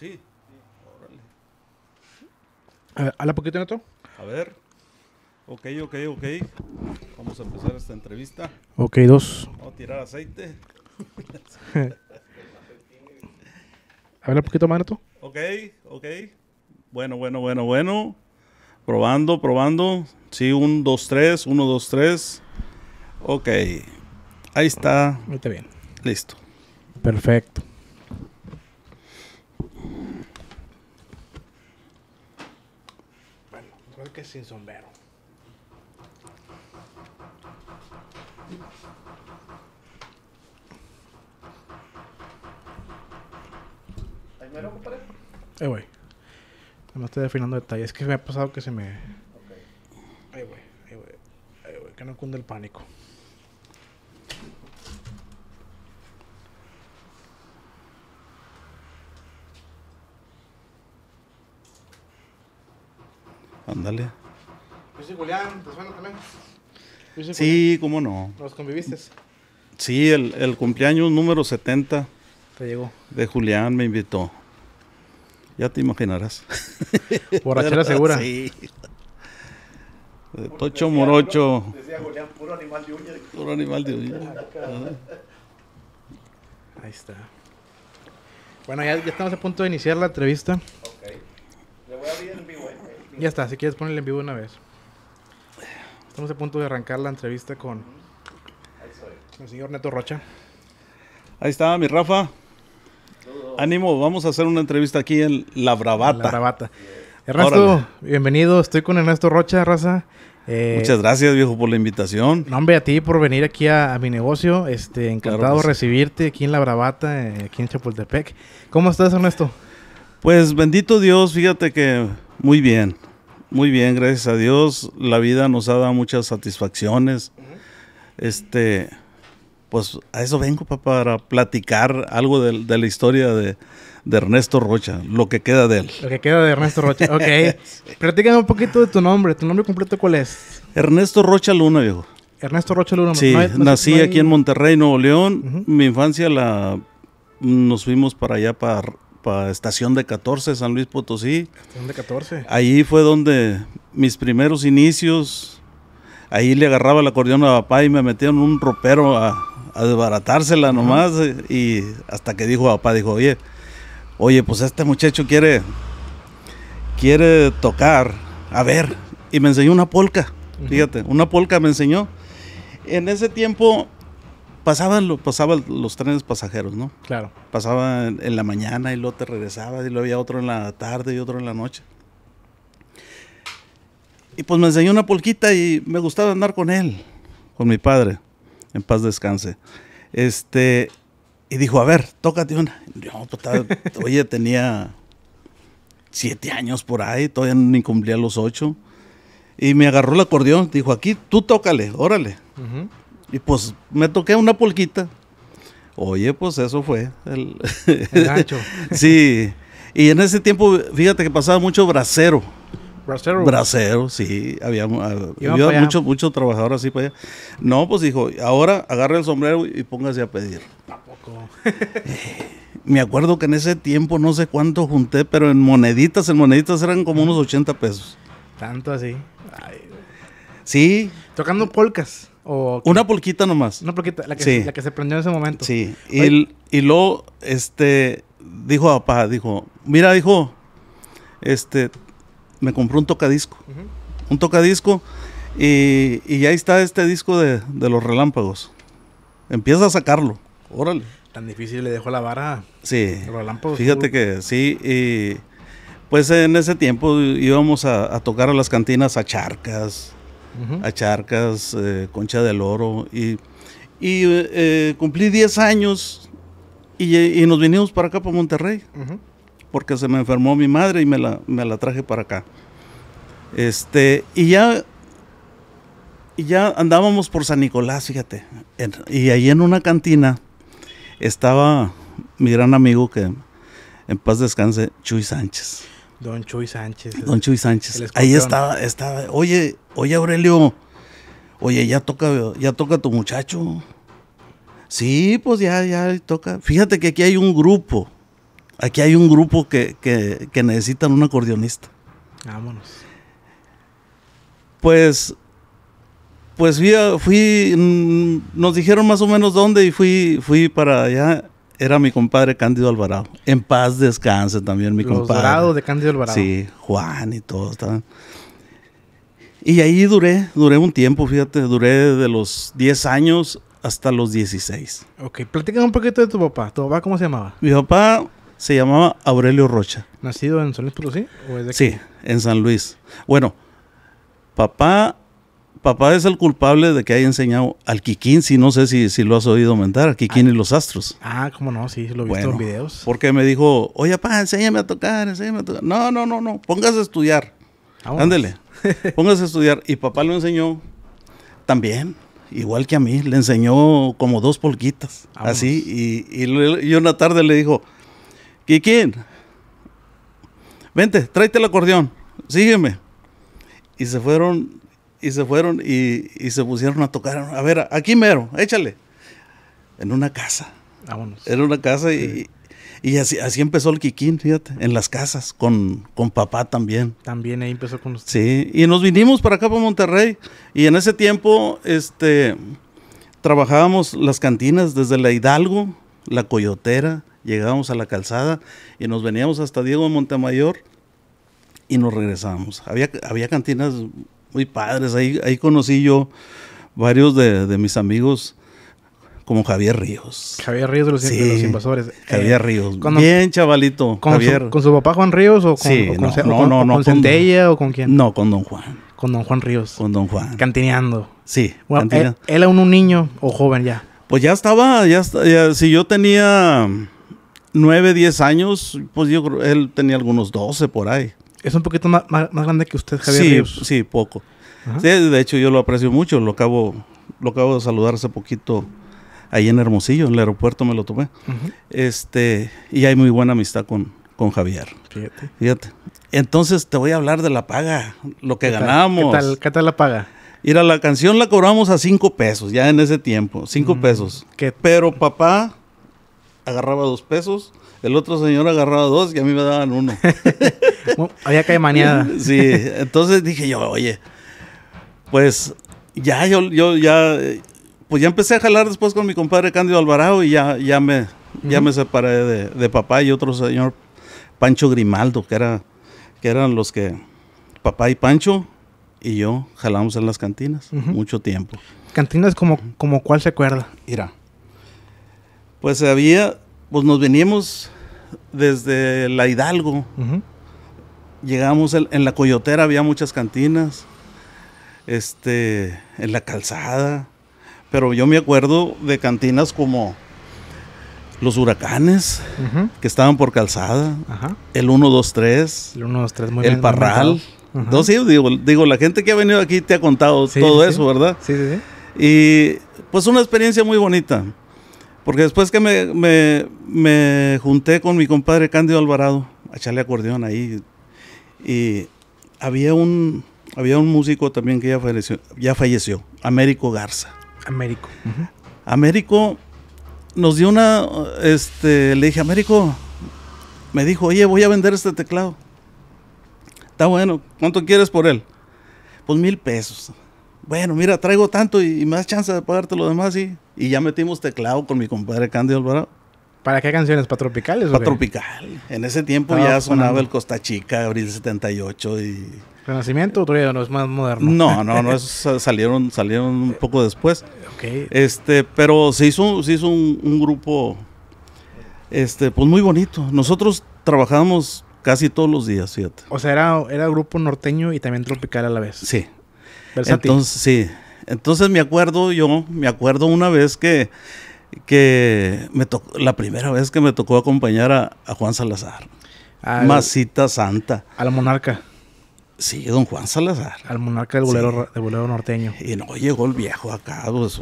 Sí. Órale. A ver, poquito, Neto? A ver. Ok, ok, ok. Vamos a empezar esta entrevista. Ok, dos. Vamos a tirar aceite. Habla un poquito más, Neto. Ok, ok. Bueno, bueno, bueno, bueno. Probando, probando. Sí, un, dos, tres. Uno, dos, tres. Ok. Ahí está. Muy bien. Listo. Perfecto. Que sin sombrero. ¿Ahí me compadre? Eh, güey. No estoy definiendo detalles. Es que me ha pasado que se me. Okay. Ay, güey. Ay, güey. Que no cunde el pánico. Andale. Luis pues y Julián, ¿te pues suena también? Pues sí, cómo no. ¿Los conviviste? Sí, el, el cumpleaños número 70 te llegó. de Julián me invitó. Ya te imaginarás. Borrachera segura. Sí. De Tocho Morocho. Decía Julián, puro animal de uña. Puro animal de uña. Ahí está. Bueno, ya, ya, estamos a punto de iniciar la entrevista. Ok. Le voy a abrir el ya está, si quieres ponerle en vivo una vez. Estamos a punto de arrancar la entrevista con el señor Neto Rocha. Ahí está, mi Rafa. Ánimo, vamos a hacer una entrevista aquí en La Bravata. La Ernesto, bienvenido. Estoy con Ernesto Rocha, raza. Eh, Muchas gracias, viejo, por la invitación. No, a ti por venir aquí a, mi negocio. Este, encantado de recibirte aquí en La Bravata, eh, aquí en Chapultepec. ¿Cómo estás, Ernesto? Pues bendito Dios, fíjate que muy bien. Muy bien, gracias a Dios. La vida nos ha dado muchas satisfacciones. Este, pues a eso vengo papá, para platicar algo de, la historia de, Ernesto Rocha, lo que queda de él. Lo que queda de Ernesto Rocha, ok. Platícame un poquito de tu nombre, tu nombre completo cuál es. Ernesto Rocha Luna, viejo. Ernesto Rocha Luna. Sí, nací aquí en Monterrey, Nuevo León. Mi infancia la mm, nos fuimos para allá para Estación de 14, San Luis Potosí. Estación de 14. Ahí fue donde mis primeros inicios, ahí le agarraba la acordeón a papá y me metían un ropero a, desbaratársela nomás. Eh, y hasta que dijo a papá, dijo, oye, oye, pues este muchacho quiere, quiere tocar, a ver. Y me enseñó una polca, fíjate, una polca me enseñó. En ese tiempo pasaban lo, los trenes pasajeros, ¿no? Claro. Pasaban en, la mañana y luego te regresabas y luego había otro en la tarde y otro en la noche. Y pues me enseñó una polquita y me gustaba andar con él, con mi padre, en paz descanse. Este, y dijo, a ver, tócate una. No, pues, oye, tenía siete años por ahí, todavía ni cumplía los ocho. Y me agarró el acordeón, dijo, aquí tú tócale, órale. Y pues me toqué una polquita. Oye, pues eso fue. El, gancho. sí. Y en ese tiempo, fíjate que pasaba mucho brasero. Bracero. Bracero, sí. Había, ah, muchos mucho trabajador así para allá. No, pues dijo, ahora agarre el sombrero y póngase a pedir. Tampoco. Me acuerdo que en ese tiempo no sé cuánto junté, pero en moneditas, en moneditas eran como unos 80 pesos. Tanto así. Ay. Sí. Tocando polcas. Una pulquita nomás. Una la que, se prendió en ese momento. Sí. Y, luego, este, dijo a papá, dijo, mira, dijo, este, me compró un tocadisco. Un tocadisco. Y, y ahí está este disco de, los relámpagos. Empieza a sacarlo. Órale. Tan difícil le dejó la vara. Sí. Los relámpagos. Fíjate que sí. Y pues en ese tiempo íbamos a, a tocar a las cantinas a charcas a Charcas, eh, Concha del Oro. Y, eh, cumplí 10 años y, nos vinimos para acá, para Monterrey, porque se me enfermó mi madre y me la, traje para acá. Este, y ya y ya andábamos por San Nicolás, fíjate. y ahí en una cantina estaba mi gran amigo que en paz descanse, Chuy Sánchez. Don Chuy Sánchez. Don Chuy Sánchez. Ahí estaba, estaba. Oye, oye Aurelio, oye, ya toca, ya toca tu muchacho. Sí, pues ya, ya toca. Fíjate que aquí hay un grupo. Aquí hay un grupo que, que, que necesitan un acordeonista. Vámonos. Pues, pues fui, fui, mm, nos dijeron más o menos dónde y fui, fui para allá era mi compadre Cándido Alvarado. En paz descanse también mi Los compadre. Alvarado de Cándido Alvarado. Sí, Juan y todos estaban. Y ahí duré, duré un tiempo, fíjate, duré de los 10 años hasta los 16. Ok, platícame un poquito de tu papá. ¿Tu papá cómo se llamaba? Mi papá se llamaba Aurelio Rocha. ¿Nacido en San Luis Potosí? O sí, en San Luis. Bueno, papá papá es el culpable de que haya enseñado al Kikín, si no sé si, lo has oído mentar, al Kikín ah. y los astros. Ah, cómo no, sí, lo he visto en videos. Porque me dijo, oye, papá, enséñame a tocar, enséñame a tocar. No, no, no, no, póngase a estudiar. Ah, Ándele, póngase a estudiar. Y papá lo enseñó también, igual que a mí, le enseñó como dos polquitas, ah, así. Y, y, una tarde le dijo, Kikín, vente, tráete el acordeón, sígueme. Y se fueron y se fueron y, se pusieron a tocar. A ver, aquí mero, échale. En una casa. Vámonos. Era una casa y, así, así empezó el Kikín, fíjate, en las casas, con, papá también. También ahí empezó con nosotros. Sí, y nos vinimos para acá, para Monterrey. Y en ese tiempo, este, trabajábamos las cantinas desde la Hidalgo, la Coyotera, llegábamos a la calzada y nos veníamos hasta Diego de Montemayor y nos regresábamos. Había, había cantinas muy padres. Ahí, ahí conocí yo varios de, mis amigos como Javier Ríos. Javier Ríos de los, invasores. Javier eh, Ríos. bien chavalito. Con Su, papá Juan Ríos o con, sí, o con, no, no, no, con Centella o con quién? No, con Don Juan. Con Don Juan Ríos. Con Don Juan. Cantineando. Sí. Bueno, Él, aún un niño o joven ya. Pues ya estaba, ya, si yo tenía 9, 10 años, pues yo creo, él tenía algunos 12 por ahí. Es un poquito más, grande que usted, Javier. Sí, sí, poco. de hecho yo lo aprecio mucho, lo acabo, lo acabo de saludar hace poquito ahí en Hermosillo, en el aeropuerto me lo tomé. Este, y hay muy buena amistad con, con Javier. Fíjate. Fíjate. Entonces te voy a hablar de la paga, lo que ganamos. ¿qué, tal, ¿Qué tal la paga? Mira, la canción la cobramos a cinco pesos, ya en ese tiempo, cinco mm, pesos. Pero papá agarraba dos pesos el otro señor agarraba dos y a mí me daban uno. Había maniada. Sí, entonces dije yo, oye, pues ya, yo, yo ya, pues ya empecé a jalar después con mi compadre Cándido Alvarado y ya, ya me, ya me separé de, papá y otro señor, Pancho Grimaldo, que, era, que eran los que, papá y Pancho y yo jalamos en las cantinas mucho tiempo. ¿Cantinas como, como cuál se acuerda? irá pues había, pues nos vinimos desde la Hidalgo. Llegamos en, la Coyotera, había muchas cantinas, este, en la calzada. Pero yo me acuerdo de cantinas como los huracanes, que estaban por calzada, Ajá. el 123, el, 1, muy el Parral. no, sí, digo, digo, la gente que ha venido aquí te ha contado todo eso, ¿verdad? Sí, sí, sí. Y pues una experiencia muy bonita. Porque después que me, junté con mi compadre Cándido Alvarado a echarle acordeón ahí, y había un, había un músico también que ya falleció, ya falleció Américo Garza. Américo. Américo nos dio una, este, le dije, Américo, me dijo, oye, voy a vender este teclado. Está bueno, ¿cuánto quieres por él? Pues mil pesos bueno, mira, traigo tanto y, más me chance de pagarte lo demás, sí. Y ya metimos teclado con mi compadre Candy Alvarado. ¿Para qué canciones? ¿Para tropicales? Para tropical. En ese tiempo ah, ya sonaba el Costa Chica, abril 78 y... ¿Renacimiento o todavía no es más moderno? No, no, no, salieron, salieron un poco después. Este, pero se hizo, se hizo un, grupo, este, pues muy bonito. Nosotros trabajábamos casi todos los días, fíjate. O sea, era grupo norteño y también tropical a la vez. Sí, entonces, sí. Entonces me acuerdo yo, me acuerdo una vez que, que me tocó, la primera vez que me tocó acompañar a, Juan Salazar. Al, Masita Santa. A la monarca. Sí, don Juan Salazar. Al monarca del bolero, norteño. Y no llegó el viejo acá, pues,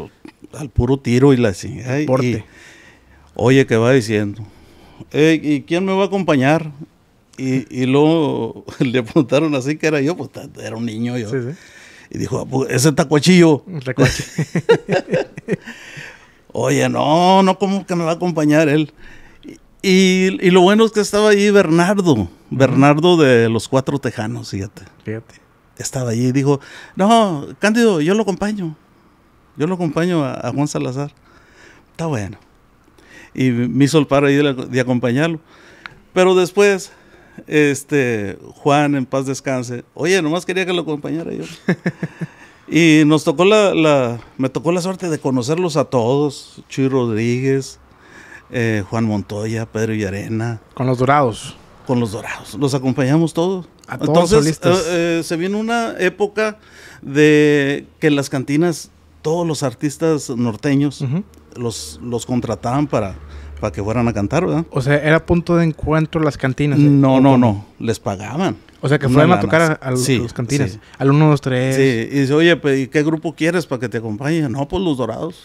al puro tiro y la porte. Oye, ¿qué va diciendo? ¿Y quién me va a acompañar? Y, y luego le preguntaron así que era yo, pues era un niño yo. Y dijo, ah, pues, ese tacuachillo. Oye, no, no, ¿cómo que me va a acompañar él? Y, lo bueno es que estaba ahí Bernardo, Bernardo de los Cuatro Tejanos, fíjate. Fíjate. Estaba allí y dijo, no, Cándido, yo lo acompaño. Yo lo acompaño a, Juan Salazar. Está bueno. Y me hizo el paro de acompañarlo. Pero después este, Juan, en paz descanse, oye, nomás quería que lo acompañara yo. y nos tocó la, me tocó la suerte de conocerlos a todos, Chuy Rodríguez, eh, Juan Montoya, Pedro Yarena. Con los Dorados. Con los Dorados, los acompañamos todos. Entonces, eh, eh, se viene una época de que las cantinas, todos los artistas norteños, los, los contrataban para para que fueran a cantar, ¿verdad? O sea, era punto de encuentro las cantinas. ¿eh? No, no, no, les pagaban. O sea, que fueron a tocar a, los, cantinas, sí. al 1, 2, 3. Sí, y dice, oye, pues, ¿y qué grupo quieres para que te acompañe? No, pues Los Dorados.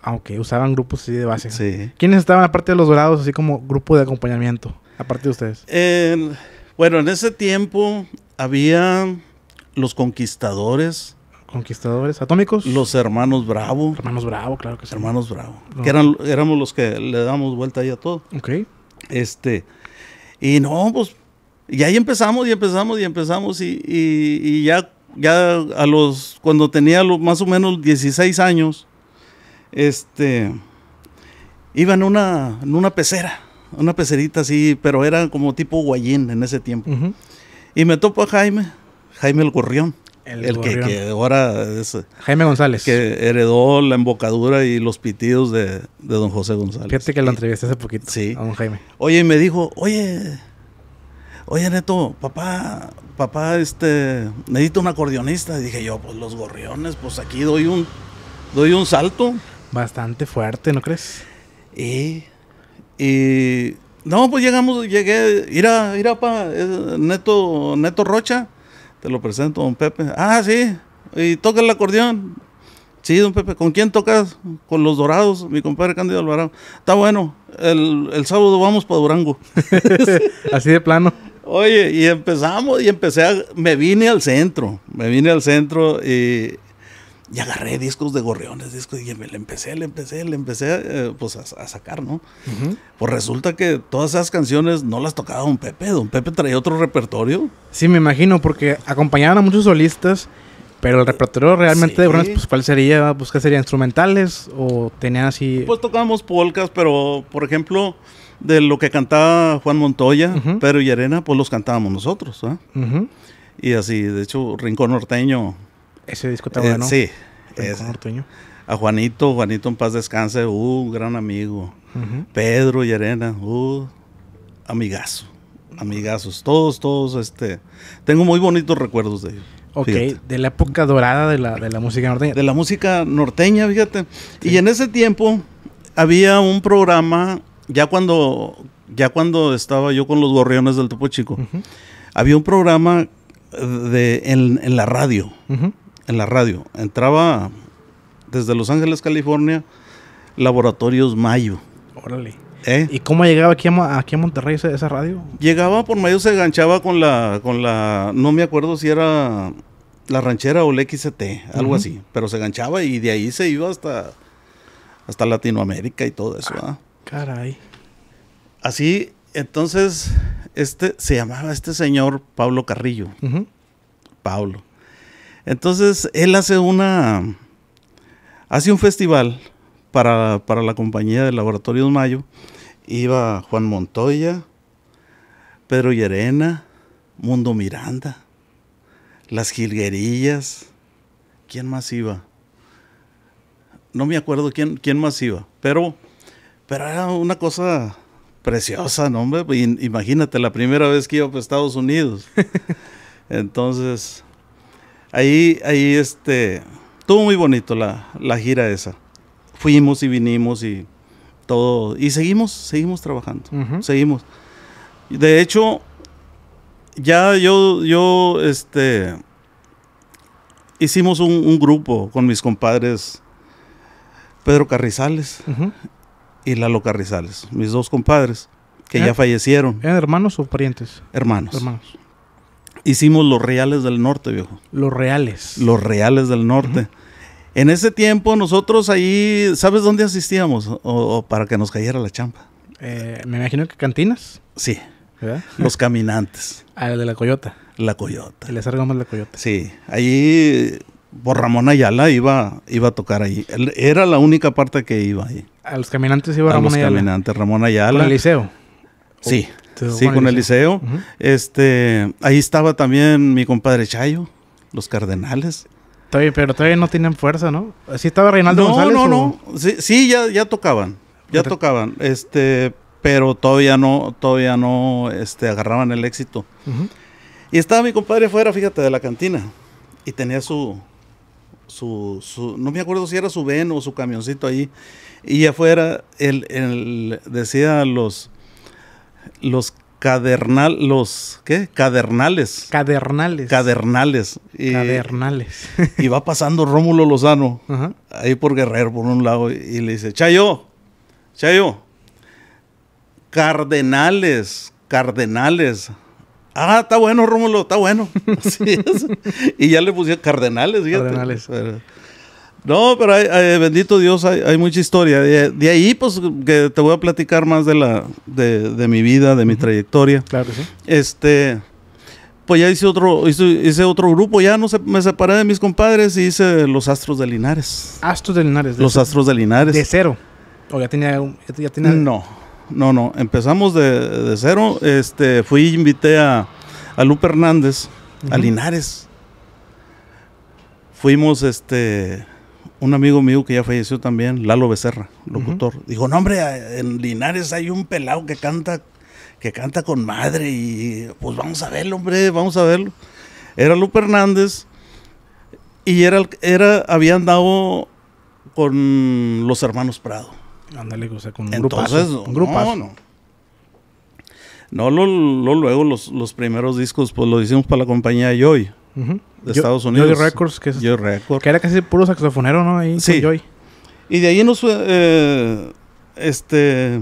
Ah, ok, usaban grupos así de base. Sí. ¿Quiénes estaban aparte de Los Dorados, así como grupo de acompañamiento, aparte de ustedes? bueno, en ese tiempo había los conquistadores, conquistadores atómicos. Los hermanos Bravo. Hermanos Bravo, claro que sí. Hermanos Bravo. Que eran, éramos los que le damos vuelta ahí a todo. Ok. Este. Y no, pues. Y ahí empezamos y empezamos y empezamos. Y, ya, ya a los. Cuando tenía más o menos 16 años. Este. Iba en una, en una pecera. Una pecerita así, pero era como tipo guayín en ese tiempo. Y me topo a Jaime. Jaime el Gorrión. El, que, ahora es... Jaime González. Que heredó la embocadura y los pitidos de, don José González. Fíjate que lo entrevisté hace poquito. Sí. A don Jaime. Oye, y me dijo, oye, oye Neto, papá, papá, este, necesito un acordeonista. dije yo, pues los gorriones, pues aquí doy un, doy un salto. Bastante fuerte, ¿no crees? Y, y no, pues llegamos, llegué, ir a, ir a pa, eh, Neto, Neto Rocha te lo presento, don Pepe. Ah, sí. ¿Y toca el acordeón? Sí, don Pepe. ¿Con quién tocas? Con los Dorados, mi compadre Cándido Alvarado. Está bueno. El, el sábado vamos para Durango. Así de plano. Oye, y empezamos y empecé a, me vine al centro, me vine al centro y, y agarré discos de gorriones, discos, y me le empecé, le empecé, le empecé eh, pues a, sacar, ¿no? Pues resulta que todas esas canciones no las tocaba Don Pepe. Don Pepe traía otro repertorio. Sí, me imagino, porque acompañaban a muchos solistas, pero el repertorio realmente de pues ¿cuál sería? Pues, ¿Qué serían? ¿Instrumentales? ¿O tenían así...? Pues tocábamos polcas, pero, por ejemplo, de lo que cantaba Juan Montoya, Pedro y Arena, pues los cantábamos nosotros, ¿eh? Y así, de hecho, Rincón Norteño ese disco eh, ¿no? bueno. sí. norteño. a Juanito, Juanito en paz descanse, uh, un gran amigo. Pedro y Arena, uh, amigazo. Amigazos, todos, todos, este. Tengo muy bonitos recuerdos de ellos. Ok, de la época dorada de la, de la música norteña. De la música norteña, fíjate. Y en ese tiempo había un programa, ya cuando, ya cuando estaba yo con los gorriones del Topo Chico, había un programa de, en, la radio en la radio. Entraba desde Los Ángeles, California, Laboratorios Mayo. Órale. ¿Eh? ¿Y cómo llegaba aquí a, Monterrey esa, radio? Llegaba por Mayo, se enganchaba con la, con la, no me acuerdo si era la ranchera o el XT, algo así, pero se enganchaba y de ahí se iba hasta, hasta Latinoamérica y todo eso. Ah, caray. Así, entonces, este, se llamaba este señor Pablo Carrillo. Pablo. Entonces, él hace una. hace un festival para, la compañía de Laboratorios Mayo. Iba Juan Montoya, Pedro Llerena, Mundo Miranda, Las Jilguerillas. ¿Quién más iba? No me acuerdo quién, quién más iba, pero, pero era una cosa preciosa, ¿no, Imagínate, la primera vez que iba a Estados Unidos. Entonces, Ahí, ahí este, estuvo muy bonito la, la gira esa. Fuimos y vinimos y todo. Y seguimos, seguimos trabajando. Seguimos. De hecho, ya yo, yo, este, hicimos un, grupo con mis compadres Pedro Carrizales y Lalo Carrizales, mis dos compadres, que ya eh, fallecieron. ¿Eran hermanos o parientes? Hermanos. Hermanos hicimos Los Reales del Norte, viejo. Los Reales. Los Reales del Norte. En ese tiempo nosotros ahí, ¿sabes dónde asistíamos? O, para que nos cayera la champa. Eh, me imagino que cantinas. Sí. ¿verdad? Los caminantes. ah, de la Coyota. La Coyota. El salgamos La Coyota. Sí. ahí por Ramón Ayala iba, iba a tocar ahí. Era la única parte que iba ahí. A los caminantes iba Ramón Ayala. A los caminantes, Ramón Ayala. el liceo? Sí. Este, sí, con el liceo. Este, ahí estaba también mi compadre Chayo, los Cardenales. pero todavía no tienen fuerza, ¿no? así estaba Reinaldo no, No, no, sí, ya, ya tocaban, ya tocaban, este, pero todavía no, todavía no, este, agarraban el éxito. Y estaba mi compadre afuera, fíjate, de la cantina, y tenía su, su, no me acuerdo si era su ven o su camioncito ahí, y afuera él, él decía los, los cadernal, los, ¿qué? Cadernales. Cadernales. Cadernales. Y, Cadernales. y va pasando Rómulo Lozano, ahí por Guerrero, por un lado, y le dice, Chayo, Chayo, Cardenales, Cardenales. Ah, está bueno, Rómulo, está bueno. y ya le pusieron Cardenales, fíjate. Cardenales. No, pero bendito Dios, hay, mucha historia. De, ahí, pues, que te voy a platicar más de la de, mi vida, de mi trayectoria. Claro, sí. Este, pues ya hice otro, hice, otro grupo, ya no se, me separé de mis compadres y hice Los Astros de Linares. Astros de Linares. los Astros de Linares. De cero. ¿O ya tenía, No, no, no. Empezamos de, cero. Este, fui invité a, a Lupe Hernández, a Linares. Fuimos, este un amigo mío que ya falleció también, Lalo Becerra, locutor, dijo, no hombre, en Linares hay un pelado que canta, que canta con madre y pues vamos a verlo, hombre, vamos a verlo. Era Lupe Hernández y era, era había andado con los hermanos Prado. Ándale, o sea, con un Entonces, No, no. luego los, los primeros discos pues lo hicimos para la compañía Joy. De Estados Unidos. Joy Records, que Que era casi puro saxofonero, ¿no? Ahí sí. Joy. Y de ahí nos. Eh, este.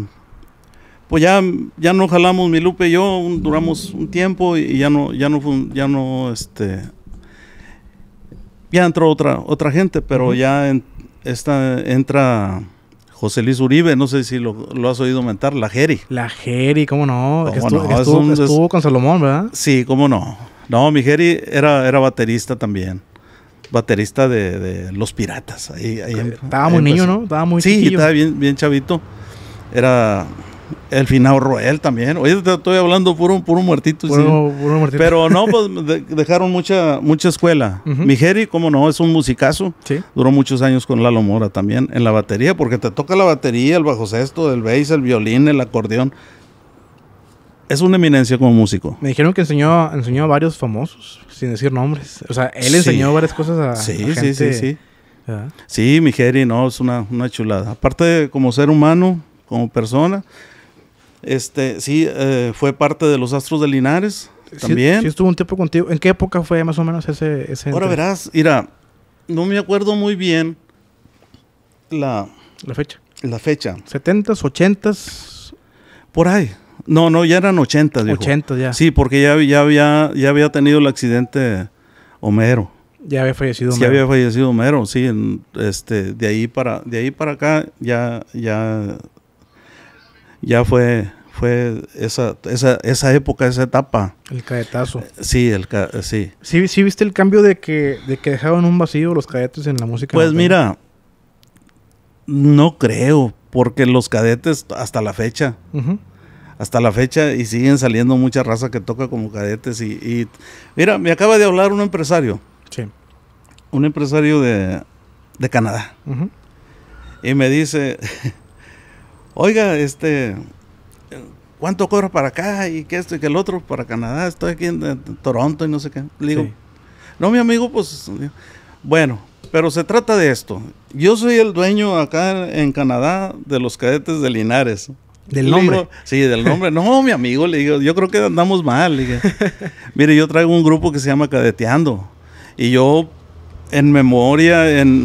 Pues ya, ya no jalamos mi Lupe y yo, duramos un tiempo y ya no, ya no, ya no, este, ya entró otra, otra gente, pero ya esta, entra José Luis Uribe, no sé si lo, has oído mentar, la Jerry. La Jerry, cómo no, estuvo, estuvo, con Salomón, ¿verdad? Sí, cómo no. No, mi era, era baterista también. Baterista de, Los Piratas. Ahí, em, estaba muy niño, ¿no? Estaba muy Sí, estaba bien, bien chavito. Era el final Roel también. Oye, te estoy hablando puro, muertito. Puro, muertito. Pero no, pues dejaron mucha, mucha escuela. Mijeri, cómo como no, es un musicazo. ¿Sí? Duró muchos años con Lalo Mora también en la batería, porque te toca la batería, el bajo sexto, el bass, el violín, el acordeón es una eminencia como músico. Me dijeron que enseñó, enseñó a varios famosos, sin decir nombres. O sea, él enseñó varias cosas a, sí, gente. Sí, sí, sí. Sí, mi no, es una, chulada. Aparte de como ser humano, como persona, este, sí, eh, fue parte de los Astros de Linares también. Sí, estuvo un tiempo contigo. ¿En qué época fue más o menos ese? Ahora verás, mira, no me acuerdo muy bien la... La fecha. La fecha. ¿70s, 80s? Por ahí. No, no, ya eran 80, dijo. 80 ya. Sí, porque ya, ya, había, ya había tenido el accidente Homero. Ya había fallecido Homero. Sí, había fallecido Homero, sí. este, de, ahí para, de ahí para acá ya, ya, ya fue, fue esa, esa, esa época, esa etapa. El cadetazo. Sí, el sí. sí. ¿Sí viste el cambio de que, de que un vacío los cadetes en la música? Pues mira, no creo, porque los cadetes hasta la fecha hasta la fecha y siguen saliendo muchas raza que toca como cadetes. Y, mira, me acaba de hablar un empresario. Sí. Un empresario de, de Canadá. Y me dice, oiga, este, ¿cuánto cobra para acá? Y que esto y que el otro, para Canadá, estoy aquí en, Toronto y no sé qué. Le digo, no, mi amigo, pues, bueno, pero se trata de esto. Yo soy el dueño acá en Canadá de los cadetes de Linares. Del nombre. sí, del nombre. No, mi amigo, le digo, yo creo que andamos mal. Mire, yo traigo un grupo que se llama Cadeteando. Y yo, en memoria,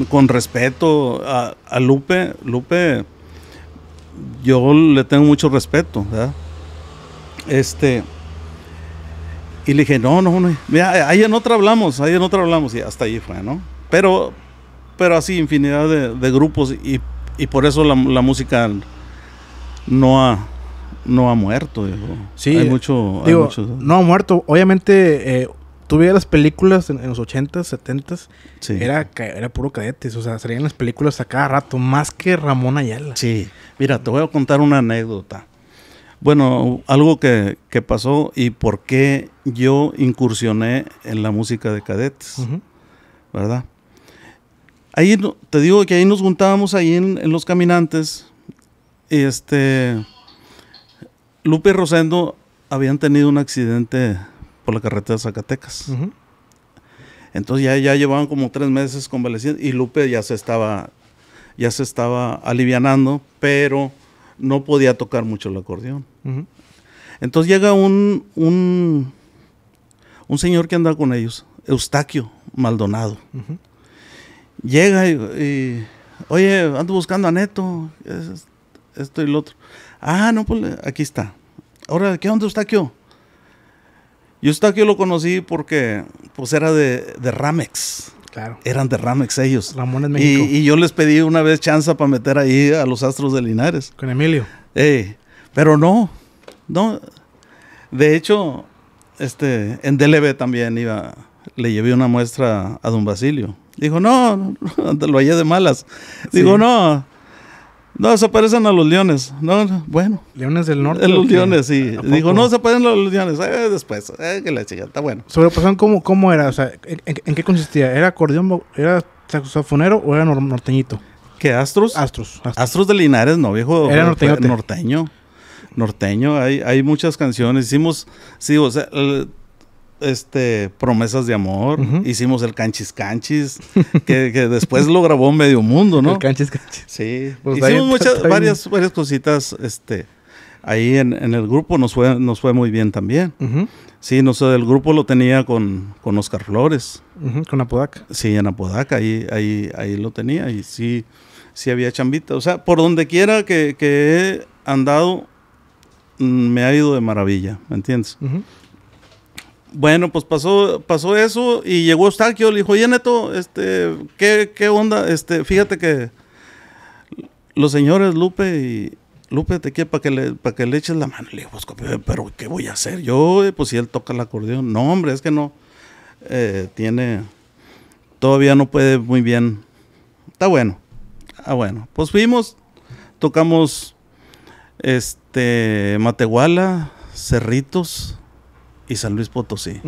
con respeto a, Lupe, Lupe, yo le tengo mucho respeto, Este. Y le dije, no, no, no. Mira, ahí en otra hablamos, ahí en otra hablamos. Y hasta ahí fue, ¿no? Pero, pero así, infinidad de, grupos. Y, por eso la música no ha, no ha muerto. Sí, hay eh, mucho. no ha muerto. Obviamente, eh, las películas en, los 80s, 70 era, era puro cadetes. O sea, salían las películas a cada rato, más que Ramón Ayala. Sí, mira, te voy a contar una anécdota. Bueno, algo que, pasó y por qué yo incursioné en la música de cadetes, ¿verdad? Ahí, te digo que ahí nos juntábamos ahí en Los Caminantes, y este. Lupe y Rosendo habían tenido un accidente por la carretera de Zacatecas. Entonces ya, ya llevaban como tres meses convaleciendo y Lupe ya se estaba, ya se estaba alivianando, pero no podía tocar mucho el acordeón. Entonces llega un, un, señor que anda con ellos, Eustaquio Maldonado. Llega y, oye, ando buscando a Neto esto y lo otro. Ah, no, pues aquí está. Ahora, ¿qué onda Eustaquio? Yo Eustaquio lo conocí porque pues era de, Ramex. Claro. Eran de Ramex ellos. Ramones México. Y, y, yo les pedí una vez chance para meter ahí a los Astros de Linares. Con Emilio. pero no, no. De hecho, este, en DLB también iba, le llevé una muestra a don Basilio. Dijo, no, lo hallé de malas. Dijo, no, no, se parecen a los leones. No, bueno. Leones del norte. Los leones, sí. Dijo, no, se parecen a los leones. Eh, después, eh, que la chica, está bueno. ¿Sobre ¿cómo, cómo era? O sea, ¿en, qué consistía? ¿Era acordeón, era saxofonero o era norteñito? ¿Qué, astros? astros? Astros. de Linares, no, viejo. Era norteño. Norteño. norteño. Hay, hay muchas canciones. Hicimos, sí, o sea, este, promesas de amor, hicimos el Canchis Canchis, que, después lo grabó Medio Mundo, ¿no? El Canchis Canchis. Sí, pues hicimos muchas, varias, varias cositas, este, ahí en, el grupo nos fue, nos fue muy bien también. Sí, no sé, el grupo lo tenía con, Oscar Flores. con Apodaca. Sí, en Apodaca, ahí, ahí, ahí lo tenía y sí, sí había chambita. O sea, por donde quiera que, he andado, mm, me ha ido de maravilla, ¿me entiendes? Bueno, pues pasó, pasó eso y llegó Eustaquio, le dijo, oye Neto, este, ¿qué, ¿qué, onda? Este, fíjate que los señores Lupe y Lupe te quiere para que le, para que le eches la mano. Le dijo, pues, pero ¿qué voy a hacer? Yo, pues si él toca el acordeón. No, hombre, es que no. Eh, tiene, todavía no puede muy bien. Está bueno. Ah, bueno. Pues fuimos, tocamos este Matehuala, Cerritos y San Luis Potosí.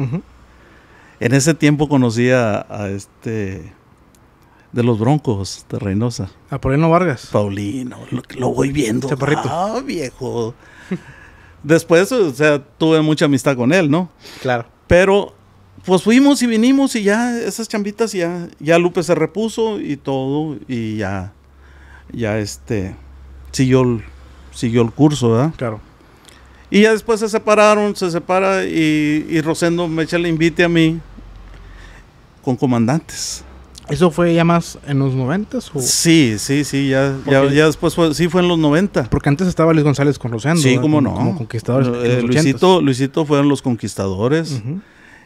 En ese tiempo conocí a, este de los Broncos de Reynosa. A Paulino Vargas. Paulino, lo, voy viendo. Ah, viejo. Después, o sea, tuve mucha amistad con él, ¿no? Claro. Pero pues fuimos y vinimos y ya esas chambitas ya ya Lupe se repuso y todo y ya ya este siguió siguió el curso, ¿verdad? Claro. Y ya después se separaron, se separa y, y Rosendo Mechel invite a mí con comandantes. ¿Eso fue ya más en los noventas? Sí, sí, sí, ya, ya, después fue, sí fue en los 90. Porque antes estaba Luis González con Rosendo. Sí, cómo no. Como conquistadores. Eh, Luisito, Luisito fueron los conquistadores.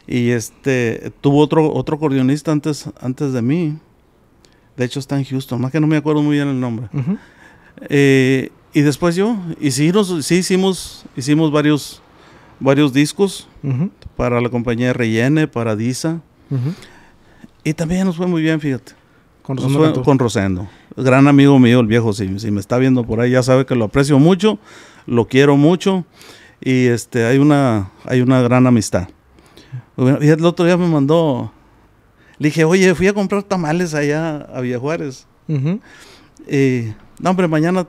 Y este, tuvo otro, otro acordeonista antes, antes de mí. De hecho está en Houston, más que no me acuerdo muy bien el nombre. Y después yo, y sí, sí hicimos, hicimos varios, varios discos para la compañía Rellene, para Disa. Y también nos fue muy bien, fíjate. Con Rosendo. con Rosendo. Gran amigo mío, el viejo, si, me está viendo por ahí, ya sabe que lo aprecio mucho, lo quiero mucho. Y este, hay una, hay una gran amistad. Y el otro día me mandó, le dije, oye, fui a comprar tamales allá a Villa Juárez. No, hombre, mañana,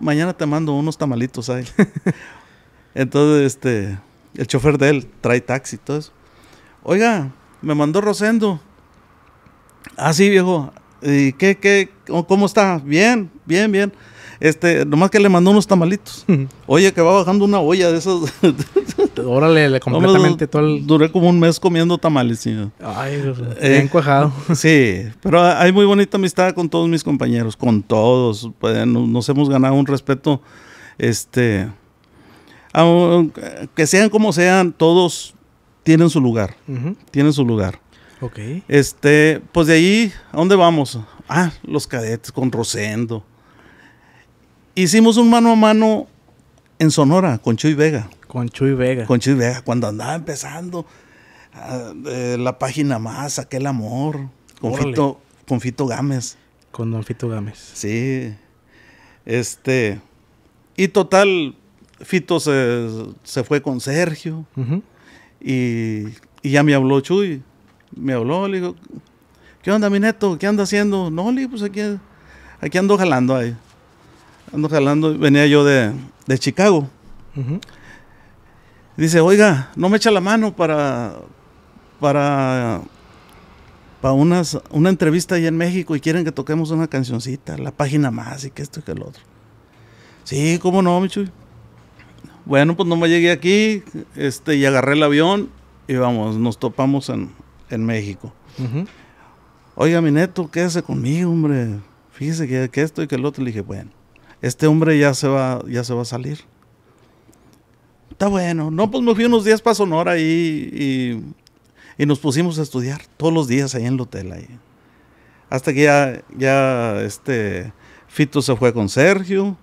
mañana te mando unos tamalitos ahí. Entonces, este, el chofer de él trae taxi, todo eso. Oiga, me mandó Rosendo. Ah, sí, viejo. ¿Y qué, qué, cómo está? Bien, bien, bien. Este, nomás que le mandó unos tamalitos. Oye, que va bajando una olla de esas. Órale, completamente todo el... Duré como un mes comiendo tamales, Ay, bien eh, Sí, pero hay muy bonita amistad con todos mis compañeros, con todos. Pues, nos hemos ganado un respeto, este... Que sean como sean, todos tienen su lugar. Tienen su lugar. Ok. Este, pues de ahí, ¿a dónde vamos? Ah, los cadetes con Rosendo hicimos un mano a mano en Sonora con Chuy Vega. Con Chuy Vega. Con Chuy Vega, cuando andaba empezando ah, eh, la página más, aquel amor, con Fito, con Gámez. Con Don Fito Gámez. Sí. Este. Y total, Fito se, fue con Sergio. y, y, ya me habló Chuy. Me habló, le digo, ¿qué onda, mi neto? ¿Qué anda haciendo? No, le pues aquí, aquí ando jalando ahí ando jalando, venía yo de, Chicago. Dice, oiga, no me echa la mano para, para, para unas, una entrevista allá en México y quieren que toquemos una cancioncita, la página más y que esto y que el otro. Sí, cómo no, Michuy. Bueno, pues no me llegué aquí este, y agarré el avión y vamos, nos topamos en, México. Oiga, mi neto, quédese conmigo, hombre. Fíjese que, que esto y que el otro. Le dije, bueno este hombre ya se va, ya se va a salir. Está bueno. No, pues me fui unos días para Sonora y, y, nos pusimos a estudiar todos los días ahí en el hotel. Ahí. Hasta que ya, ya este Fito se fue con Sergio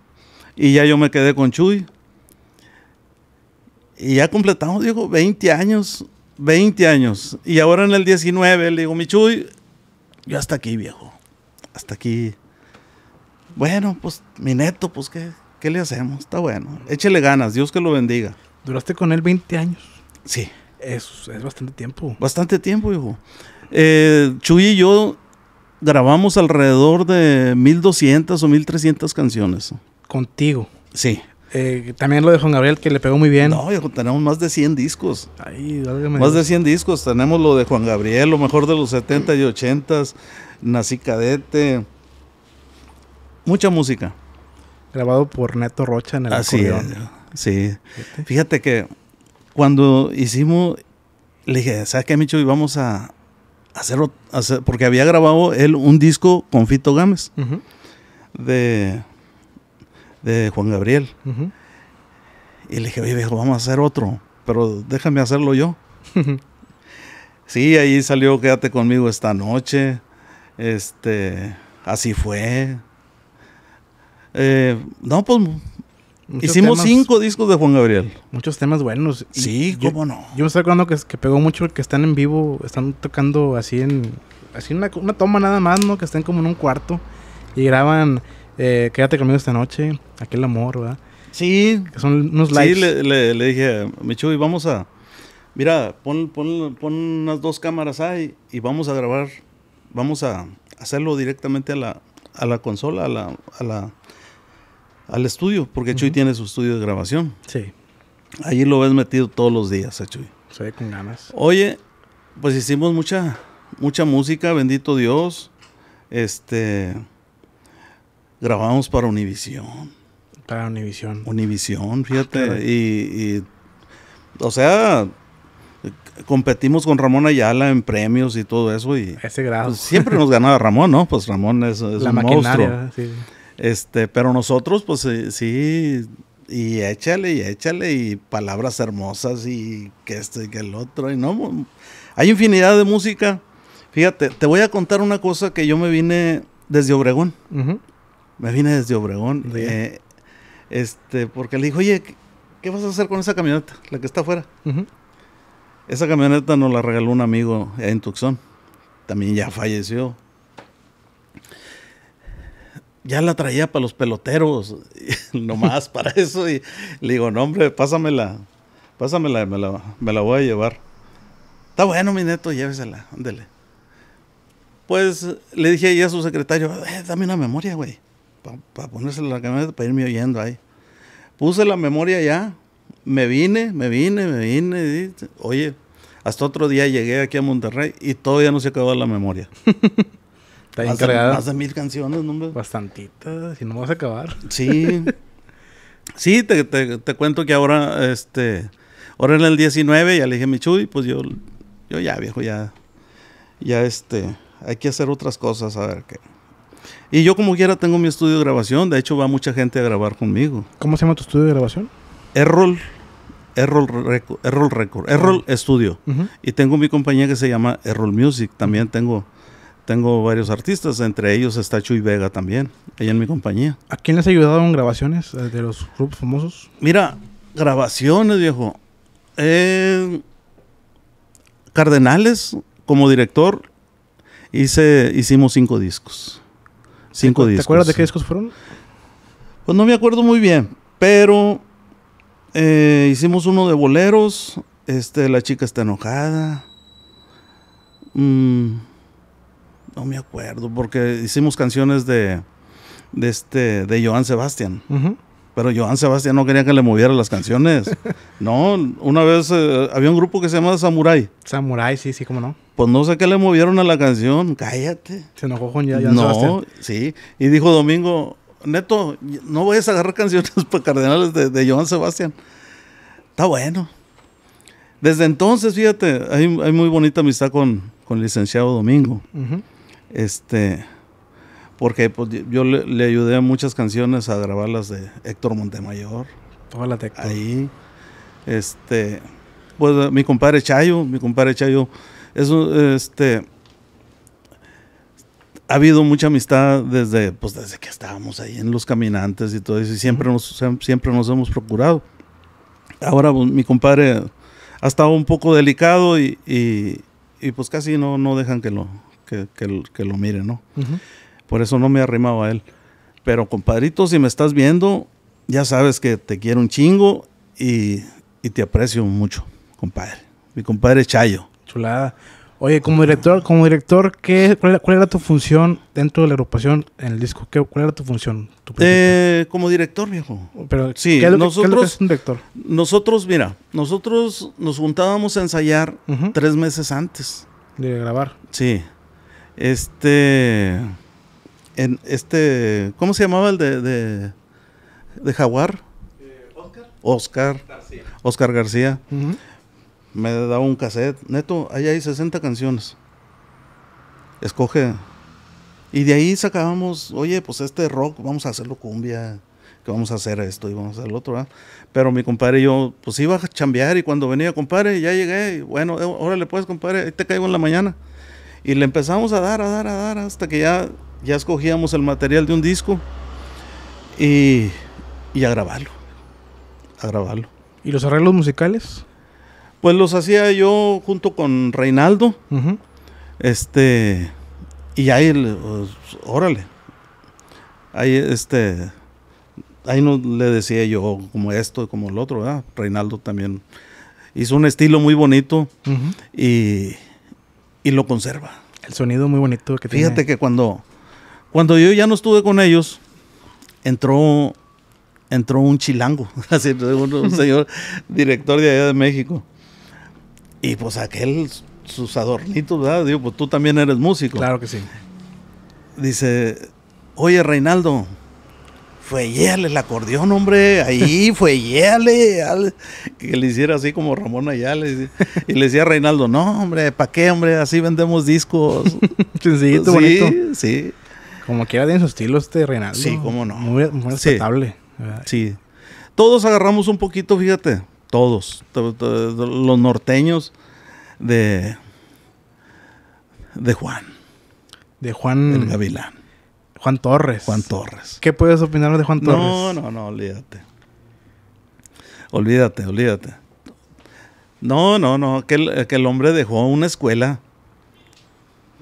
y ya yo me quedé con Chuy. Y ya completamos, digo, 20 años, 20 años. Y ahora en el 19 le digo, mi Chuy, yo hasta aquí, viejo. Hasta aquí bueno, pues mi neto, pues ¿qué, le hacemos? Está bueno. Échele ganas, Dios que lo bendiga. Duraste con él 20 años. Sí. Es, es bastante tiempo. Bastante tiempo, hijo. Eh, Chuy y yo grabamos alrededor de 1200 o 1300 canciones. Contigo. Sí. Eh, también lo de Juan Gabriel, que le pegó muy bien. No, hijo, tenemos más de 100 discos. más de 100 discos. Tenemos lo de Juan Gabriel, lo mejor de los 70 y 80s, Nací Cadete, mucha música. Grabado por Neto Rocha en el Así acordeón. sí. Fíjate. que cuando hicimos, le dije, ¿sabes qué, Micho? vamos a hacerlo, hacer, porque había grabado él un disco con Fito Gámez de, de Juan Gabriel. Y le dije, oye, viejo, vamos a hacer otro, pero déjame hacerlo yo. sí, ahí salió Quédate conmigo esta noche. Este, así fue. Eh, no, pues Hicimos cinco discos de Juan Gabriel. Muchos temas buenos. sí, cómo no. Yo me estoy acordando que, pegó mucho que están en vivo, están tocando así en. Así una, una toma nada más, ¿no? Que están como en un cuarto y graban eh, Quédate conmigo esta noche, Aquel amor, ¿verdad? Sí. Que son unos likes. Sí, le, le, dije a vamos a. Mira, pon, unas dos cámaras ahí y vamos a grabar. Vamos a hacerlo directamente a la, consola, A la al estudio, porque Chuy tiene su estudio de grabación. Sí. Allí lo ves metido todos los días ¿eh, Chuy. Sí, con ganas. Oye, pues hicimos mucha, mucha música, bendito Dios. Este grabamos para Univisión. Para Univisión. Univisión, ah, fíjate. y, o sea, competimos con Ramón Ayala en premios y todo eso. Y, Ese grado. Pues, siempre nos ganaba Ramón, ¿no? Pues Ramón es, es La un monstruo. Este, pero nosotros, pues eh, sí, y échale y échale y palabras hermosas y que esto y que el otro y no hay infinidad de música fíjate te voy a contar una cosa que yo me vine desde Obregón me vine desde Obregón eh, este porque le dije oye ¿qué, vas a hacer con esa camioneta la que está afuera esa camioneta nos la regaló un amigo en Tucson también ya falleció ya la traía para los peloteros, nomás para eso. Y le digo, no, hombre, pásamela, pásamela, me la, me la voy a llevar. Está bueno, mi neto, llévesela, ándele. Pues le dije ahí a su secretario, eh, dame una memoria, güey, para ponérsela la camioneta, para irme oyendo ahí. Puse la memoria ya, me vine, me vine, me vine. oye, hasta otro día llegué aquí a Monterrey y todavía no se acabó la memoria. más mil canciones, ¿no? Bastantitas, si no vas a acabar. Sí. sí, te, cuento que ahora, este, ahora en el 19, ya le dije a mi Chuy, pues yo, yo ya, viejo, ya, ya, este, hay que hacer otras cosas, a ver qué. Y yo como quiera tengo mi estudio de grabación, de hecho va mucha gente a grabar conmigo. ¿Cómo se llama tu estudio de grabación? Errol. Errol Record, Errol Record, Errol Studio. Y tengo mi compañía que se llama Errol Music. También tengo tengo varios artistas, entre ellos está Chuy Vega también, ella en mi compañía. ¿A quién les ayudaron grabaciones eh, de los grupos famosos? Mira, grabaciones, viejo. Eh, Cardenales, como director, hice, hicimos cinco discos. Cinco ¿Te discos. ¿Te acuerdas de qué discos fueron? Pues no me acuerdo muy bien, pero eh, hicimos uno de boleros, este, La chica está enojada. Mmm no me acuerdo, porque hicimos canciones de, este, de Joan Sebastián. Pero Joan Sebastián no quería que le moviera las canciones. no, una vez eh, había un grupo que se llamaba Samurai. Samurai, sí, sí, cómo no. Pues no sé qué le movieron a la canción, cállate. Se enojó con Joan no, Sebastián. No, sí. Y dijo Domingo, Neto, no vayas a agarrar canciones para Cardenales de, Joan Sebastián. Está bueno. Desde entonces, fíjate, hay, muy bonita amistad con, el licenciado Domingo. Este, porque pues, yo le, ayudé a muchas canciones a grabarlas de Héctor Montemayor. toda la Ahí. Este, pues eh, mi compadre Chayo, mi compadre Chayo, eso, este, ha habido mucha amistad desde, pues desde que estábamos ahí en Los Caminantes y todo eso, y siempre nos, siempre nos hemos procurado. Ahora pues, mi compadre ha estado un poco delicado y, y pues casi no, no dejan que lo, que, que, lo mire, ¿no? Por eso no me arrimaba a él. Pero compadrito, si me estás viendo, ya sabes que te quiero un chingo y, te aprecio mucho, compadre. Mi compadre Chayo. Chulada. Oye, como director, como director, ¿qué, cuál, era tu función dentro de la agrupación en el disco? ¿Cuál era tu función? Eh, como director, viejo. Pero, sí, ¿qué es nosotros, un director? Nosotros, mira, nosotros nos juntábamos a ensayar tres meses antes. De grabar. Sí. Este. En este. ¿Cómo se llamaba el de. de, Jaguar? Eh, Oscar. Oscar García. Oscar García. Me daba un cassette. Neto, ahí hay 60 canciones. Escoge. Y de ahí sacábamos, oye, pues este rock, vamos a hacerlo cumbia, que vamos a hacer esto y vamos a hacer lo otro. Pero mi compadre y yo, pues iba a chambear y cuando venía, compadre, ya llegué, bueno, bueno, eh, le pues, compadre, ahí te caigo en la mañana. Y le empezamos a dar, a dar, a dar, hasta que ya, ya escogíamos el material de un disco y, a grabarlo. A grabarlo. ¿Y los arreglos musicales? Pues los hacía yo junto con Reinaldo. Este. Y ahí, pues, órale. Ahí, este. Ahí no le decía yo como esto, como el otro, ¿verdad? Reinaldo también hizo un estilo muy bonito. Y y lo conserva. El sonido muy bonito que Fíjate que cuando, cuando yo ya no estuve con ellos, entró, entró un chilango, así, un señor director de allá de México. Y pues aquel, sus adornitos, ¿verdad? Digo, pues tú también eres músico. Claro que sí. Dice, oye Reinaldo, le el acordeón, hombre, ahí, fue fuelleale. Que le hiciera así como Ramón Ayala. Y le decía a Reinaldo, no, hombre, ¿para qué, hombre? Así vendemos discos. Sencillito, bonito. Sí, Como quiera de su estilo este Reinaldo. Sí, cómo no. Muy, aceptable. Sí. Todos agarramos un poquito, fíjate, todos. Los norteños de, de Juan. De Juan. El Gavilán. Juan Torres. Juan Torres. ¿Qué puedes opinar de Juan Torres? No, no, no, olvídate. Olvídate, olvídate. No, no, no, que el, hombre dejó una escuela.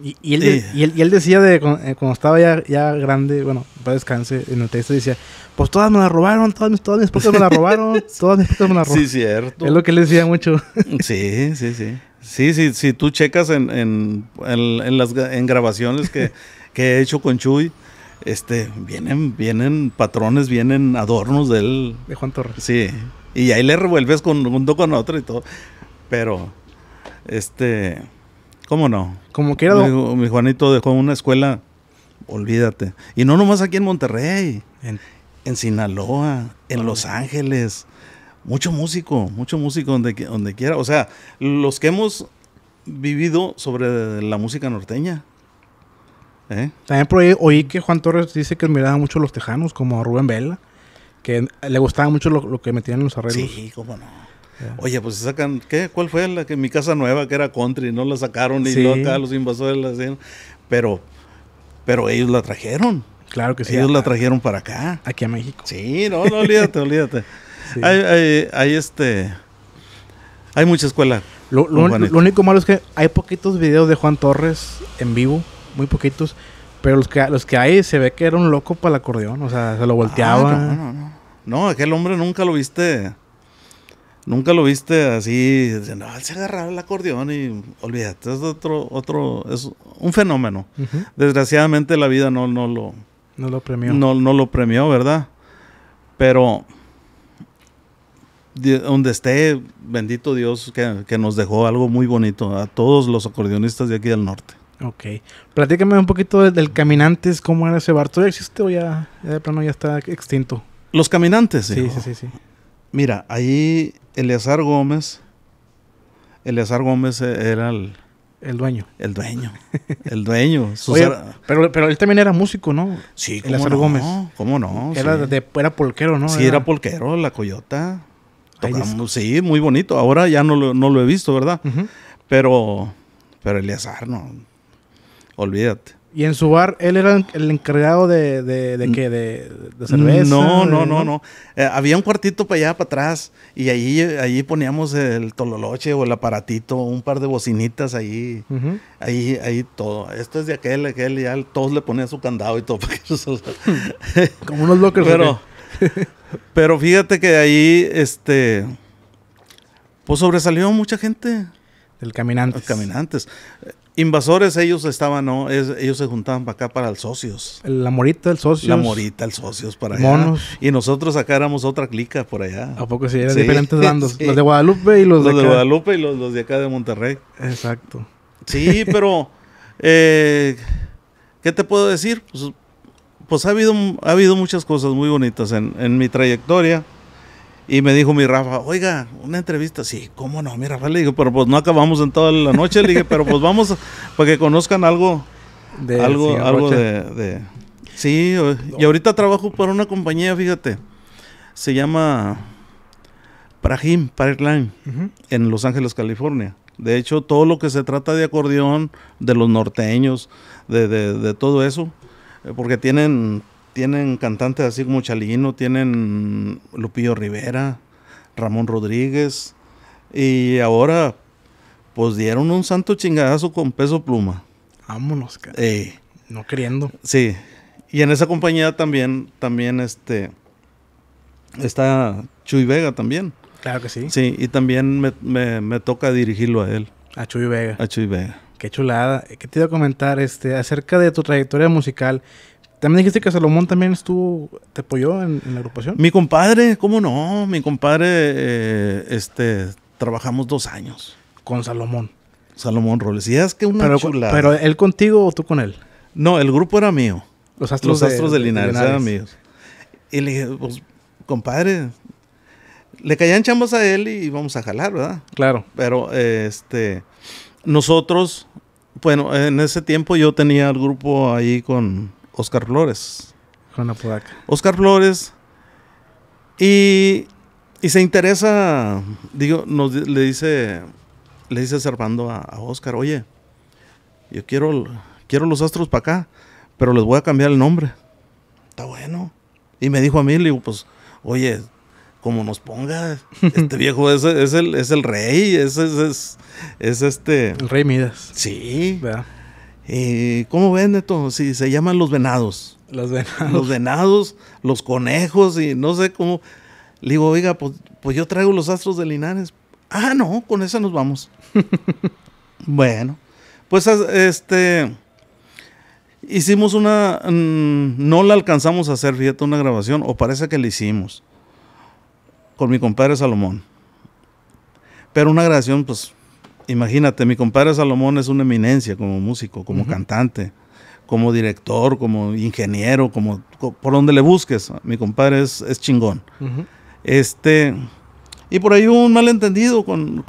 Y, él, decía de eh, cuando estaba ya, grande, bueno, para descanse, en el texto decía, pues todas me la robaron, todas mis, todas mis me la robaron, todas mis me la robaron. Sí, cierto. Es lo que él decía mucho. sí, sí, sí. Sí, sí, si sí, tú checas en, en, en, las en grabaciones que, que he hecho con Chuy, este, vienen, vienen patrones, vienen adornos de De Juan Torres. Sí. Y ahí le revuelves con, junto con otro y todo. Pero, este, ¿cómo no? Como quiera. Mi, mi Juanito dejó una escuela, olvídate. Y no nomás aquí en Monterrey, en, Sinaloa, en ah. Los Ángeles. Mucho músico, mucho músico donde, donde quiera. O sea, los que hemos vivido sobre la música norteña. ¿Eh? También oí que Juan Torres dice que admiraba mucho a los tejanos, como a Rubén Vela, que le gustaba mucho lo, que metían en los arreglos. Sí, cómo no. Oye, pues sacan, ¿qué? ¿Cuál fue la que mi casa nueva que era country? No la sacaron y sí. acá los invasores la Pero, pero ellos la trajeron. Claro que sí. Ellos la trajeron para acá. Aquí a México. Sí, no, no olvídate, olvídate. Hay, este. Hay mucha escuela. lo único malo es que hay poquitos videos de Juan Torres en vivo muy poquitos. Pero los que, los que hay se ve que era un loco para el acordeón, o sea, se lo volteaba. Ah, no, aquel hombre nunca lo viste. Nunca lo viste así. No, se agarraba el acordeón y olvídate, es otro, otro, es un fenómeno. Desgraciadamente la vida no, no lo. No lo premió. No, lo ¿verdad? Pero donde esté, bendito Dios, que, que nos dejó algo muy bonito a todos los acordeonistas de aquí del norte. Ok. Platícame un poquito del, Caminantes, cómo era ese bar. ¿Todavía existe o ya, de plano ya está extinto? Los Caminantes, sí. Sí, sí, sí. Mira, ahí Eleazar Gómez. Eleazar Gómez e, era el. El dueño. El dueño. El dueño. pero, pero él también era músico, ¿no? Sí, Eleazar Gómez. ¿Cómo no? Era, de, era polquero, ¿no? Sí, era, polquero, la Coyota. sí, muy bonito. Ahora ya no lo, no lo he visto, ¿verdad? Pero. Pero Eleazar, no olvídate. ¿Y en su bar él era el encargado de, de, de cerveza? No, no, no, no. Eh, había un cuartito para allá, para atrás, y allí, allí poníamos el tololoche o el aparatito, un par de bocinitas ahí, ahí, ahí todo. Esto es de aquel, aquel, ya todos le ponían su candado y todo. Como unos lockers. Pero, pero fíjate que ahí, este, pues sobresalió mucha gente. Del Caminantes. Los Caminantes. Invasores, ellos estaban, no, ellos se juntaban para acá para el socios. La morita, el socios. La morita, el socios para allá. Y nosotros acá éramos otra clica por allá. ¿A poco sí? diferentes bandos. Los de Guadalupe y los, de, acá. de Guadalupe y los, de acá de Monterrey. Exacto. Sí, pero eh, ¿qué te puedo decir? Pues, pues, ha habido ha habido muchas cosas muy bonitas en, en mi trayectoria. Y me dijo mi Rafa, oiga, una entrevista. Sí, ¿cómo no? Mi Rafa le dijo pero pues no acabamos en toda la noche. Le dije, pero pues vamos, para que conozcan algo. De algo algo de, Sí, y ahorita trabajo para una compañía, fíjate. Se llama Prahim Pipeline, en Los Ángeles, California. De hecho, todo lo que se trata de acordeón, de los norteños, de, de, de todo eso, eh, porque tienen tienen cantantes así como Chalino, tienen Lupillo Rivera, Ramón Rodríguez, y ahora pues dieron un santo chingadazo con peso pluma. Vámonos, cara. Eh, no queriendo. Sí. Y en esa compañía también, también este está Chuy Vega también. Claro que sí. Sí, y también me, toca dirigirlo a él. A Chuy Vega. A Chuy Vega. Qué chulada. ¿Qué te iba a comentar? Este, acerca de tu trayectoria musical, también dijiste que Salomón también estuvo, te apoyó en, la agrupación. Mi compadre, ¿cómo no? Mi compadre, eh, este, trabajamos dos años. Con Salomón. Salomón Robles. Y es que una pero, ¿Pero él contigo o tú con él? No, el grupo era mío. Los astros, Los astros de, Linares, eran míos. Y le dije, pues, compadre, le caían chambas a él y íbamos a jalar, ¿verdad? Claro. Pero, este, nosotros, bueno, en ese tiempo yo tenía el grupo ahí con Oscar Flores. Juan Apodaca. Oscar Flores. Y, se interesa, digo, nos, le dice le dice Servando a, Oscar, oye, yo quiero, quiero los astros para acá, pero les voy a cambiar el nombre. Está bueno. Y me dijo a mí, le digo, pues, oye, como nos ponga, este viejo es, el, es el rey, es, es, este... El rey Midas. Sí. ¿verdad? Eh, ¿Cómo ven, esto? Sí, se llaman los venados. Los venados. Los venados, los conejos y no sé cómo. Le digo, oiga, pues, pues yo traigo los astros de Linares. Ah, no, con esa nos vamos. bueno, pues este hicimos una. Mm, no la alcanzamos a hacer, fíjate, una grabación, o parece que la hicimos. Con mi compadre Salomón. Pero una grabación, pues, Imagínate, mi compadre Salomón es una eminencia como músico, como cantante, como director, como ingeniero, como, por donde le busques. Mi compadre es, chingón. Este. Y por ahí hubo un malentendido con,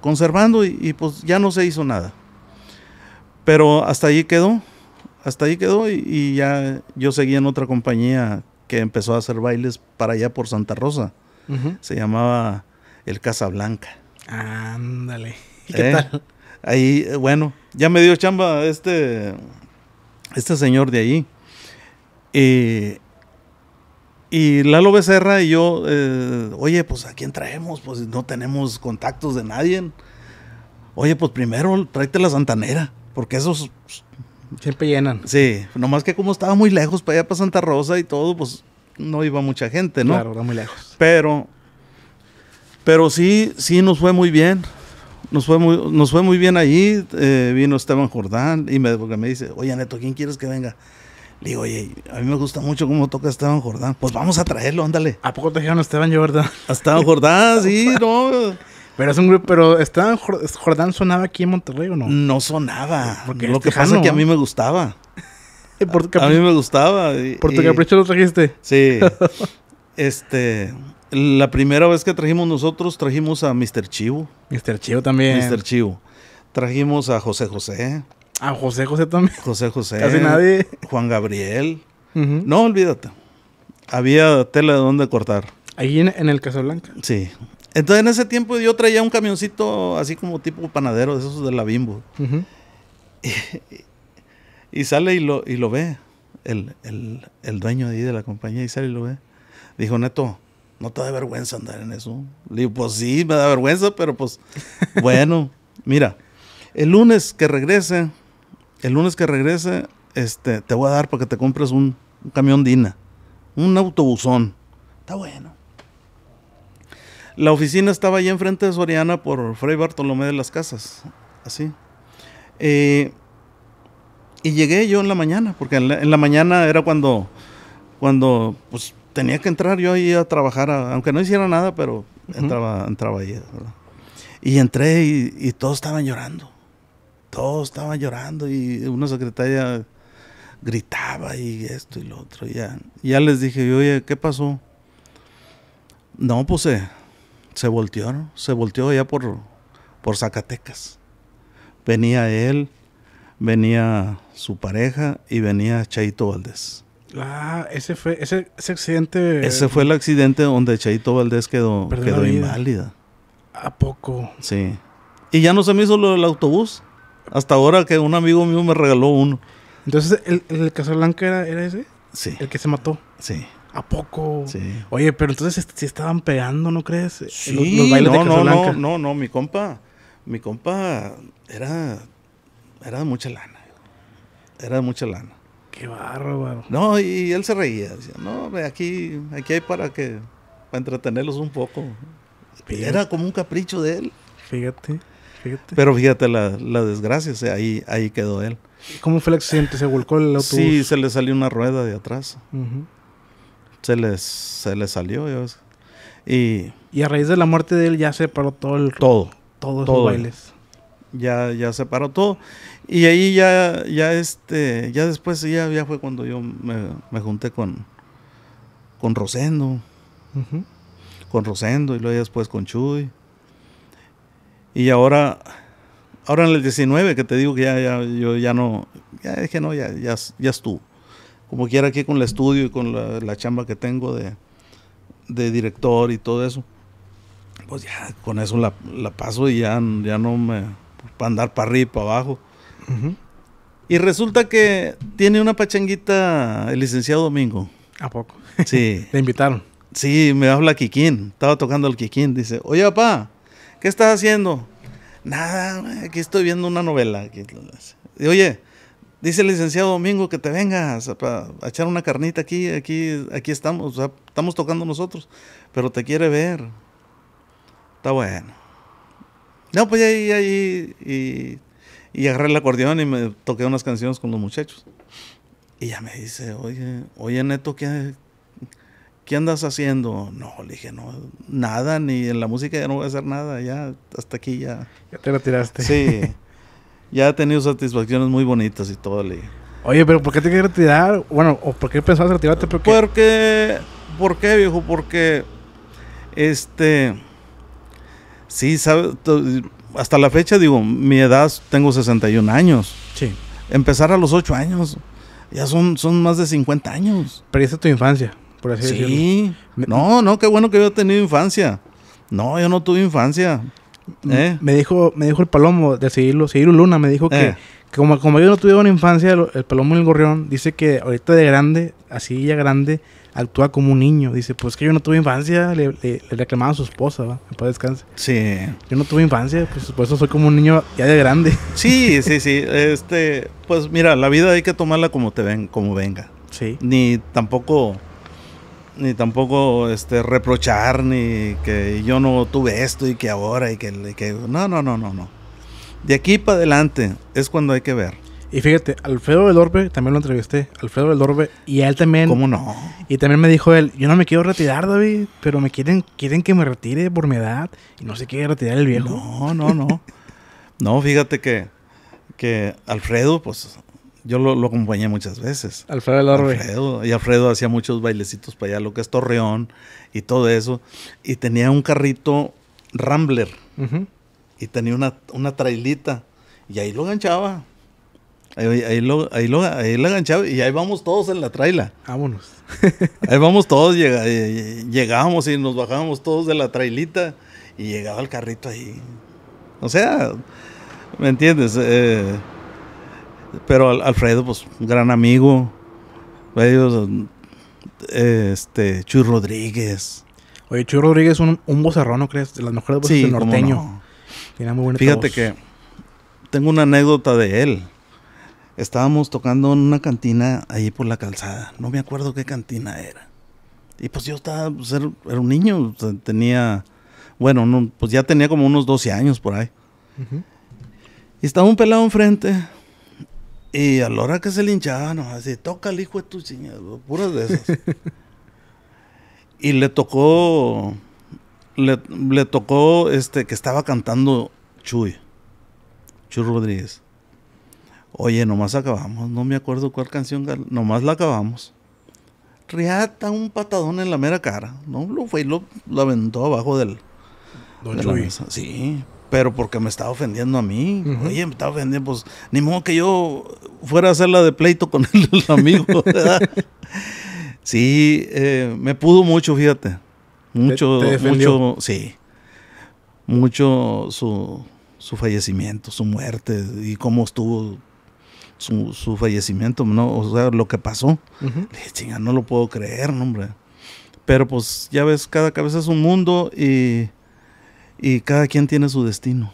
conservando y, pues ya no se hizo nada. Pero hasta allí quedó, hasta ahí quedó y, ya yo seguí en otra compañía que empezó a hacer bailes para allá por Santa Rosa. Se llamaba El Blanca. Ándale. qué ¿Eh? tal? Ahí, eh, bueno, ya me dio chamba este, este señor de ahí. Eh, y, Lalo Becerra y yo, oye, pues ¿a quién traemos? Pues no tenemos contactos de nadie. Oye, pues primero tráete la Santanera, porque esos... Pues, Siempre llenan. Sí, nomás que como estaba muy lejos para allá, para Santa Rosa y todo, pues no iba mucha gente, ¿no? Claro, era muy lejos. Pero pero sí, sí nos fue muy bien. Nos fue muy, nos fue muy bien allí. Eh, vino Esteban Jordán y me, me dice, oye Neto, ¿quién quieres que venga? Le digo, oye, a mí me gusta mucho cómo toca Esteban Jordán. Pues vamos a traerlo, ándale. ¿A poco te a Esteban Jordán? A Esteban Jordán, sí, no. Pero es un grupo, pero Esteban Jordán sonaba aquí en Monterrey o no? No sonaba. lo que pasa es que a mí me gustaba. Por a mí me gustaba. Y, por tu capricho lo trajiste. Sí. este. La primera vez que trajimos nosotros, trajimos a Mr. Chivo. Mr. Chivo también. Mr. Chivo. Trajimos a José José. A José José también. José José. Casi nadie. Juan Gabriel. No, olvídate. Había tela de dónde cortar. Ahí en, el Casablanca. Sí. Entonces en ese tiempo yo traía un camioncito así como tipo panadero, de esos de la Bimbo. y, sale y lo, y lo ve el, dueño de ahí de la compañía y sale y lo ve. Dijo, Neto, ¿no te da vergüenza andar en eso? Le digo, pues sí, me da vergüenza, pero pues bueno, mira, el lunes que regrese, el lunes que regrese, este, te voy a dar para que te compres un, camión Dina, un autobusón. Está bueno. La oficina estaba allá enfrente de Soriana por Fray Bartolomé de las Casas, así. Eh, y llegué yo en la mañana, porque en la, en la mañana era cuando, cuando pues, tenía que entrar yo ahí a trabajar, aunque no hiciera nada, pero entraba, entraba ahí. Y entré y, todos estaban llorando. Todos estaban llorando y una secretaria gritaba y esto y lo otro. ya, ya les dije, oye, ¿qué pasó? No, pues eh, se, volteó, Se volteó allá por, por Zacatecas. Venía él, venía su pareja y venía Chaito Valdés. Ah, ese fue ese, ese accidente. Ese fue el accidente donde Chaito Valdés quedó, quedó inválida. ¿A poco? Sí. Y ya no se me hizo lo del autobús. Hasta ahora que un amigo mío me regaló uno. Entonces, ¿el, el Casablanca era, era ese? Sí. ¿El que se mató? Sí. ¿A poco? Sí. Oye, pero entonces si este, estaban pegando, ¿no crees? los, bailes no, No, no, no, mi compa, mi compa era, era mucha lana. Era mucha lana. Qué bárbaro. No, y él se reía. Decía, no, aquí, aquí hay para que para entretenerlos un poco. Era como un capricho de él. Fíjate, fíjate. Pero fíjate la, la desgracia, ahí, ahí quedó él. ¿Cómo fue el accidente? ¿Se volcó el autobús? Sí, se le salió una rueda de atrás. se, le se salió, Y, y a raíz de la muerte de él ya se paró todo el... Todo. Todos los bailes. Ya, ya se paró todo. Y ahí ya, ya este, ya después ya, fue cuando yo me, junté con, con Rosendo. Con Rosendo y luego después con Chuy. Y ahora, ahora en el 19 que te digo que ya, ya yo ya no, ya no, ya, ya, ya estuvo. Como quiera aquí con el estudio y con la, chamba que tengo de, director y todo eso. Pues ya con eso la, paso y ya, ya no me, para andar para arriba y para abajo y resulta que tiene una pachanguita el licenciado Domingo. ¿A poco? Sí. Le invitaron. Sí, me habla Kikín. Estaba tocando el Kikín. Dice, oye, papá, ¿qué estás haciendo? Nada, aquí estoy viendo una novela. Y, oye, dice el licenciado Domingo que te vengas a, echar una carnita aquí. Aquí, aquí estamos, estamos tocando nosotros, pero te quiere ver. Está bueno. No, pues ahí, ahí, y y agarré el acordeón y me toqué unas canciones con los muchachos. Y ya me dice, oye, oye Neto, ¿qué, ¿qué andas haciendo? No, le dije, no, nada, ni en la música ya no voy a hacer nada, ya, hasta aquí ya. Ya te retiraste. Sí, ya he tenido satisfacciones muy bonitas y todo, le Oye, pero ¿por qué te quieres retirar? Bueno, ¿o por qué pensabas retirarte? ¿Por qué? Porque, ¿por qué, viejo? Porque, este, sí, ¿sabes? hasta la fecha, digo, mi edad, tengo 61 años. Sí. Empezar a los 8 años, ya son, son más de 50 años. Perdiste tu infancia, por así decirlo. Sí. No, no, qué bueno que yo he tenido infancia. No, yo no tuve infancia. ¿eh? Me, dijo, me dijo el palomo de seguirlo, seguirlo Luna, me dijo que, eh. como, como yo no tuve una infancia, el palomo y el gorrión dice que ahorita de grande, así ya grande, actúa como un niño. Dice, pues que yo no tuve infancia, le, le, a su esposa, ¿va? Me Sí. Yo no tuve infancia, pues por eso soy como un niño ya de grande. Sí, sí, sí. Este, pues mira, la vida hay que tomarla como te ven, como venga. Sí. Ni tampoco ni tampoco este reprochar ni que yo no tuve esto y que ahora y que, que no, no, no, no, no. De aquí para adelante es cuando hay que ver. Y fíjate, Alfredo del Orbe, también lo entrevisté, Alfredo del Orbe, y él también. ¿Cómo no? Y también me dijo él, yo no me quiero retirar, David, pero me quieren, quieren que me retire por mi edad, y no sé qué, retirar el viejo. No, no, no. no, fíjate que, que Alfredo, pues, yo lo, lo, acompañé muchas veces. Alfredo del Orbe. y Alfredo hacía muchos bailecitos para allá, lo que es Torreón y todo eso. Y tenía un carrito Rambler. Y tenía una, una trailita. Y ahí lo ganchaba. Ahí, lo, ahí, y ahí vamos todos en la traila. Vámonos. ahí vamos todos, llegábamos eh, y nos bajábamos todos de la trailita y llegaba el carrito ahí. O sea, ¿me entiendes? Eh, pero Alfredo, pues, gran amigo. Eh, este, Chuy Rodríguez. Oye, Chuy Rodríguez es un, un vocerrón, ¿no crees? De las mejores voces norteño. muy Fíjate que tengo una anécdota de él estábamos tocando en una cantina ahí por la calzada. No me acuerdo qué cantina era. Y pues yo estaba, pues, era, un niño, tenía, bueno, pues ya tenía como unos 12 años por ahí. Y estaba un pelado enfrente. Y a la hora que se linchaba, nos así, toca el hijo de tu chingada, puras de esas. y le tocó, le, le, tocó este que estaba cantando Chuy, Chuy Rodríguez. Oye, nomás acabamos, no me acuerdo cuál canción, nomás la acabamos. Riata un patadón en la mera cara, ¿no? Lo fue y lo, aventó abajo del... Sí, pero porque me estaba ofendiendo a mí. Oye, me estaba ofendiendo, pues ni modo que yo fuera a hacer la de pleito con el, el amigo, sí, eh, me pudo mucho, fíjate. Mucho, mucho, sí. Mucho su, su fallecimiento, su muerte y cómo estuvo su, fallecimiento, ¿no? O sea, lo que pasó. Le dije, chinga, no lo puedo creer, ¿no, hombre. Pero pues ya ves, cada cabeza es un mundo y, cada quien tiene su destino.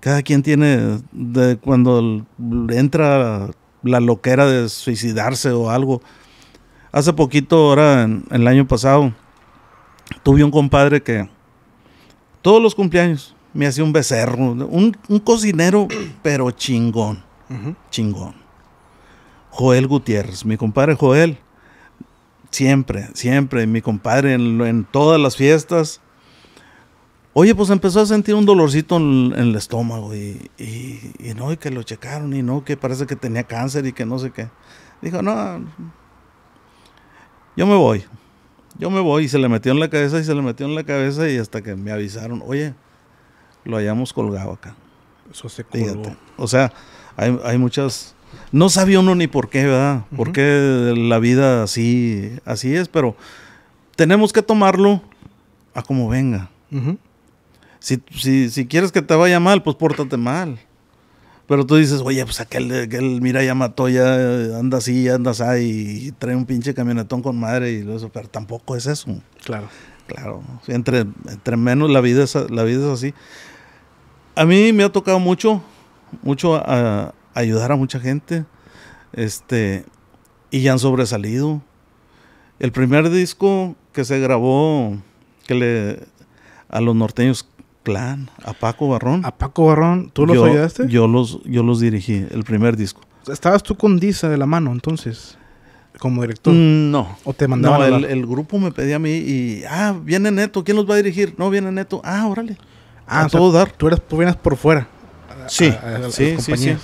Cada quien tiene, de cuando entra la loquera de suicidarse o algo. Hace poquito, ahora, en, el año pasado, tuve un compadre que todos los cumpleaños me hacía un becerro, un cocinero, pero chingón chingón. Joel Gutiérrez, mi compadre Joel, siempre, siempre, mi compadre en, todas las fiestas. Oye, pues empezó a sentir un dolorcito en, el estómago y, no, y que lo checaron y no, que parece que tenía cáncer y que no sé qué. Dijo, no, yo me voy, yo me voy. Y se le metió en la cabeza y se le metió en la cabeza y hasta que me avisaron, oye, lo hayamos colgado acá. Eso se O sea, hay, muchas... No sabía uno ni por qué, ¿verdad? Por qué la vida así, así es, pero tenemos que tomarlo a como venga. si, quieres que te vaya mal, pues pórtate mal. Pero tú dices, oye, pues aquel, él mira, ya mató, ya eh, anda así, anda así, y trae un pinche camionetón con madre y eso, pero tampoco es eso. Claro. Claro. Entre, entre menos la vida, la vida es así. A mí me ha tocado mucho mucho a, ayudar a mucha gente. Este, y ya han sobresalido. El primer disco que se grabó, que le a los norteños clan, a Paco Barrón. A Paco Barrón, ¿tú los ayudaste? Yo los, yo los dirigí, el primer disco. ¿Estabas tú con Disa de la mano entonces? Como director. Mm, no. te el, grupo me pedía a mí y, ah, viene Neto, ¿quién los va a dirigir? No, viene Neto. Ah, órale. Ah, todo dar. Tú, eras, tú vienes por fuera sí, sí, Sí,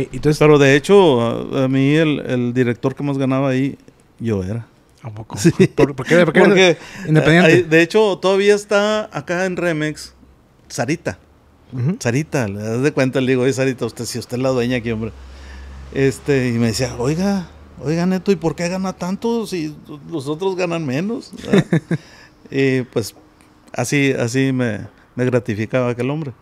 entonces... Pero de hecho, a, mí el, director que más ganaba ahí, yo era. ¿A poco? ¿Por, qué? independiente? Eh, de hecho, todavía está acá en Remex Sarita. Sarita, le das de cuenta, le digo, oye Sarita, usted, si usted es la dueña aquí, hombre. Este, y me decía, oiga, oiga Neto, ¿y por qué gana tanto si los otros ganan menos? y pues así, así me, me gratificaba aquel hombre.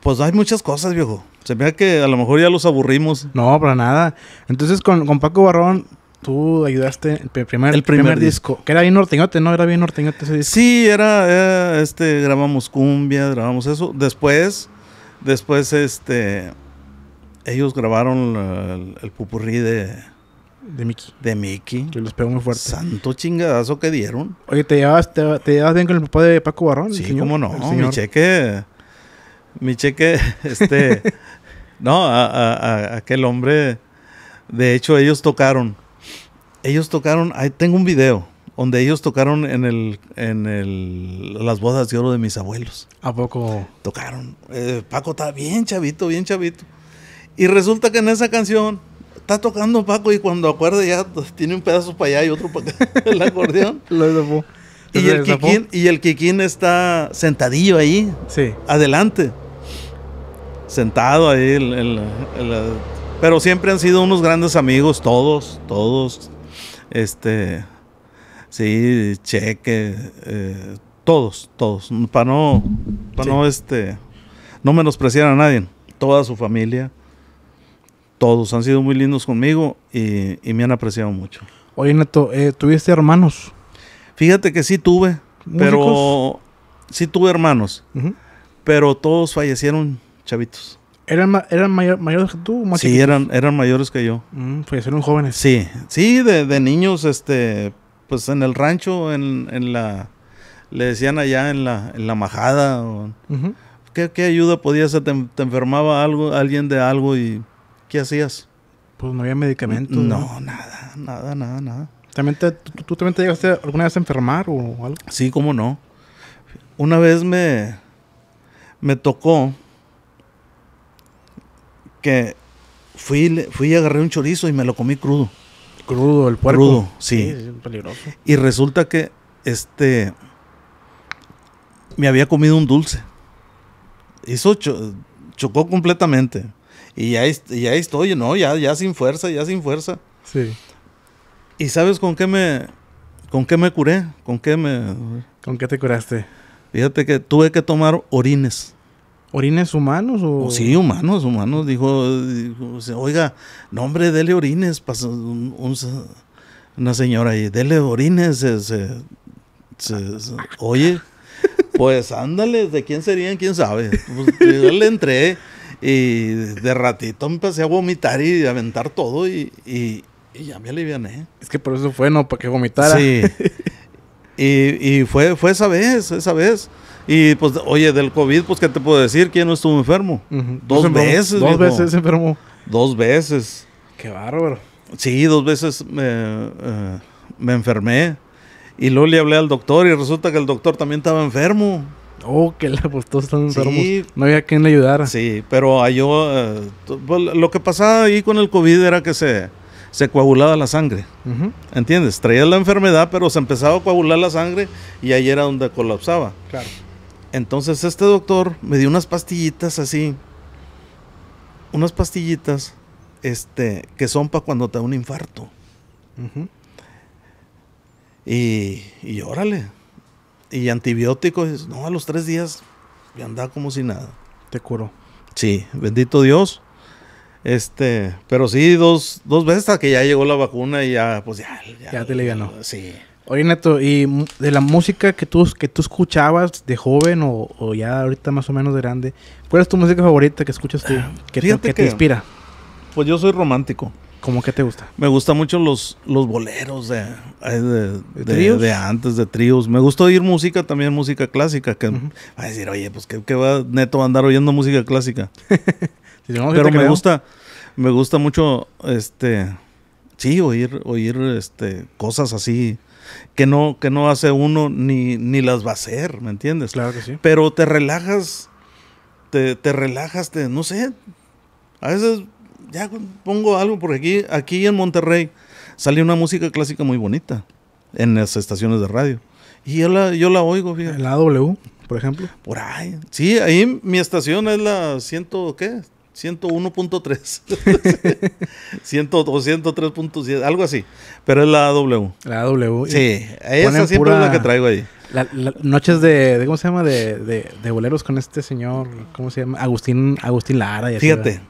Pues hay muchas cosas, viejo. Se vea que a lo mejor ya los aburrimos. No, para nada. Entonces con, Paco Barrón, tú ayudaste el primer, el primer, disco. Que era bien norteñote, ¿no? Era bien norteñote ese disco. Sí, era, este, grabamos cumbia, grabamos eso. Después, después, este, ellos grabaron el, pupurrí de... De Mickey. De Mickey. Que los pegó muy fuerte. Santo chingadazo que dieron. Oye, ¿te llevas, te, llevas bien con el papá de Paco Barrón? Sí, cómo no. Mi cheque mi cheque, este, no, a, aquel hombre, de hecho ellos tocaron, ellos tocaron, ahí tengo un video donde ellos tocaron en el, en el, las bodas de oro de mis abuelos. ¿A poco? Tocaron, eh, Paco está bien chavito, bien chavito. Y resulta que en esa canción está tocando Paco y cuando acuerde ya tiene un pedazo para allá y otro para acá, el acordeón. Lo y, el Kikín, está sentadillo ahí. Sí. Adelante. Sentado ahí. pero siempre han sido unos grandes amigos, todos, todos. Este. Sí, Cheque. Eh, todos, todos. Para no. no, este. No menospreciar a nadie. Toda su familia. Todos han sido muy lindos conmigo y, me han apreciado mucho. Oye, Neto, eh, ¿tuviste hermanos? Fíjate que sí tuve, pero sí tuve hermanos, pero todos fallecieron chavitos. ¿Eran, eran mayores que tú? Más sí, eran, eran mayores que yo. Mm, fallecieron jóvenes. Sí, sí, de, niños, este, pues en el rancho, en, en la, le decían allá en la, en la majada. ¿qué, ayuda podías Te, enfermaba algo, alguien de algo y ¿qué hacías? Pues no había medicamentos. no, nada, nada, nada, nada. ¿También tú, también te llegaste alguna vez a enfermar o algo? Sí, cómo no. Una vez me, me tocó que fui, fui y agarré un chorizo y me lo comí crudo. Crudo, el puerco. Crudo, sí. Y resulta que este me había comido un dulce. Eso chocó completamente. Y ya, estoy, no, ya, ya sin fuerza, ya sin fuerza. Sí. ¿Y sabes con qué me, con qué me curé? ¿Con qué me... ¿Con qué te curaste? Fíjate que tuve que tomar orines. ¿Orines humanos o...? Oh, sí, humanos, humanos. Dijo, oiga, nombre hombre, dele orines. Pasó una señora ahí, dele orines. Se, oye, pues ándale, ¿de quién serían? ¿Quién sabe? Pues, yo le entré y de ratito me empecé a vomitar y a aventar todo y y ya me aliviané. Es que por eso fue, ¿no? Para que vomitara. Sí. y, fue, fue esa vez, esa vez. Y pues, oye, del COVID, pues, ¿qué te puedo decir? ¿Quién no estuvo enfermo? Dos pues, veces. Dos veces enfermo Dos veces. Qué bárbaro. Sí, dos veces eh, me, enfermé. Y luego le hablé al doctor y resulta que el doctor también estaba enfermo. Oh, que le pues todos están enfermos. Sí, no había quien le ayudara. Sí, pero ah, yo, eh, pues, lo que pasaba ahí con el COVID era que se, se coagulaba la sangre. ¿Entiendes? Traía la enfermedad, pero se empezaba a coagular la sangre y ahí era donde colapsaba. Claro. Entonces este doctor me dio unas pastillitas así, unas pastillitas este, que son para cuando te da un infarto. y, y órale. Y antibióticos, no, a los tres días y andaba como si nada. Te curó. Sí, bendito Dios. Este, pero sí, dos, dos veces hasta que ya llegó la vacuna y ya, pues ya. Ya, te le ganó. Sí. Oye, Neto, ¿y de la música que tú, que tú escuchabas de joven o, ya ahorita más o menos de grande, cuál es tu música favorita que escuchas tú? Ah, que, te, inspira. Pues yo soy romántico. ¿Cómo que te gusta? Me gustan mucho los, los boleros de, antes, de tríos. Me gusta oír música también, música clásica. Que va a decir, oye, pues que, va neto a andar oyendo música clásica. pero me gusta, me gusta mucho, este, sí, oír, oír, este, cosas así que no, que no hace uno ni, ni las va a hacer, ¿me entiendes? Claro que sí. Pero te relajas, te, te relajas, te, no sé, a veces ya pongo algo, porque aquí, aquí en Monterrey salió una música clásica muy bonita en las estaciones de radio. Y yo la, yo la oigo, fíjate. ¿La W, por ejemplo? Por ahí. Sí, ahí mi estación es la ciento, ¿qué? 101.3. o 103.7, algo así. Pero es la AW. La AW. Sí, esa siempre es la que traigo ahí. noches de, ¿cómo se llama? De, boleros con este señor, ¿cómo se llama? Agustín, Agustín Lara. Y así, fíjate,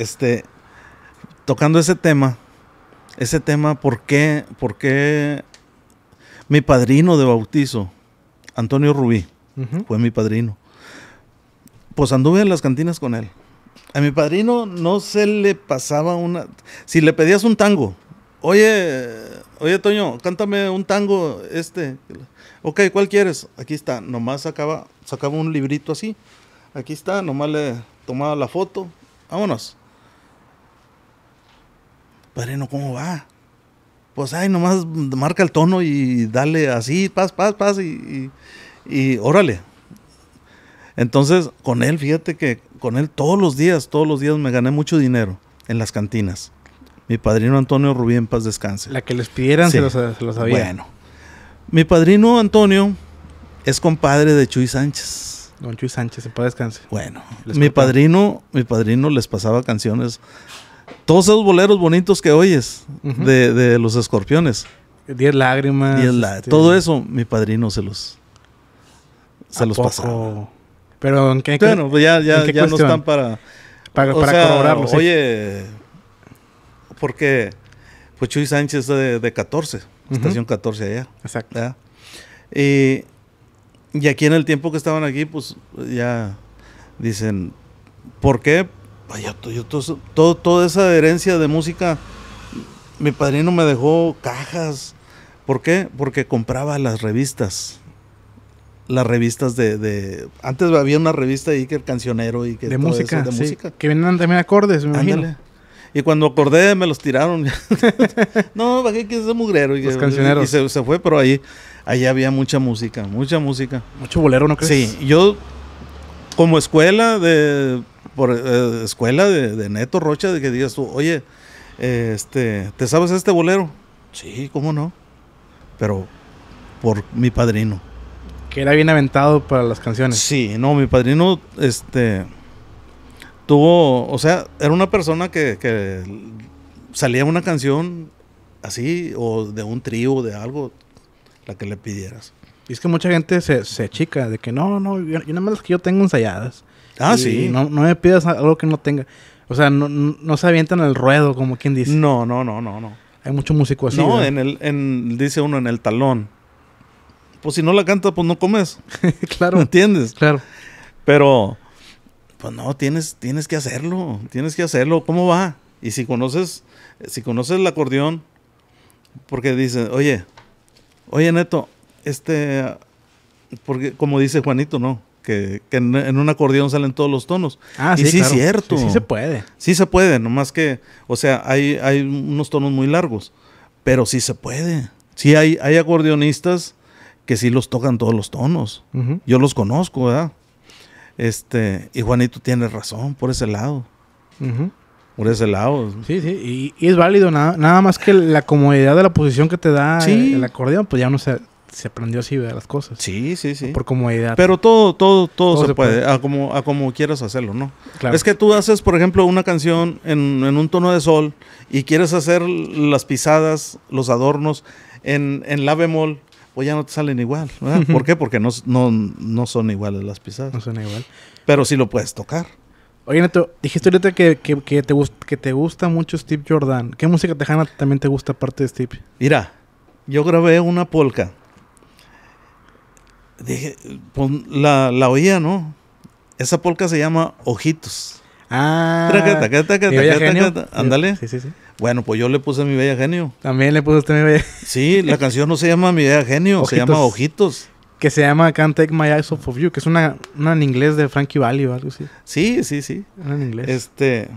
este, tocando ese tema, ese tema, ¿por qué, por qué mi padrino de bautizo, Antonio Rubí, fue mi padrino? Pues anduve en las cantinas con él a mi padrino no se le pasaba una. Si le pedías un tango, oye, oye Toño, cántame un tango este. Ok, ¿cuál quieres? Aquí está. Nomás sacaba, sacaba un librito así. Aquí está, nomás le tomaba la foto. Vámonos. Padrino, ¿cómo va? Pues ay, nomás marca el tono y dale así, paz, paz, paz y órale. Entonces, con él, fíjate que con él todos los días, todos los días me gané mucho dinero en las cantinas. Mi padrino Antonio Rubí en paz descanse. La que les pidieran se, los, había. Bueno, mi padrino Antonio es compadre de Chuy Sánchez. Don Chuy Sánchez, en paz descanse. Bueno, mi padrino, mi padrino les pasaba canciones. Todos esos boleros bonitos que oyes de, los escorpiones. Diez lágrimas. Este, todo eso, mi padrino se los, se los pasaba. Pero en qué Bueno, pues ya, no están para. Para, para Oye, porque pues Chuy Sánchez de, de 14, estación 14 allá. Exacto. Y, aquí en el tiempo que estaban aquí, pues ya dicen, ¿por qué? todo, toda esa herencia de música, mi padrino me dejó cajas. ¿Por qué? Porque compraba las revistas las revistas de, de, Antes había una revista ahí que el cancionero y que. De música. música. Que venían también acordes, me Y cuando acordé me los tiraron. no, bajé que es de mugrero. Y, se, fue, pero ahí, ahí había mucha música, mucha música. Mucho bolero, ¿no crees? Sí, yo como escuela de. Por, eh, escuela de, Neto Rocha, de que digas tú, oye, este, ¿te sabes este bolero? Sí, ¿cómo no? Pero por mi padrino. Que era bien aventado para las canciones. Sí, no, mi padrino, este. Tuvo. O sea, era una persona que, salía una canción así, o de un trío, de algo, la que le pidieras. Y es que mucha gente se, se chica de que no, no, yo, nada más que yo tengo ensayadas. Ah, sí. No, me pidas algo que no tenga. O sea, no, no se avientan el ruedo, como quien dice. No, no, no, no, no. Hay mucho músico así. No, en el, en, dice uno, en el talón pues si no la canta, pues no comes. claro. entiendes? Claro. Pero, pues no, tienes, tienes que hacerlo, tienes que hacerlo, ¿cómo va? Y si conoces, si conoces el acordeón, porque dicen, oye, oye Neto, este, porque como dice Juanito, ¿no? Que, en, un acordeón salen todos los tonos. Ah, sí, es cierto. Sí, se puede. Sí se puede, nomás que, o sea, hay, hay unos tonos muy largos, pero sí se puede. Sí hay, hay acordeonistas que sí los tocan todos los tonos. Yo los conozco, ¿verdad? Este, y Juanito tiene razón por ese lado. Por ese lado. Sí, sí, y, es válido, nada, más que la comodidad de la posición que te da eh, el, acordeón, pues ya no se, se aprendió así de las cosas. Sí, sí, sí. Por comodidad. Pero todo, todo, todo, se, puede, A, como, a como quieras hacerlo, ¿no? Claro. Es que tú haces, por ejemplo, una canción en, en, un tono de sol y quieres hacer las pisadas, los adornos en, en la bemol pues ya no te salen igual. ¿verdad? ¿Por qué? Porque no, son iguales las pisadas. No son igual. Pero sí lo puedes tocar. Oye, Neto, dijiste ahorita que, te, que te gusta mucho Steve Jordan. ¿Qué música tejana también te gusta aparte de Steve? Mira, yo grabé una polka. Pues, la, la oía, ¿no? Esa polka se llama Ojitos. Ah. Ándale. Sí, sí, sí. Bueno, pues yo le puse mi bella genio. También le puse usted mi bella. genio... Sí, la canción no se llama mi bella genio, se llama Ojitos. Que se llama Can't Take My Eyes Off of You, que es una, en inglés de Frankie Valley o algo así. Sí, sí, sí. en inglés. Este.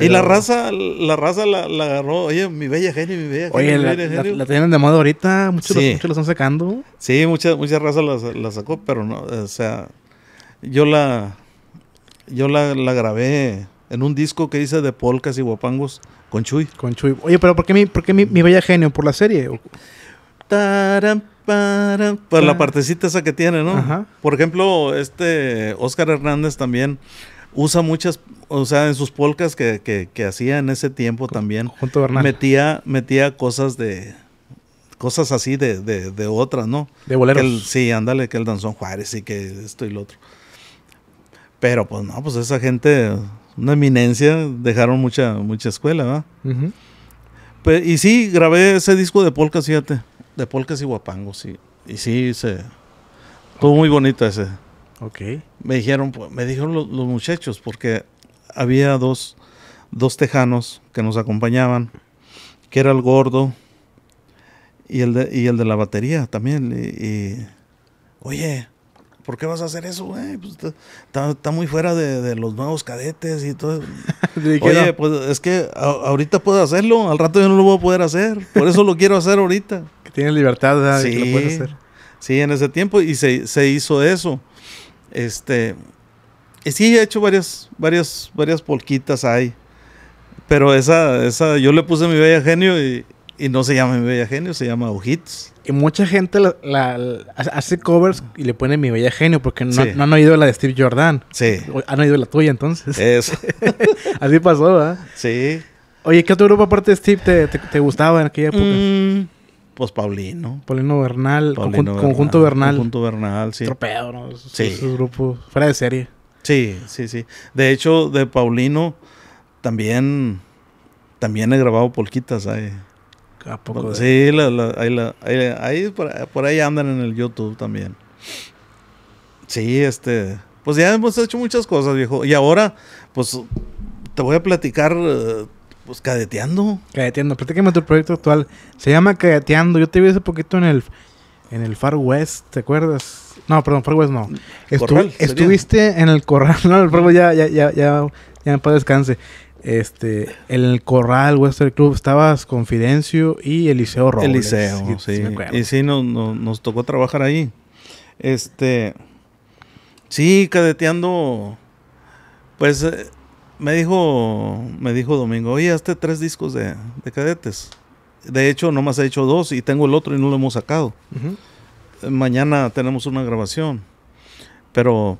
Y la raza, la raza la, agarró. Oye, mi bella genio, mi bella genio. Oye, la, tienen de moda ahorita. Muchos, la los, están sacando. Sí, muchas muchas raza la, sacó, pero no. O sea, yo la. Yo la, grabé en un disco que hice de polcas y guapangos con Chuy. Con Oye, pero ¿por qué mi, por qué mi, bella genio? ¿Por la serie? para, la ah. partecita esa que tiene, ¿no? Por ejemplo, este Oscar Hernández también usa muchas, o sea, en sus polcas que, hacía en ese tiempo también, junto a metía, metía cosas de, cosas así de, otras, ¿no? De boleros. sí, ándale, que el Danzón Juárez y que esto y lo otro. Pero pues no, pues esa gente una eminencia, dejaron mucha, mucha escuela, ¿va? Pues, y sí, grabé ese disco de polka fíjate, de polcas y guapangos, sí, y sí, se, muy bonito ese. Ok. Me dijeron, pues, me dijeron los, muchachos, porque había dos, dos tejanos que nos acompañaban, que era el gordo y el de, y el de la batería también. y, oye, ¿por qué vas a hacer eso, güey? Pues, está, muy fuera de, los nuevos cadetes y todo. Oye, pues es que ahorita puedo hacerlo, al rato yo no lo voy a poder hacer. Por eso lo quiero hacer ahorita. Que tiene libertad, sí, lo hacer. Sí, en ese tiempo, y se, hizo eso. Este, y sí, he hecho varias, varias, varias polquitas ahí. Pero esa, esa, yo le puse mi bella genio y, y no se llama Mi Bella Genio, se llama Hits. Y mucha gente hace covers y le pone Mi Bella Genio porque no, han oído la de Steve Jordan. Sí. Han oído la tuya entonces. Eso. Así pasó, ¿verdad? Sí. Oye, ¿qué otro grupo aparte de Steve te, gustaba en aquella época? Mm, pues Paulino. Paulino Bernal, Conjunto Bernal. Conjunto Bernal, sí. Tropeo, ¿no? Esos, grupos fuera de serie. Sí, sí, sí. De hecho, de Paulino también, también he grabado polquitas ahí. Pues sí, ahí, ahí, por, ahí andan en el YouTube también. Sí, este. Pues ya hemos hecho muchas cosas, viejo. Y ahora, pues te voy a platicar. Eh, pues cadeteando. Cadeteando. Platícame tu proyecto actual. Se llama Cadeteando. Yo te vi hace poquito en el, en el Far West, ¿te acuerdas? No, perdón, Far West no. estuviste en el corral. No, el Far ya, ya, ya, ya, ya me puedo descansar este, el Corral Western Club, estabas Confidencio y Eliseo Robles. Eliseo, sí. sí. y sí, nos tocó trabajar ahí. Este, sí, cadeteando, pues eh, me dijo, me dijo Domingo, oye, hazte tres discos de, cadetes. De hecho, nomás he hecho dos y tengo el otro y no lo hemos sacado. Mañana tenemos una grabación, pero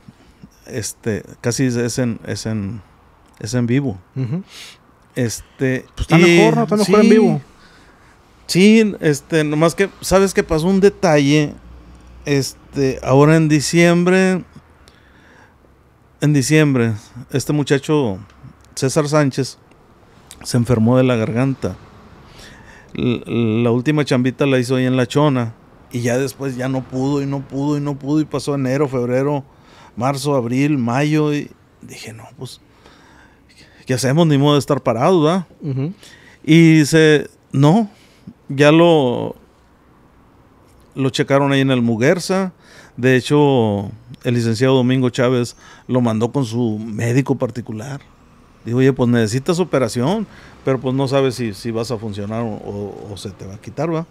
este, casi es en es en vivo. Este. Pues está mejor, Está mejor en vivo. Sí, este, nomás que, ¿sabes qué pasó? Un detalle. Este, ahora en diciembre. En diciembre, este muchacho, César Sánchez, se enfermó de la garganta. la última chambita la hizo ahí en La Chona. Y ya después ya no pudo, y no pudo, y no pudo. Y pasó enero, febrero, marzo, abril, mayo. Y dije, no, pues ¿qué hacemos? Ni modo de estar parados, ¿va? Y dice, no, ya lo, lo checaron ahí en el Muguerza. De hecho, el licenciado Domingo Chávez lo mandó con su médico particular. Digo, oye, pues necesitas operación, pero pues no sabes si, vas a funcionar o, se te va a quitar, ¿va?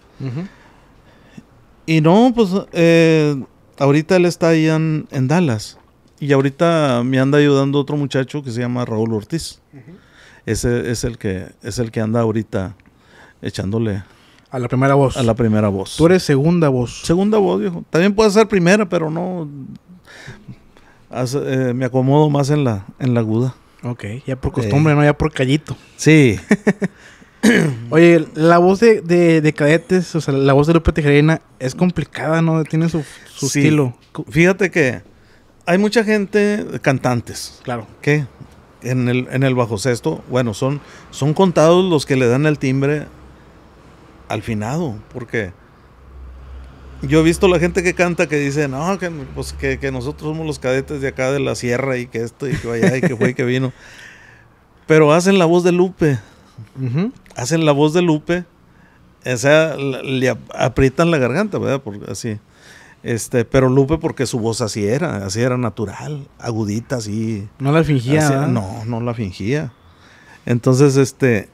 Y no, pues eh, ahorita él está ahí en Dallas. Y ahorita me anda ayudando otro muchacho que se llama Raúl Ortiz. Ese es el que es el que anda ahorita echándole a la primera voz. A la primera voz. Tú eres segunda voz. Segunda voz, viejo. También puedo ser primera, pero no eh, me acomodo más en la en la aguda. Ok, ya por eh. costumbre, no ya por callito. Sí. Oye, la voz de, de, cadetes, o sea, la voz de López Tejerina es complicada, ¿no? Tiene su, estilo. Fíjate que hay mucha gente, cantantes. Claro. Que en el, en el bajo sexto, bueno, son, son contados los que le dan el timbre al finado, porque yo he visto la gente que canta que dice, no, que, pues, que, nosotros somos los cadetes de acá de la sierra y que esto y que vaya y que fue y que vino. Pero hacen la voz de Lupe. Hacen la voz de Lupe. O sea, le aprietan la garganta, ¿verdad? así. Este, pero Lupe porque su voz así era, así era natural, agudita, así. No la fingía. no, no la fingía. Entonces, este,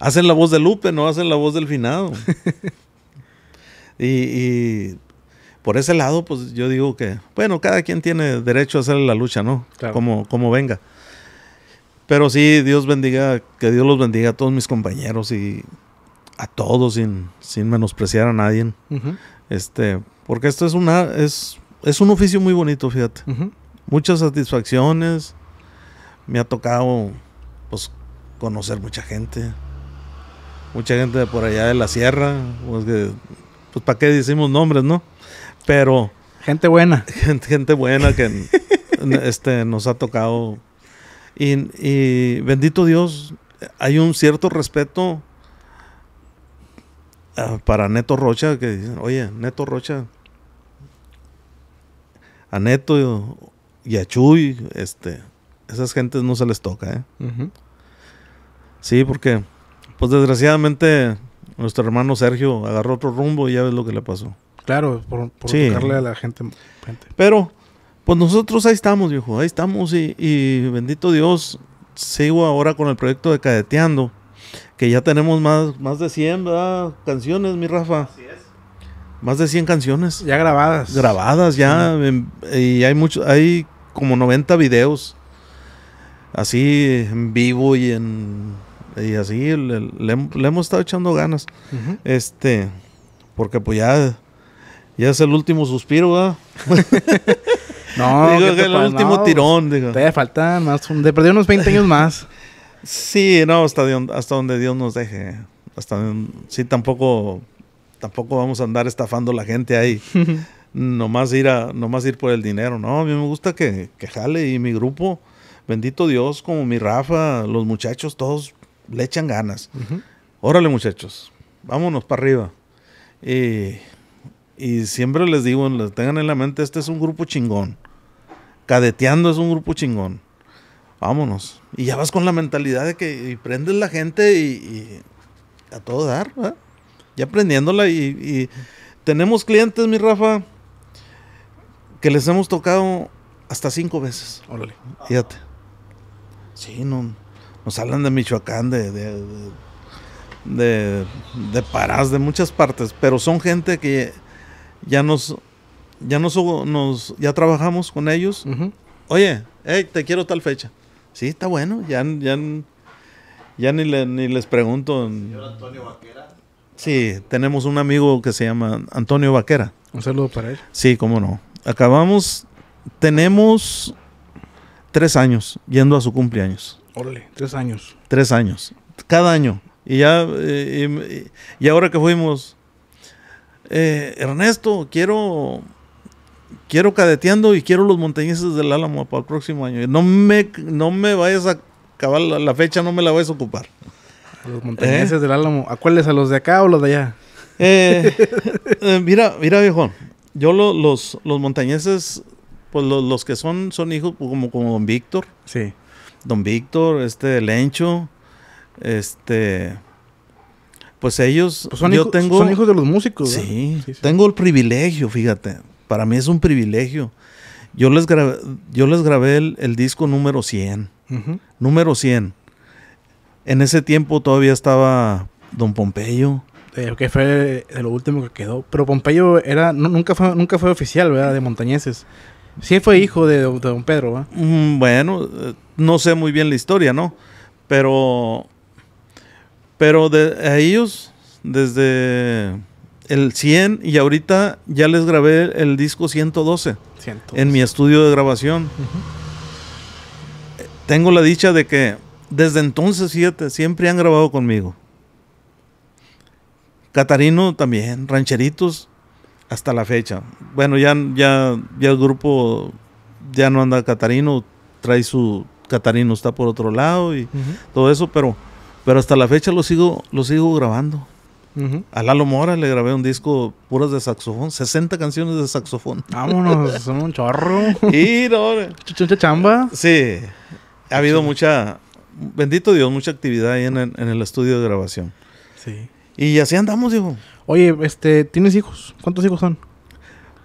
hacen la voz de Lupe, no hacen la voz del finado. y, por ese lado, pues yo digo que, bueno, cada quien tiene derecho a hacer la lucha, ¿no? Como, como venga. Pero sí, Dios bendiga, que Dios los bendiga a todos mis compañeros y a todos sin, menospreciar a nadie. Este, porque esto es una es, es un oficio muy bonito, fíjate. Muchas satisfacciones. Me ha tocado pues conocer mucha gente. Mucha gente de por allá de la sierra, pues, pues para qué decimos nombres, ¿no? Pero gente buena. Gente, buena que este nos ha tocado y bendito Dios, hay un cierto respeto Ah, para Neto Rocha, que dicen, oye, Neto Rocha, a Neto y a Chuy, este, esas gentes no se les toca, ¿eh? Sí, porque, pues desgraciadamente, nuestro hermano Sergio agarró otro rumbo y ya ves lo que le pasó. Claro, por, por tocarle a la gente, Pero, pues nosotros ahí estamos, viejo, ahí estamos y, y bendito Dios, sigo ahora con el proyecto de Cadeteando que ya tenemos más, más de 100 canciones, mi Rafa. Así es. Más de 100 canciones. Ya grabadas. Grabadas, ya. Em, y hay mucho, hay como 90 videos. Así en vivo y en. Y así le, hemos estado echando ganas. Este. Porque pues ya. Ya es el último suspiro, no, el último tirón, pues, Te faltan más. De perder unos 20 años más. Sí, no, hasta, hasta donde Dios nos deje. Hasta sí, tampoco, tampoco vamos a andar estafando a la gente ahí. nomás ir a, nomás ir por el dinero. No, a mí me gusta que, jale y mi grupo, bendito Dios, como mi Rafa, los muchachos, todos le echan ganas. Órale, muchachos, vámonos para arriba. y, siempre les digo, tengan en la mente, este es un grupo chingón. Cadeteando es un grupo chingón vámonos. Y ya vas con la mentalidad de que prendes la gente y, a todo dar, Ya prendiéndola y, tenemos clientes, mi Rafa, que les hemos tocado hasta cinco veces. Órale. Fíjate. Sí, no, nos hablan de Michoacán, de, de, de, de Parás, de muchas partes, pero son gente que ya nos, ya nos, nos ya trabajamos con ellos. Oye, te quiero tal fecha. Sí, está bueno. Ya, ya, ni, ni les pregunto. Señor Antonio Vaquera. Sí, tenemos un amigo que se llama Antonio Vaquera. Un saludo para él. Sí, cómo no. Acabamos, tenemos tres años yendo a su cumpleaños. Órale, tres años. Tres años. Cada año. Y ya, eh, ahora que fuimos, eh, Ernesto, quiero quiero cadeteando y quiero los montañeses del Álamo para el próximo año. No me, no me vayas a acabar la, fecha, no me la vayas a ocupar. Los montañeses del Álamo, ¿a cuáles? ¿A los de acá o los de allá? Eh, eh, mira, mira viejo, yo los, los montañeses, pues los que son, son hijos pues, como, como don Víctor. Sí. Don Víctor, este Lencho, este pues ellos pues son yo tengo hijos de los músicos sí, tengo el privilegio fíjate para mí es un privilegio. Yo les grabé, yo les grabé el, disco número 100. Número 100. En ese tiempo todavía estaba Don Pompeyo. que fue de lo último que quedó. Pero Pompeyo era, nunca, fue, nunca fue oficial, ¿verdad? De Montañeses. Sí fue hijo de, Don Pedro, mm, bueno, eh, no sé muy bien la historia, ¿no? Pero, pero de, a ellos, desde el 100 y ahorita ya les grabé el disco 112, en mi estudio de grabación. Tengo la dicha de que desde entonces, fíjate, siempre han grabado conmigo. Catarino también, Rancheritos, hasta la fecha. Bueno, ya, ya, ya el grupo ya no anda Catarino, trae su Catarino está por otro lado y todo eso, pero, pero hasta la fecha lo sigo, lo sigo grabando. A Lalo Mora le grabé un disco Puros de saxofón, 60 canciones de saxofón. Vámonos, son un chorro. y eh, Chucha chamba. Sí, ha habido mucha, bendito Dios, mucha actividad ahí en, el estudio de grabación. Sí. Y así andamos, hijo Oye, este, ¿tienes hijos? ¿Cuántos hijos son?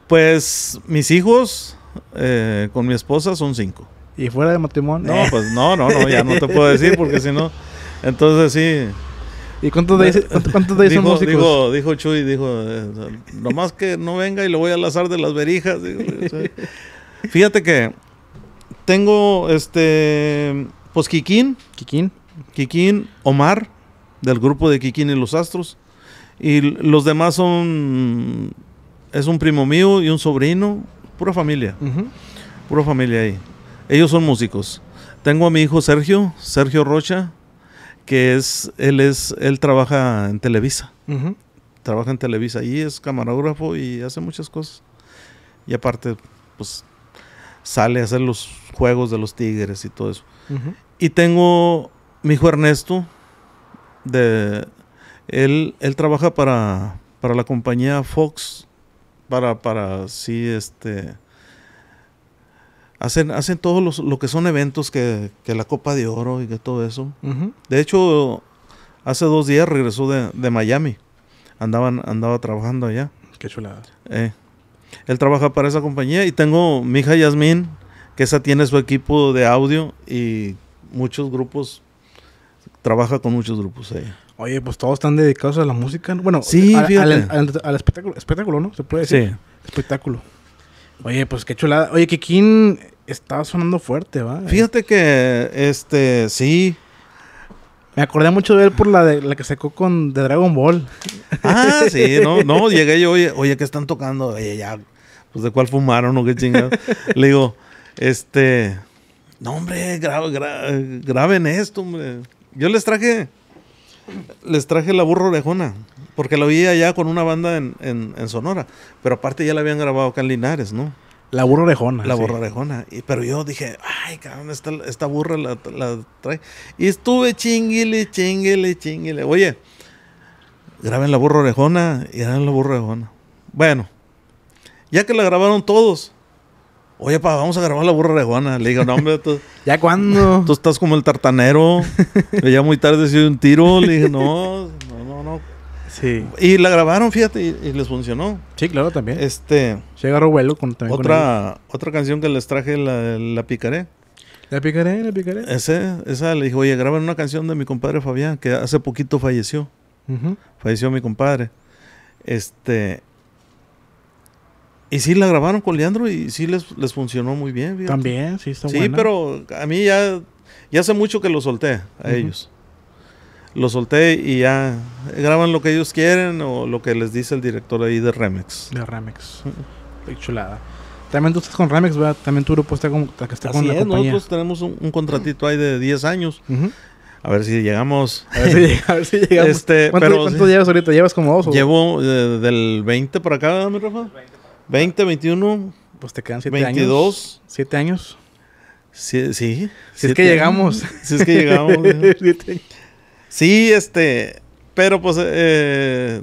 Pues mis hijos eh, con mi esposa son cinco. ¿Y fuera de matrimonio? No, pues no, no, no, ya no te puedo decir porque si no, entonces sí. ¿Y cuántos de, son músicos? Dijo, Chuy, dijo, eh, nomás que no venga y lo voy a azar de las verijas. fíjate que tengo este, pues Kikín. Kikín. Kikín, Omar, del grupo de Kikín y los Astros. Y los demás son, es un primo mío y un sobrino, pura familia. Pura familia ahí. Ellos son músicos. Tengo a mi hijo Sergio, Sergio Rocha que es, él es, él trabaja en Televisa. Trabaja en Televisa y es camarógrafo y hace muchas cosas. Y aparte, pues, sale a hacer los juegos de los tigres y todo eso. Y tengo mi hijo Ernesto, de, él, él trabaja para, para la compañía Fox, para, para, sí, este, Hacen, hacen todos los, lo que son eventos que, la Copa de Oro y que todo eso. De hecho, hace dos días regresó de, Miami. Andaban, andaba trabajando allá. Qué chulada. Eh, él trabaja para esa compañía y tengo mi hija Yasmín, que esa tiene su equipo de audio y muchos grupos, trabaja con muchos grupos Oye, pues todos están dedicados a la música. Bueno, sí, al, espectáculo, espectáculo, ¿no? Se puede decir. Sí. Espectáculo. Oye, pues qué chulada. Oye, Kikín estaba sonando fuerte, ¿va? Fíjate que, este, sí. Me acordé mucho de él por la, de, la que sacó con The Dragon Ball. Ah, sí, no, no, llegué yo, oye, oye, ¿qué están tocando? Oye, ya, pues de cuál fumaron o qué Le digo, este, no, hombre, graben esto, hombre. Yo les traje, les traje la burro orejona, porque la vi allá con una banda en, en, en Sonora, pero aparte ya la habían grabado acá en Linares, ¿no? La burra orejona. La burra orejona. Y, pero yo dije, ay, cabrón, esta, esta burra la, la, trae. Y estuve chinguele, chinguele, chinguele. Oye, graben la burra orejona y graben la burra orejona. Bueno, ya que la grabaron todos, Oye, pa, vamos a grabar la burra orejona. Le digo, no, hombre, ¿ya cuándo? Tú estás como el tartanero. ya muy tarde se un tiro. Le dije, no, y la grabaron, fíjate, y, les funcionó. Sí, claro, también. Este. Se agarró con Otra, otra canción que les traje, la, la picaré. La picaré, la picaré. Ese, esa le dijo, oye, graban una canción de mi compadre Fabián, que hace poquito falleció. Falleció mi compadre. Este. Y sí la grabaron con Leandro y sí les, les funcionó muy bien. También, sí, está Sí, pero a mí ya, ya hace mucho que lo solté a ellos lo solté y ya graban lo que ellos quieren o lo que les dice el director ahí de Remex. De Remex. Qué chulada. También tú estás con Remex, ¿verdad? También tu grupo está con, está Así con la es, Nosotros pues tenemos un, contratito ahí de 10 años. A ver si llegamos. A ver si, si llegamos. Este, ¿Cuánto, pero, llevas ahorita? ¿Llevas como dos? Llevo eh, del 20 para acá, mi Rafa. 20, 21. Pues te quedan 7 años. 22. 7 años. Sí, sí. Si es que llegamos. Si es que llegamos. Eh. años Sí, este, pero pues eh,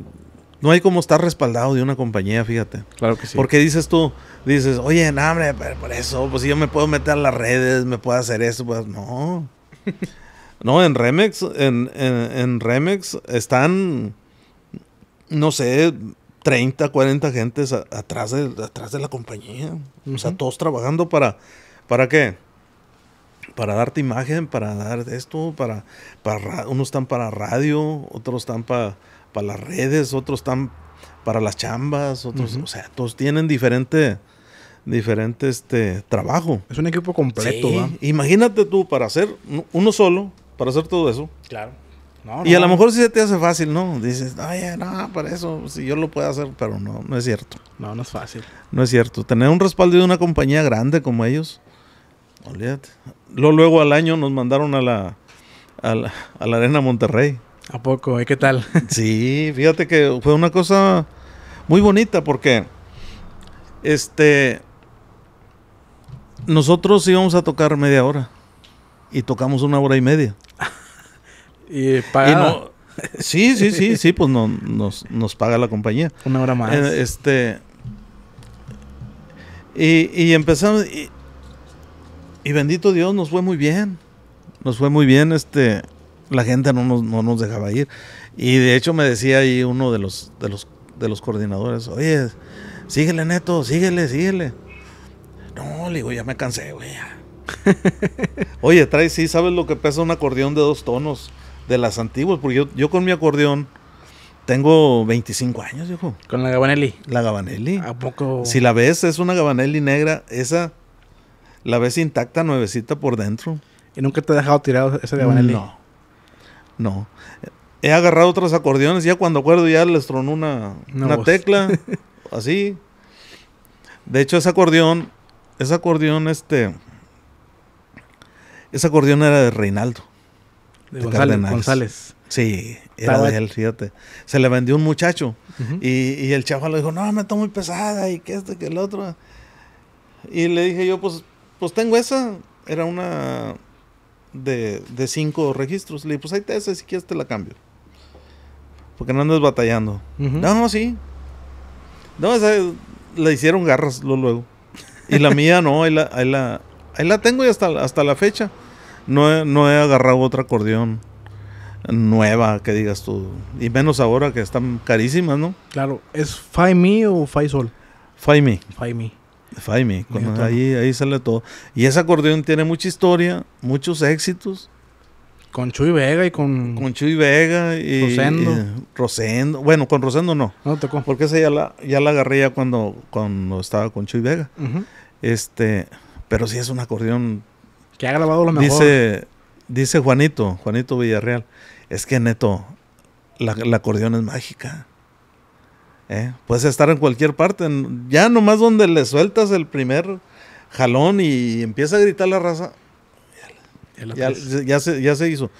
no hay como estar respaldado de una compañía, fíjate. Claro que sí. Porque dices tú, dices, oye, no, hombre, por eso, pues si yo me puedo meter a las redes, me puedo hacer eso, pues no. no, en Remex, en, en, en Remex están, no sé, 30, 40 gentes atrás, de, atrás de la compañía. O sea, todos trabajando para, ¿para qué? para darte imagen, para dar esto, para, para unos están para radio, otros están para, para las redes, otros están para las chambas, otros, o sea, todos tienen diferente, diferente este trabajo. Es un equipo completo, Imagínate tú para hacer uno solo, para hacer todo eso. Claro. y a lo mejor si se te hace fácil, ¿no? Dices, ay, no, para eso, si yo lo puedo hacer, pero no, no es cierto. No, no es fácil. No es cierto. Tener un respaldo de una compañía grande como ellos, olvídate luego, al año nos mandaron a la, a la, Arena Monterrey. ¿A poco? ¿Y qué tal? sí, fíjate que fue una cosa muy bonita porque este nosotros íbamos a tocar media hora y tocamos una hora y media. y paga sí, sí, sí, sí, pues nos, paga la compañía. Una hora más. Eh, este y, empezamos y bendito Dios, nos fue muy bien. Nos fue muy bien, este, la gente no nos, nos dejaba ir. Y de hecho me decía ahí uno de los, de los, de los coordinadores, oye, síguele neto, síguele, síguele. No, le digo, ya me cansé, güey. oye, trae, sí, ¿sabes lo que pesa un acordeón de dos tonos? De las antiguas, porque yo, con mi acordeón tengo 25 años, hijo. ¿Con la Gabanelli? La Gabanelli. ¿A poco? Si la ves, es una Gabanelli negra, esa la ves intacta, nuevecita por dentro. ¿Y nunca te ha dejado tirado ese de No. No. He agarrado otros acordeones, ya cuando acuerdo ya les tronó una, una tecla, así. De hecho, ese acordeón, ese acordeón, este, ese acordeón era de Reinaldo. De, González, Sí, era de él, fíjate. Se le vendió un muchacho y, el chaval le dijo, no, me está muy pesada y que esto, que el otro. Y le dije yo, pues pues tengo esa. Era una de, cinco registros. Le dije, pues ahí te esa, si quieres te la cambio. Porque no andas batallando. No, No, sí. No, esa, le hicieron garras luego. luego. Y la mía no, ahí la, ahí la, tengo y hasta, hasta la fecha. No he, no he agarrado otra acordeón nueva que digas tú. Y menos ahora que están carísimas, ¿no? Claro. ¿Es Fai Me o Fai Sol? Fai Me. Fai Mi cuando ahí, sale todo. Y ese acordeón tiene mucha historia, muchos éxitos. Con Chuy Vega y con. Con Chuy Vega y. Rosendo. Bueno, con Rosendo no. No tocó. Porque esa ya la, ya la agarré ya cuando, cuando estaba con Chuy Vega. Este. Pero sí es un acordeón. Que ha grabado lo mejor. Dice, dice Juanito, Juanito Villarreal. Es que neto, la, la acordeón es mágica. ¿eh? puedes estar en cualquier parte. Ya nomás donde le sueltas el primer jalón y empieza a gritar la raza, ya, se, hizo.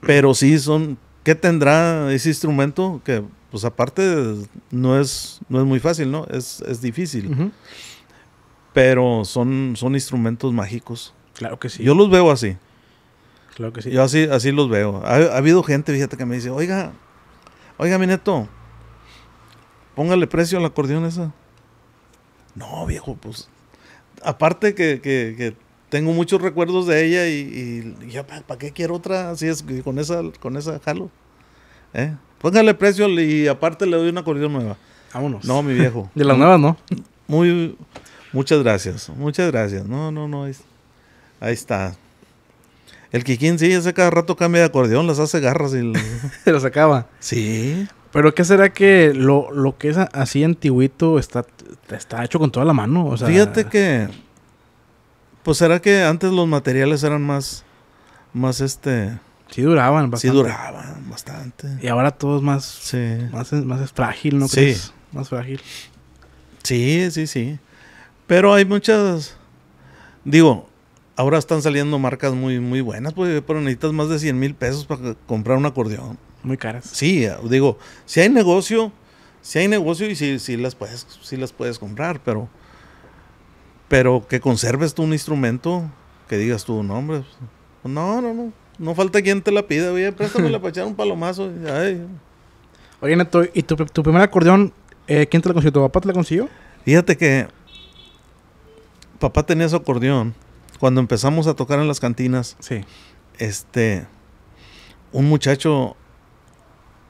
Pero sí, son. ¿Qué tendrá ese instrumento? Que, pues aparte, no es, no es muy fácil, ¿no? Es, difícil. Pero son, son instrumentos mágicos. Claro que sí. Yo los veo así. Claro que sí. Yo así, así los veo. Ha, habido gente, fíjate, que me dice, oiga, oiga, mi neto, Póngale precio al acordeón esa. No, viejo, pues. Aparte que, tengo muchos recuerdos de ella y, ya, ¿para qué quiero otra? Así es, con esa, con esa jalo. ¿eh? Póngale precio y aparte le doy una acordeón nueva. Vámonos. No, mi viejo. de la nueva, ¿no? Muy, muchas gracias, muchas gracias. No, no, no. Es, ahí está. El Kikín sí, ese cada rato cambia de acordeón, las hace garras y... Las acaba. Sí. Pero ¿qué será que lo, lo que es así antiguito está, está hecho con toda la mano? Fíjate que... Pues será que antes los materiales eran más... Más este... Sí duraban bastante. Sí duraban bastante. Y ahora todo es más... Más, frágil, ¿no crees? Más frágil. Sí, sí, sí. Pero hay muchas... Digo, ahora están saliendo marcas muy, muy buenas, pues, pero necesitas más de 100 mil pesos para comprar un acordeón. Muy caras. Sí, digo, si hay negocio, si hay negocio y si, las puedes, si las puedes comprar, pero, pero que conserves tú un instrumento, que digas tu nombre. Pues, no, no, no. No falta quien te la pida, oye, préstamela para echar un palomazo. Ay. Oye, Neto, ¿y tu, tu primer acordeón, eh, quién te lo consiguió? ¿Tu papá te lo consiguió? Fíjate que papá tenía su acordeón. Cuando empezamos a tocar en las cantinas, sí. este, un muchacho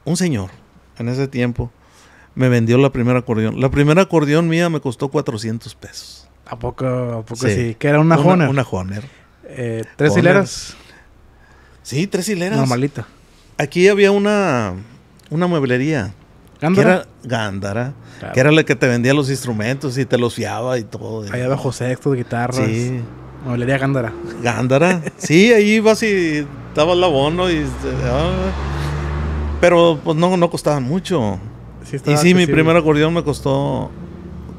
un señor en ese tiempo me vendió la primera acordeón. La primera acordeón mía me costó 400 pesos. ¿A poco, a poco sí. Que era una, una Una joner eh, ¿Tres hileras? Sí, tres hileras. Normalita. Aquí había una, una mueblería. ¿Gándara? era Gándara. Que era la que te vendía los instrumentos y te los fiaba y todo. Allá abajo sexto de guitarras. Sí. Mueblería Gándara. Gándara. sí, ahí ibas y dabas el abono y... Ah, pero pues no, no costaban mucho. y sí, mi primer acordeón me costó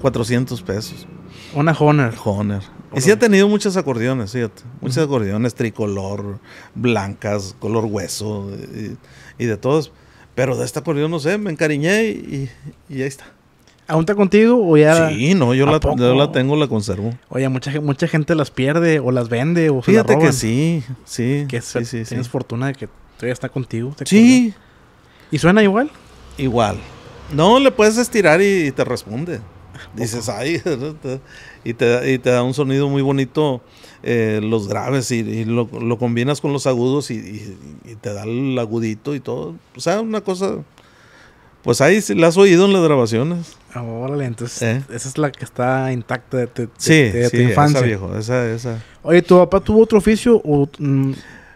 400 pesos. Una Honor. Honor. Y sí he tenido muchas acordeones, fíjate. muchas acordeones tricolor, blancas, color hueso y, de todos. Pero de este acordeón, no sé, me encariñé y, y ahí está. ¿Aún está contigo o ya? Sí, no, yo la, tengo, la conservo. Oye, mucha, mucha gente las pierde o las vende o Fíjate se roban. que sí, sí. Que sí, sí, tienes fortuna de que todavía está contigo. sí, ¿Y suena igual? Igual. No, le puedes estirar y, te responde. Dices, ay, y te, y te da un sonido muy bonito eh, los graves y, lo, lo, combinas con los agudos y, te da el agudito y todo. O sea, una cosa... Pues ahí la has oído en las grabaciones. Ah, órale, entonces ¿Eh? esa es la que está intacta de, tu, de, sí, de, tu infancia. viejo, esa, esa. Oye, ¿tu papá tuvo otro oficio? Mm?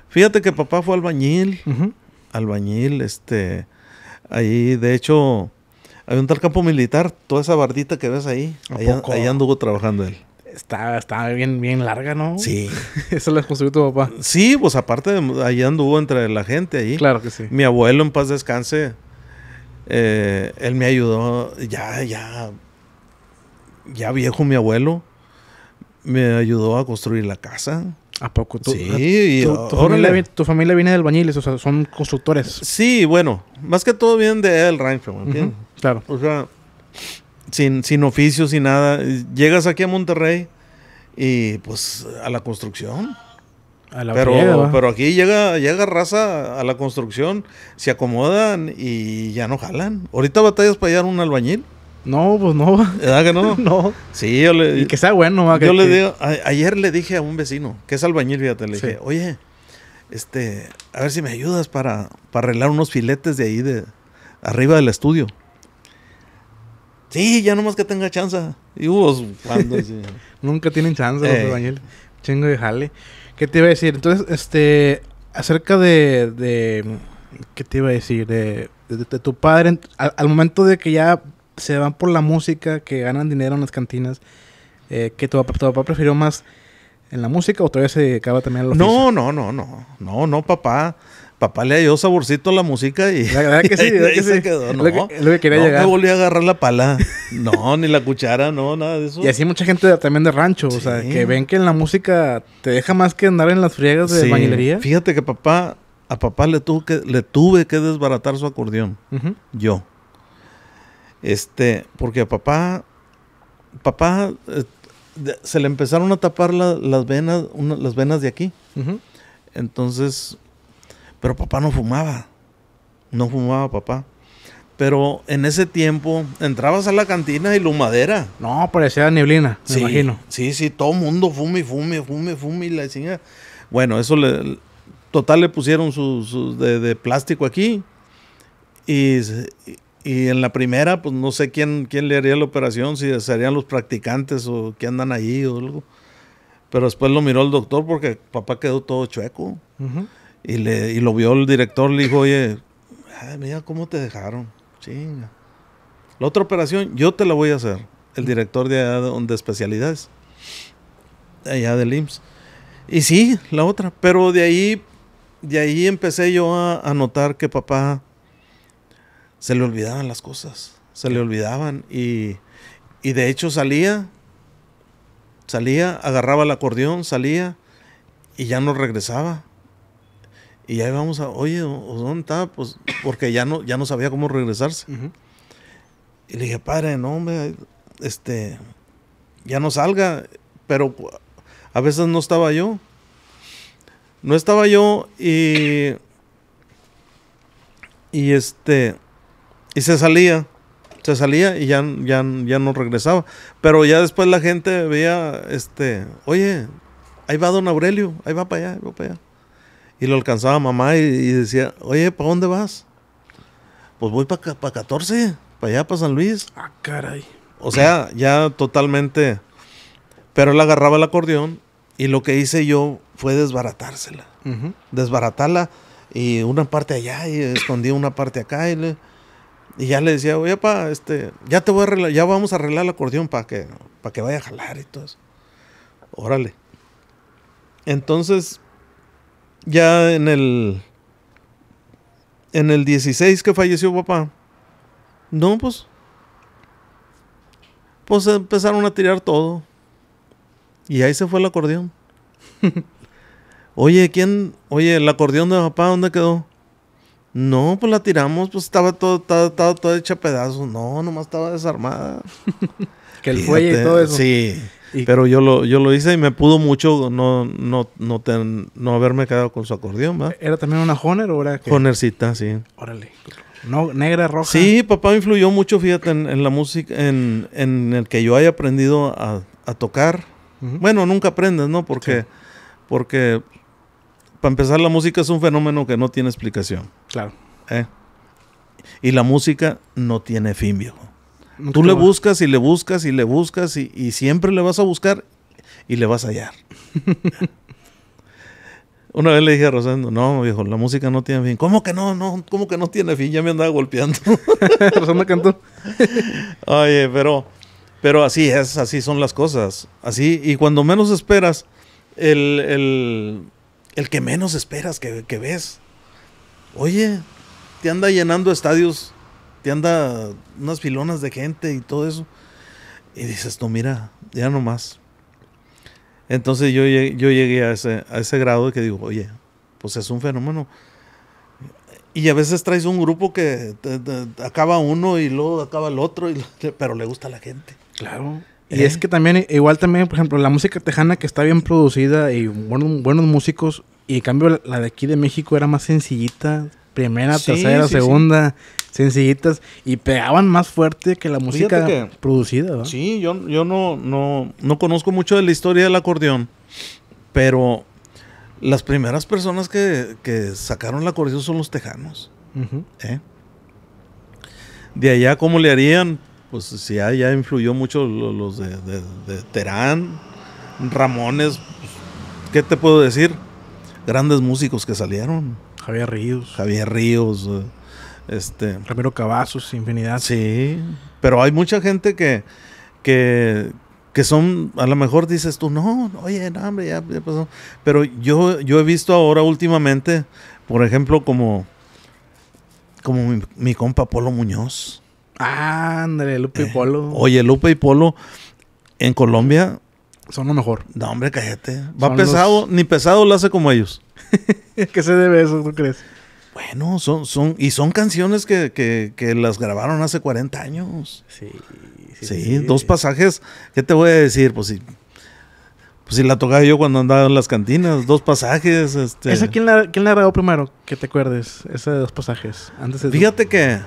Fíjate que papá fue albañil. Uh albañil, este, ahí de hecho hay un tal campo militar, toda esa bardita que ves ahí, ahí anduvo trabajando él. Está, bien, bien larga, ¿no? Sí. Eso la construyó tu papá. Sí, pues aparte, ahí anduvo entre la gente ahí. Claro que sí. Mi abuelo, en paz descanse, eh, él me ayudó, ya, ya, ya viejo mi abuelo, me ayudó a construir la casa. ¿A poco? sí. tu, familia, viene de albañiles, o sea, son constructores. Sí, bueno, más que todo vienen de el rancho, claro. O sea, sin, sin oficio, sin nada. Llegas aquí a Monterrey y pues a la construcción. pero, pero aquí llega, llega raza a la construcción, se acomodan y ya no jalan. Ahorita batallas para hallar un albañil. No, pues no. ¿Verdad que no? no. Sí, yo le... Y que sea bueno. ¿va? Yo le digo... ayer le dije a un vecino, que es albañil, fíjate, le dije, oye, este, a ver si me ayudas para, para arreglar unos filetes de ahí, de arriba del estudio. Sí, ya nomás que tenga chance. Y hubo ¿cuándo? Nunca tienen chance los eh. albañiles. Chingo de jale. ¿Qué te iba a decir? Entonces, este, acerca de, de ¿qué te iba a decir? De, de, tu padre, al, momento de que ya se van por la música, que ganan dinero en las cantinas, eh, que tu, papá prefirió más en la música o todavía se acaba también a los No, no, no, no, no, no, papá. Papá le dio saborcito a la música y, la verdad que sí, se quedó. No, lo quería volví a agarrar la pala. No, ni la cuchara, no, nada de eso. Y así mucha gente también de rancho, o sea, que ven que en la música te deja más que andar en las friegas de sí. Bañilería. Fíjate que papá, a papá le, tuvo que, le tuve que desbaratar su acordeón. Yo. Este, porque a papá, papá, eh, se le empezaron a tapar las venas, las venas de aquí. Entonces, pero papá no fumaba. No fumaba papá. Pero en ese tiempo entrabas a la cantina y lumadera. No, parecía neblina, sí, imagino. Sí, sí, todo mundo fume, fume, fume, fume y la Bueno, eso le. Total, le pusieron sus de, plástico aquí y, y en la primera, pues no sé quién, quién le haría la operación, si serían los practicantes o que andan ahí o algo. Pero después lo miró el doctor porque papá quedó todo chueco. y, le, y lo vio el director, le dijo, oye, mira cómo te dejaron. Chinga. La otra operación yo te la voy a hacer. El director de, especialidades, allá del IMSS. Y sí, la otra. Pero de ahí, de ahí empecé yo a, a notar que papá se le olvidaban las cosas, se le olvidaban y, de hecho salía, salía, agarraba el acordeón, salía y ya no regresaba. Y ahí vamos a, oye, ¿dónde está? Pues porque ya no, ya no sabía cómo regresarse. Y le dije, padre, no, hombre, este, ya no salga, pero a veces no estaba yo. No estaba yo y... Y este... Y se salía, se salía y ya, ya, ya no regresaba. Pero ya después la gente veía, este, oye, ahí va don Aurelio, ahí va para allá, ahí va para allá. Y lo alcanzaba mamá y, decía, oye, ¿para dónde vas? Pues voy para pa 14, para allá, para San Luis. Ah, caray. O sea, ya totalmente. Pero él agarraba el acordeón y lo que hice yo fue desbaratársela. Desbaratarla y una parte allá y escondía una parte acá y le y ya le decía, oye, pa, este, ya te voy a arreglar, ya vamos a arreglar el acordeón para que, para que vaya a jalar y todo eso. Órale. Entonces, ya en el, en el 16 que falleció papá, no, pues, pues empezaron a tirar todo. Y ahí se fue el acordeón. oye, ¿quién? Oye, el acordeón de papá, ¿dónde quedó? No, pues la tiramos, pues estaba todo, todo, todo hecha pedazos. No, nomás estaba desarmada. que el fuelle y todo eso. Sí. Pero yo lo, yo lo hice y me pudo mucho no, no, no, no haberme quedado con su acordeón, ¿Era también una Honer o era qué? Honercita, sí. Órale. No, negra, roja. Sí, papá influyó mucho, fíjate, en, la música, en, el que yo haya aprendido a, tocar. Bueno, nunca aprendes, ¿no? Porque, porque para empezar, la música es un fenómeno que no tiene explicación. Claro. ¿Eh? Y la música no tiene fin, viejo. Tú le buscas y le buscas y le buscas y, siempre le vas a buscar y le vas a hallar. Una vez le dije a Rosendo, no, viejo, la música no tiene fin. ¿Cómo que no? no ¿Cómo que no tiene fin? Ya me andaba golpeando. Rosendo cantó. Oye, pero, pero así es, así son las cosas. Así, y cuando menos esperas, el el que menos esperas que, ves. Oye, te anda llenando estadios, te anda unas filonas de gente y todo eso. Y dices, no, mira, ya no más. Entonces yo, yo llegué a ese, grado de que digo, oye, pues es un fenómeno. Y a veces traes un grupo que acaba uno y luego acaba el otro, y, pero le gusta a la gente. Claro. Y es eh. que también, igual también, por ejemplo, la música tejana que está bien producida y buenos, buenos músicos, y en cambio la de aquí de México era más sencillita, primera, tercera, segunda, sencillitas, y pegaban más fuerte que la música producida. ¿verdad? Sí, yo, yo no, no, conozco mucho de la historia del acordeón, pero las primeras personas que, sacaron el acordeón son los tejanos. ¿eh? De allá, ¿cómo le harían? pues sí, ya, influyó mucho los, de, Terán, Ramones, pues, ¿qué te puedo decir? Grandes músicos que salieron. Javier Ríos. Javier Ríos. Eh, este. Ramiro Cavazos, infinidad. Sí, pero hay mucha gente que, que, son, a lo mejor dices tú, no, oye, no, hombre, ya, pasó. Pero yo, yo he visto ahora últimamente, por ejemplo, como, como mi compa Polo Muñoz. Ah, Lupe y eh, Polo. oye, Lupe y Polo en Colombia. Son lo mejor. No, hombre, cállate. Va pesado, ni pesado lo hace como ellos. ¿Qué se debe eso, tú crees? Bueno, son, son, y son canciones que, las grabaron hace 40 años. Sí, sí, dos pasajes. ¿Qué te voy a decir? Pues si Pues la tocaba yo cuando andaba en las cantinas, dos pasajes. Este. ¿Esa quién la, quién la grabó primero? Que te acuerdes, ese de dos pasajes. Antes Fíjate que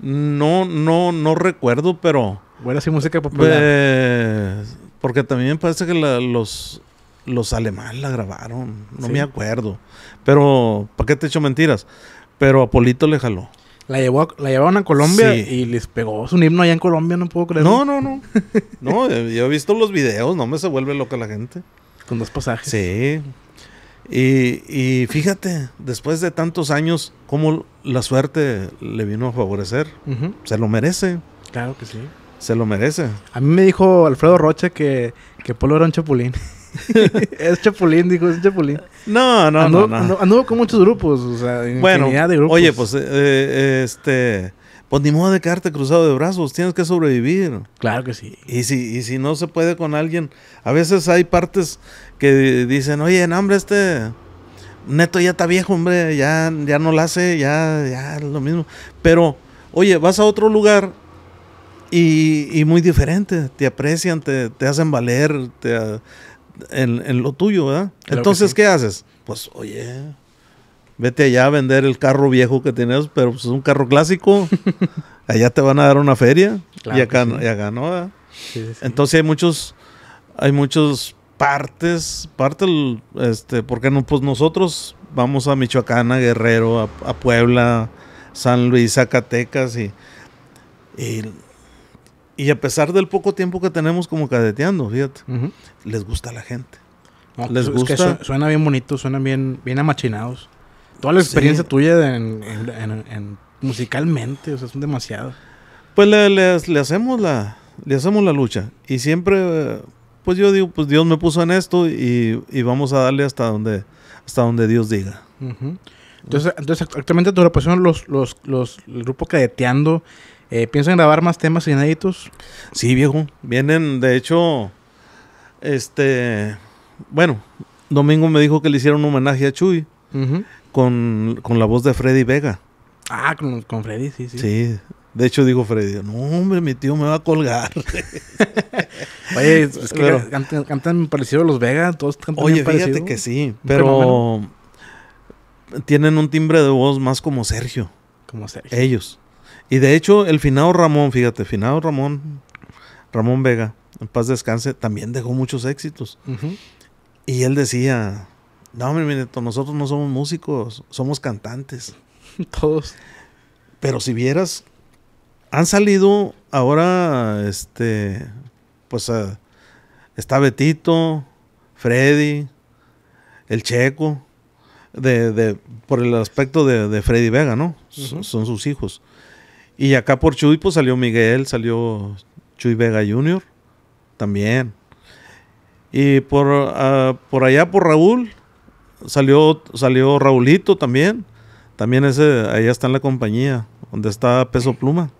no, no, no recuerdo, pero. Bueno, sí, música popular. Pues, porque también me parece que los, los alemanes la grabaron. No me acuerdo. Pero, ¿para qué te echo mentiras? Pero a Polito le jaló. La, llevó la llevaron a Colombia y les pegó su himno allá en Colombia, no puedo creerlo. No, no, no. no, yo he visto los videos, no me se vuelve loca la gente. Con dos pasajes. Sí. Y, fíjate, después de tantos años, cómo la suerte le vino a favorecer. Se lo merece. Claro que sí. Se lo merece. A mí me dijo Alfredo Roche que, Polo era un chapulín. es chapulín, dijo, es chapulín. No, no, no, Anduvo, con muchos grupos, o sea, bueno, de grupos. Oye, pues, eh, eh, este, pues ni modo de quedarte cruzado de brazos, tienes que sobrevivir. Claro que sí. Y y si no se puede con alguien, a veces hay partes que dicen, oye, en hambre este neto ya está viejo, hombre, ya, ya no lo hace, ya, ya es lo mismo. Pero, oye, vas a otro lugar y, muy diferente, te aprecian, te, hacen valer te, en, lo tuyo, ¿verdad? Entonces, ¿qué haces? Pues, oye, vete allá a vender el carro viejo que tienes, pero es pues, un carro clásico, allá te van a dar una feria y, acá, y no, ¿verdad? Entonces hay muchos, hay muchos partes, parte este, porque no, pues nosotros vamos a Michoacán, a Guerrero, a, Puebla, San Luis, Zacatecas y, y, a pesar del poco tiempo que tenemos como cadeteando, fíjate, les gusta a la gente. les gusta. suena bien bonito, suenan bien, bien amachinados. Toda la experiencia tuya musicalmente, o sea, son demasiado. Pues le, le, le, hacemos la, le hacemos la lucha y siempre pues yo digo, pues Dios me puso en esto y, vamos a darle hasta donde, hasta donde Dios diga. entonces, entonces, actualmente tu agrupación, los, los, los, el grupo Cadeteando, eh, ¿piensan grabar más temas inéditos? Sí, viejo. Vienen, de hecho, este, bueno, Domingo me dijo que le hicieron un homenaje a Chuy con, la voz de Freddy Vega. Ah, con, con Freddy, sí, sí. Sí, de hecho, dijo Freddy, no, hombre, mi tío me va a colgar. Oye, es que cantan, parecido a los Vega. todos cantan Oye, fíjate que sí, pero tienen un timbre de voz más como Sergio. Como Sergio. Ellos. Y de hecho, el finado Ramón, fíjate, finado Ramón, Ramón Vega, en paz descanse, también dejó muchos éxitos. Y él decía, no, hombre, mire, nosotros no somos músicos, somos cantantes. Todos. Pero si vieras han salido ahora, este, pues eh, está Betito, Freddy, el Checo, de, por el aspecto de, Freddy Vega, ¿no? Son sus hijos. Y acá por Chuy, pues salió Miguel, salió Chuy Vega Jr. también. Y por, ah, por allá, por Raúl, salió, salió Raulito también. También ese, allá está en la compañía, donde está Peso Pluma.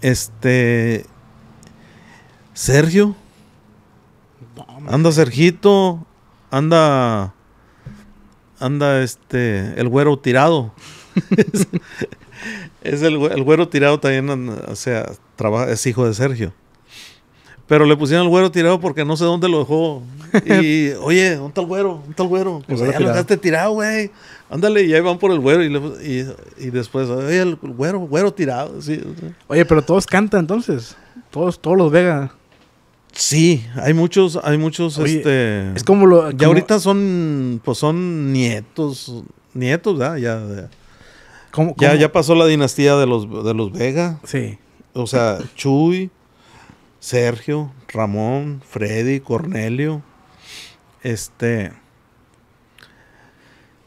Este. Sergio. Anda Sergito. Anda. Anda este. El güero tirado. es, el, güero tirado también. O sea, es hijo de Sergio. Pero le pusieron el güero tirado porque no sé dónde lo dejó. Y, oye, un tal güero? un tal güero? Pues ya lo dejaste tirado, güey. Ándale, y ahí van por el güero. Y, después, oye, el güero, güero tirado. Sí, Oye, pero todos cantan entonces. Todos, todos los Vega. Sí, hay muchos, hay muchos, este... Es como lo... Ya ahorita son, pues son nietos, nietos, ¿verdad? Ya, ya. ya, ya pasó la dinastía de los, de los Vega. Sí. O sea, Chuy... Sergio, Ramón, Freddy, Cornelio, este,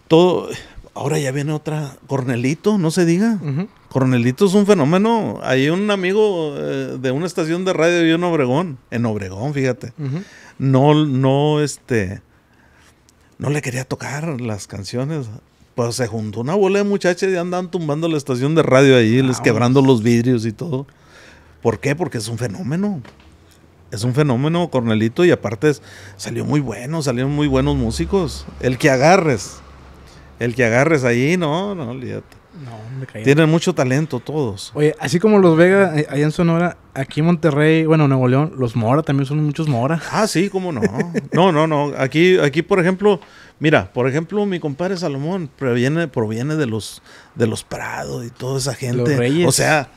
todo, ahora ya viene otra, Cornelito, no se diga. Cornelito es un fenómeno. Hay un amigo eh, de una estación de radio y en Obregón, en Obregón, fíjate. No, no, este, no le quería tocar las canciones. Pues se juntó una bola de muchachas y andan tumbando la estación de radio allí, les ah, quebrando los vidrios y todo. ¿Por qué? Porque es un fenómeno. Es un fenómeno, Cornelito, y aparte salió muy bueno, salieron muy buenos músicos. El que agarres, el que agarres ahí, no, no, olvídate. No, me caí. Tienen mucho talento todos. Oye, así como los Vega eh, allá en Sonora, aquí en Monterrey, bueno, Nuevo León, los Mora también son muchos Mora. Ah, sí, cómo no. no, no, no. Aquí, aquí, por ejemplo, mira, por ejemplo, mi compadre Salomón proviene, proviene de los de los Prado y toda esa gente. Los Reyes. O sea,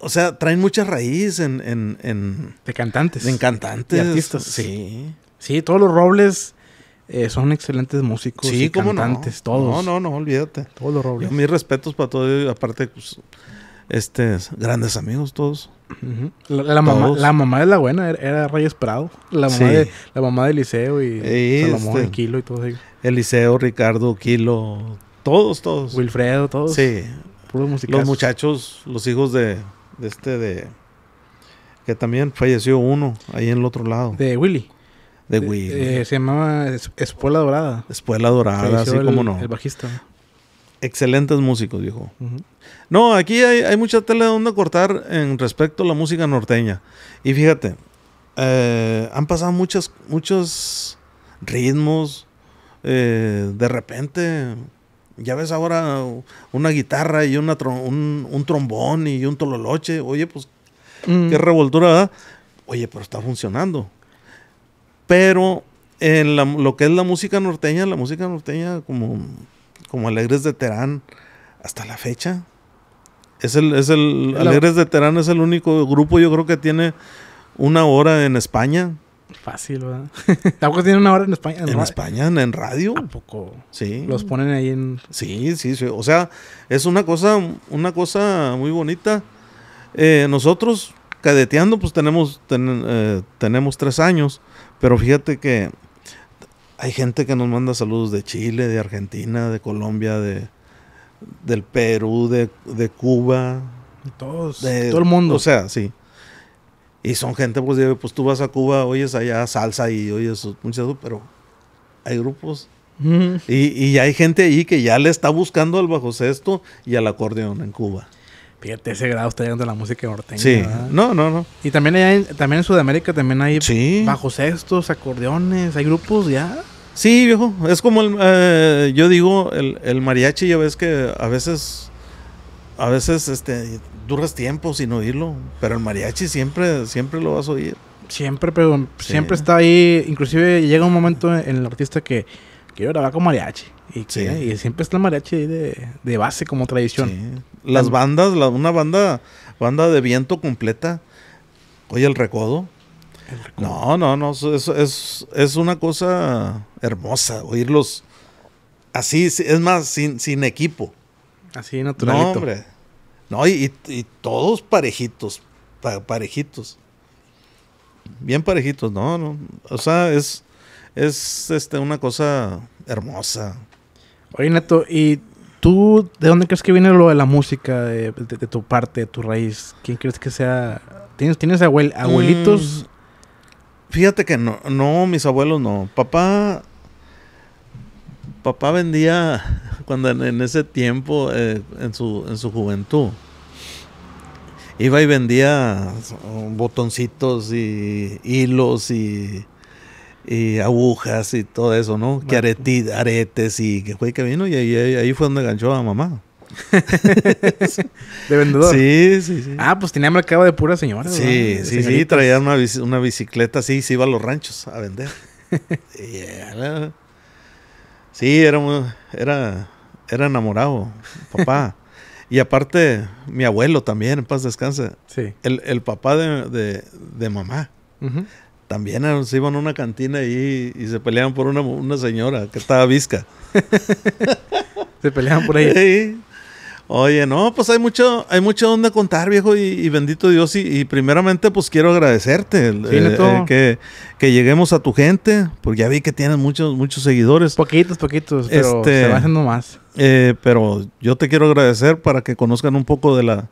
o sea, traen mucha raíz en, en, De cantantes. De cantantes. De artistas. Sí. Sí, todos los robles eh, son excelentes músicos sí, y cantantes, todos. No, no, no, olvídate. Todos los robles. mis respetos para todos, aparte, pues, este, grandes amigos todos. la, Mamá, la, Mamá, de la buena era, Reyes Prado. La mamá, de, la mamá de Eliseo y este. Salomón este, Kilo y todo eso. Eliseo, Ricardo, Kilo, todos, todos. Wilfredo, todos. Sí. Puros los muchachos, los hijos de de este de que también falleció uno ahí en el otro lado. De Willy. De, eh, Willy. Eh, se llamaba Espuela Dorada. Espuela Dorada, así como no. El bajista. Excelentes músicos, dijo. No, aquí hay, hay, mucha tela donde cortar en respecto a la música norteña. Y fíjate, eh, han pasado muchas, muchos ritmos. de repente ya ves ahora una guitarra y un, trombón y un tololoche. Oye, pues, mm. qué revoltura, ¿verdad? Oye, pero está funcionando. Pero en lo que es la música norteña, la música norteña como, como Alegres de Terán, hasta la fecha, el, es el, Alegres de Terán es el único grupo yo creo que tiene una hora en España. Fácil, ¿verdad? Tampoco tienen una hora en España. En, España, en radio. Un poco? Sí. Los ponen ahí en. Sí, sí, sí. O sea, es una cosa, una cosa muy bonita. Eh, nosotros, cadeteando, pues tenemos, eh, tenemos tres años. Pero fíjate que hay gente que nos manda saludos de Chile, de Argentina, de Colombia, de del Perú, de, de Cuba. todos. De todo el mundo. O sea, sí. Y son gente, pues, pues, tú vas a Cuba, oyes allá salsa y oyes eso... pero hay grupos. Y, hay gente ahí que ya le está buscando al bajo sexto y al acordeón en Cuba. Fíjate, ese grado está llegando la música norteña. Sí, no, no, no. Y también, hay... también en Sudamérica también hay bajo sextos, acordeones, hay grupos ya. Sí, viejo. Es como el, eh, yo digo, el, el mariachi, ya ves que a veces, a veces, este, duras tiempo sin oírlo, pero el mariachi siempre, siempre lo vas a oír. Siempre, pero siempre está ahí. Inclusive llega un momento en el artista que quiero grabar con mariachi. Y, siempre está el mariachi ahí de, base como tradición. Las em, bandas, una banda, banda de viento completa. Oye, el recodo. No, no, no. Es, es, una cosa hermosa oírlos así, es más, sin, sin equipo. Así, naturalito. No, y, todos parejitos, parejitos. Bien parejitos, no, no. O sea, es, es este, una cosa hermosa. Oye, Neto, ¿y tú de dónde crees que viene lo de la música, de, tu parte, de tu raíz? ¿Quién crees que sea? ¿Tienes, tienes abuelitos? Mm, fíjate que no, no, mis abuelos no. Papá papá vendía cuando en ese tiempo, eh, en, su, juventud, iba y vendía botoncitos y hilos y, agujas y todo eso, ¿no? Que aretes y que fue que vino y ahí, ahí fue donde ganchó a mamá. de vendedor. Sí, sí, sí. Ah, pues tenía acaba de pura señora. Sí, sí, sí. Traía una, una, bicicleta así y se iba a los ranchos a vender. Sí, era, era, era enamorado, papá. y aparte, mi abuelo también, en paz descanse. Sí. El, papá de, de, mamá. También se iban a una cantina ahí y se peleaban por una, una señora que estaba visca. se peleaban por ahí. Sí. Oye, no, pues hay mucho, hay mucho donde contar, viejo, y, bendito Dios. Y, primeramente, pues quiero agradecerte eh, eh, que, lleguemos a tu gente, porque ya vi que tienes muchos, muchos seguidores. Poquitos, poquitos, pero este, se va haciendo más. Eh, pero yo te quiero agradecer para que conozcan un poco de la,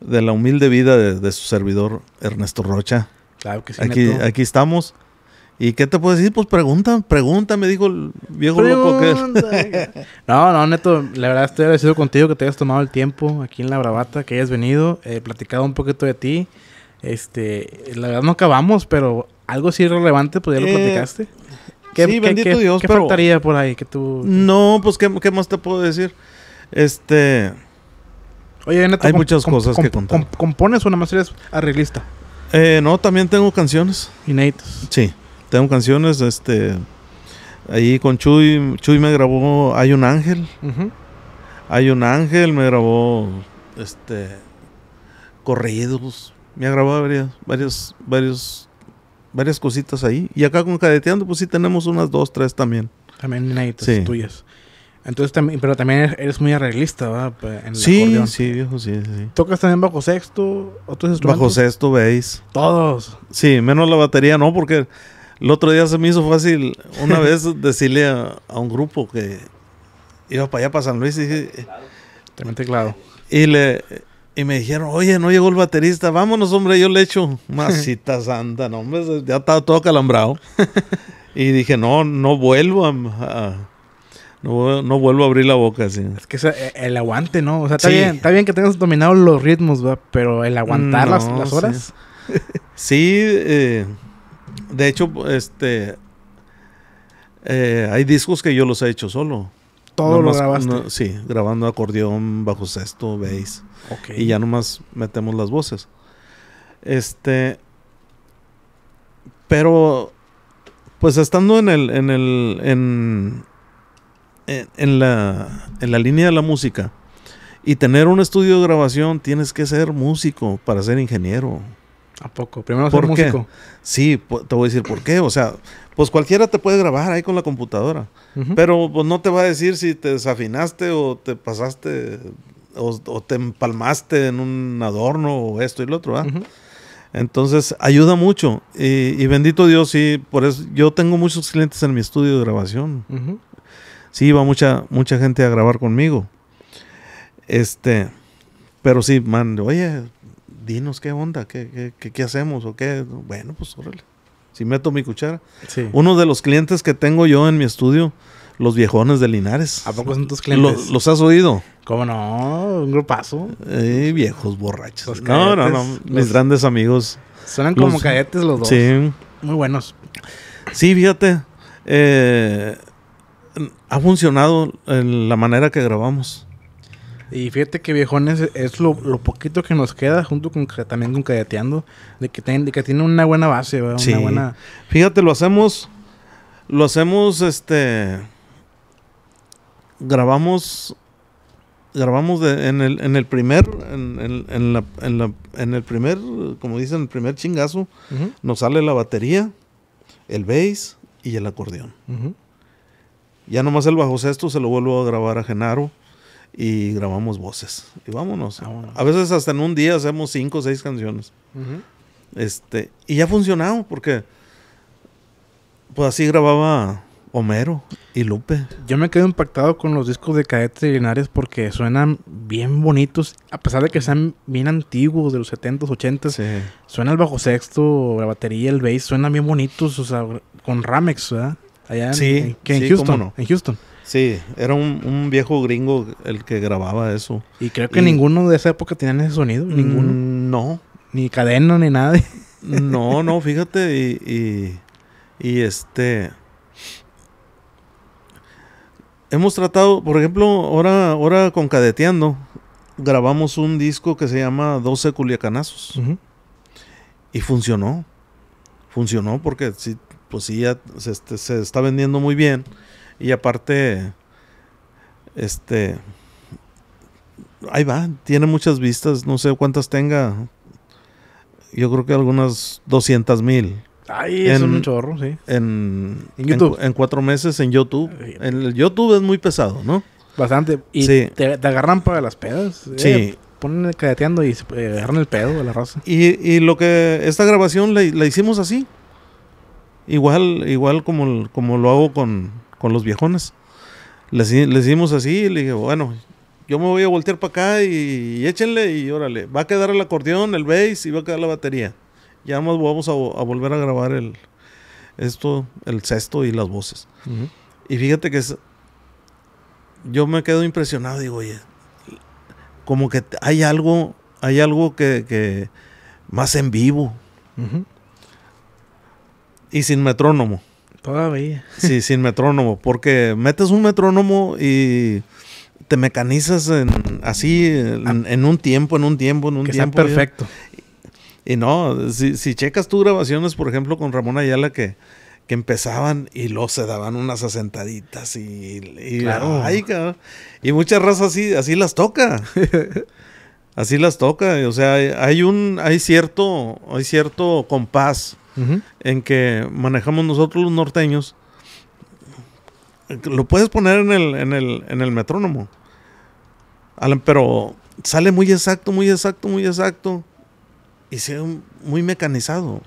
de la humilde vida de, su servidor, Ernesto Rocha. Claro que sí. Aquí, aquí estamos. ¿Y qué te puedo decir? Pues pregunta, pregunta, me dijo el viejo loco que no, no, Neto, la verdad estoy agradecido contigo que te hayas tomado el tiempo aquí en La Bravata, que hayas venido, eh, platicado un poquito de ti. Este, la verdad no acabamos, pero algo sí relevante, pues ya lo eh, platicaste. sí, bendito Dios, ¿qué faltaría por ahí que tú...? No, pues ¿qué, más te puedo decir? Este... Oye, Neto, hay muchas cosas que contar. ¿Compones o una más arreglista? Eh, no, también tengo canciones. Inéditas. Sí tengo canciones, este, ahí con Chuy, Chuy me grabó Hay un ángel, Hay un ángel, me grabó, este, corridos, me ha grabado varias, varias, varias, varias cositas ahí. Y acá con Cadeteando, pues sí tenemos unas dos, tres también. También hay sí. tuyas. Entonces, también, pero también eres muy arreglista, ¿verdad? sí, sí, viejo, sí, sí. ¿Tocas también bajo sexto, otros instrumentos? Bajo sexto, veis Todos. Sí, menos la batería, no, porque el otro día se me hizo fácil una vez decirle a, un grupo que iba para allá, para San Luis, y le, y me dijeron, oye, no llegó el baterista, vámonos, hombre, yo le echo. Masita santa, no, hombre, ya estaba todo calambrado. y dije, no, no vuelvo a, no, vuelvo a abrir la boca así. Es que e, el aguante, ¿no? O sea, está, bien, está bien que tengas dominado los ritmos, pero el aguantar las, horas. Sí, sí eh, de hecho, este eh, hay discos que yo los he hecho solo. Todos los lo grabaste. sí, grabando acordeón, bajo sexto, bass. Y ya nomás metemos las voces. Este. Pero. Pues estando en el. en el. la. en la línea de la música. Y tener un estudio de grabación, tienes que ser músico para ser ingeniero. ¿A poco? Primero ser músico. Sí, te voy a decir por qué. O sea, pues cualquiera te puede grabar ahí con la computadora. Pero pues, no te va a decir si te desafinaste o te pasaste o, te empalmaste en un adorno o esto y lo otro. Entonces ayuda mucho. Y, bendito Dios, sí, por eso yo tengo muchos clientes en mi estudio de grabación. Sí, va mucha, mucha gente a grabar conmigo. Este, pero sí, man, oye, dinos qué onda, qué, hacemos o qué. Bueno, pues órale. Si meto mi cuchara. Uno de los clientes que tengo yo en mi estudio, los viejones de Linares. ¿A poco son tus clientes? ¿Los, has oído? ¿Cómo no? Un grupazo. viejos borrachos. no, no, no. Mis grandes amigos. Suenan como los... los dos. Sí. Muy buenos. Sí, fíjate. Eh, ha funcionado en la manera que grabamos. Y fíjate que viejones es lo, poquito que nos queda junto con también con cadeteando, de que, tiene una buena base, buena... Fíjate, lo hacemos, lo hacemos, este, grabamos, grabamos en, el, primer, en, el primer, como dicen, el primer chingazo, nos sale la batería, el bass y el acordeón. Ya nomás el bajo sexto se lo vuelvo a grabar a Genaro y grabamos voces. Y vámonos. Ah, a veces hasta en un día hacemos cinco o seis canciones. Este, y ya funcionado, porque pues así grababa Homero y Lupe. Yo me quedo impactado con los discos de Cadetes y Linares porque suenan bien bonitos, a pesar de que sean bien antiguos, de los 70s, 80s. Suena el bajo sexto, la batería, el bass, suenan bien bonitos, o sea, con Ramex, Allá en, en Houston. Sí, era un, viejo gringo el que grababa eso. Y creo que ninguno de esa época Tenía ese sonido, mm, ninguno. No. Ni cadena, ni nadie. no, no, fíjate, y, y, este hemos tratado, por ejemplo, ahora, ahora con Cadeteando, grabamos un disco que se llama 12 Culiacanazos. Y funcionó. Funcionó porque sí, pues sí, ya se, este, está vendiendo muy bien. Y aparte, este, ahí va, tiene muchas vistas, no sé cuántas tenga. Yo creo que algunas 200 mil. Ay, es un chorro, sí. En, YouTube. En, cuatro meses en YouTube. En YouTube es muy pesado, ¿no? Bastante. Y te, agarran para las pedas. Eh, sí. ponen cadeteando y agarran el pedo de la raza. Y, y lo que. Esta grabación la, hicimos así. Igual, igual como, como lo hago con, con los viejones. Les, les dimos así y le dije, bueno, yo me voy a voltear para acá y, échenle y órale, va a quedar el acordeón, el bass y va a quedar la batería. Ya más vamos a, volver a grabar el esto, el sexto y las voces. Y fíjate que es, yo me quedo impresionado, digo, oye, como que hay algo, hay algo que, más en vivo. Y sin metrónomo. Todavía. Sí, sin metrónomo, porque metes un metrónomo y te mecanizas en, así, en, ah. un tiempo, en un tiempo, en un que tiempo. perfecto. Y, no, si, si, checas tus grabaciones, por ejemplo, con Ramón Ayala, que, que empezaban y luego se daban unas asentaditas y, y, claro. y muchas razas así, así las toca. así las toca. O sea, hay, hay un, hay cierto, hay cierto compás en que manejamos nosotros los norteños, lo puedes poner en el, en el, en el metrónomo. Pero sale muy exacto, muy exacto, muy exacto. Y sea muy mecanizado.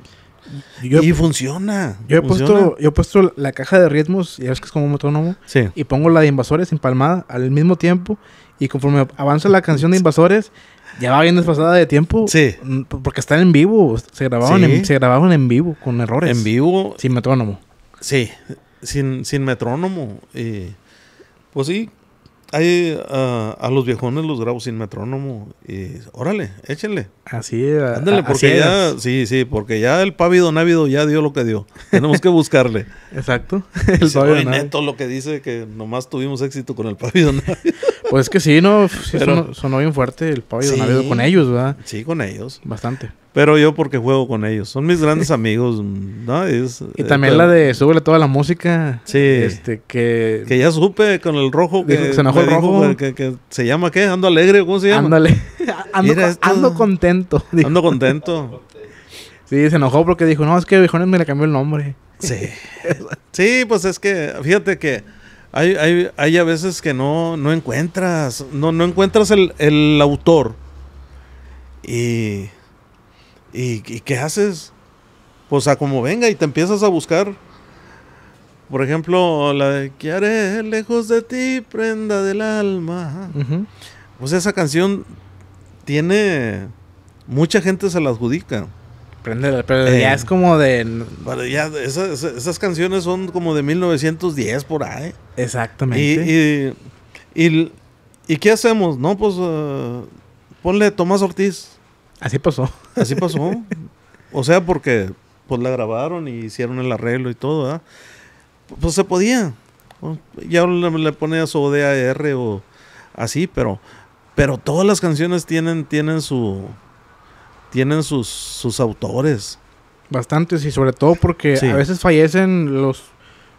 y funciona. Yo he, Puesto, yo he puesto la caja de ritmos, y ves que es como un metrónomo. Y pongo la de invasores empalmada al mismo tiempo. Y conforme avanza la canción de invasores, ya va bien desfasada de tiempo. Sí. Mm, porque están en vivo. Se grababan, en, se grababan en vivo, con errores. En vivo. Sin metrónomo. Sí, sin, sin metrónomo. Eh, pues sí, Ahí a los viejones los grabo sin metrónomo y órale, échenle. Así porque ya, sí, sí, porque ya el pávido návido ya dio lo que dio. Tenemos que buscarle. Exacto. El neto lo que dice que nomás tuvimos éxito con el pavido návido. Pues que sí, no, sí sonó, bien fuerte el pávido návido con ellos, ¿verdad? Sí, con ellos. Bastante. Pero yo porque juego con ellos. Son mis grandes amigos. y también la eh, de súbele toda la música. Sí. Este, que, que ya supe con el rojo. Que, se enojó el rojo. se llama qué? Ando alegre. ¿Cómo se llama? ando, alegre. ando, contento. Ando contento. sí, se enojó porque dijo, no, es que viejones me le cambió el nombre. Sí. sí, pues es que, fíjate que hay, a veces que no, no encuentras, no, no encuentras el, el autor. Y ¿Y, qué haces? Pues a como venga y te empiezas a buscar. Por ejemplo, la de ¿Qué haré lejos de ti, prenda del alma? Pues esa canción tiene. Mucha gente se la adjudica. Prende, pero ya eh, es como de. esas canciones son como de 1910 por ahí. Exactamente. ¿Y, qué hacemos? No, pues eh, ponle Tomás Ortiz. Así pasó. Así pasó. o sea, porque pues la grabaron y hicieron el arreglo y todo, ¿verdad? Pues se podía. Ya le, ponía su ODAR o así, pero pero todas las canciones tienen tienen su tienen sus sus autores. Bastantes y sobre todo porque a veces fallecen los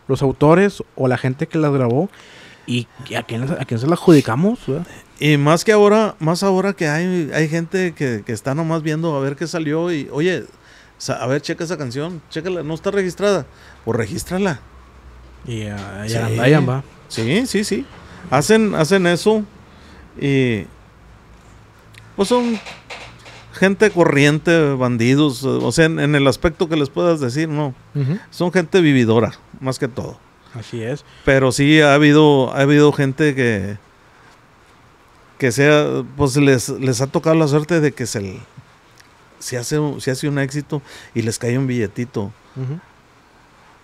los autores o la gente que las grabó y a quién, a quién se la adjudicamos, ¿verdad? Y más que ahora, más ahora que hay, hay gente que, está nomás viendo a ver qué salió y, oye, a ver, checa esa canción, chécala, no está registrada, pues regístrala. Y ah, anda sí. va. Sí, sí, sí. Hacen, hacen eso y pues son gente corriente, bandidos, o sea, en, el aspecto que les puedas decir, no. Son gente vividora, más que todo. Así es. Pero sí ha habido, ha habido gente que, que sea, pues les, ha tocado la suerte de que se, hace, hace un éxito y les cae un billetito.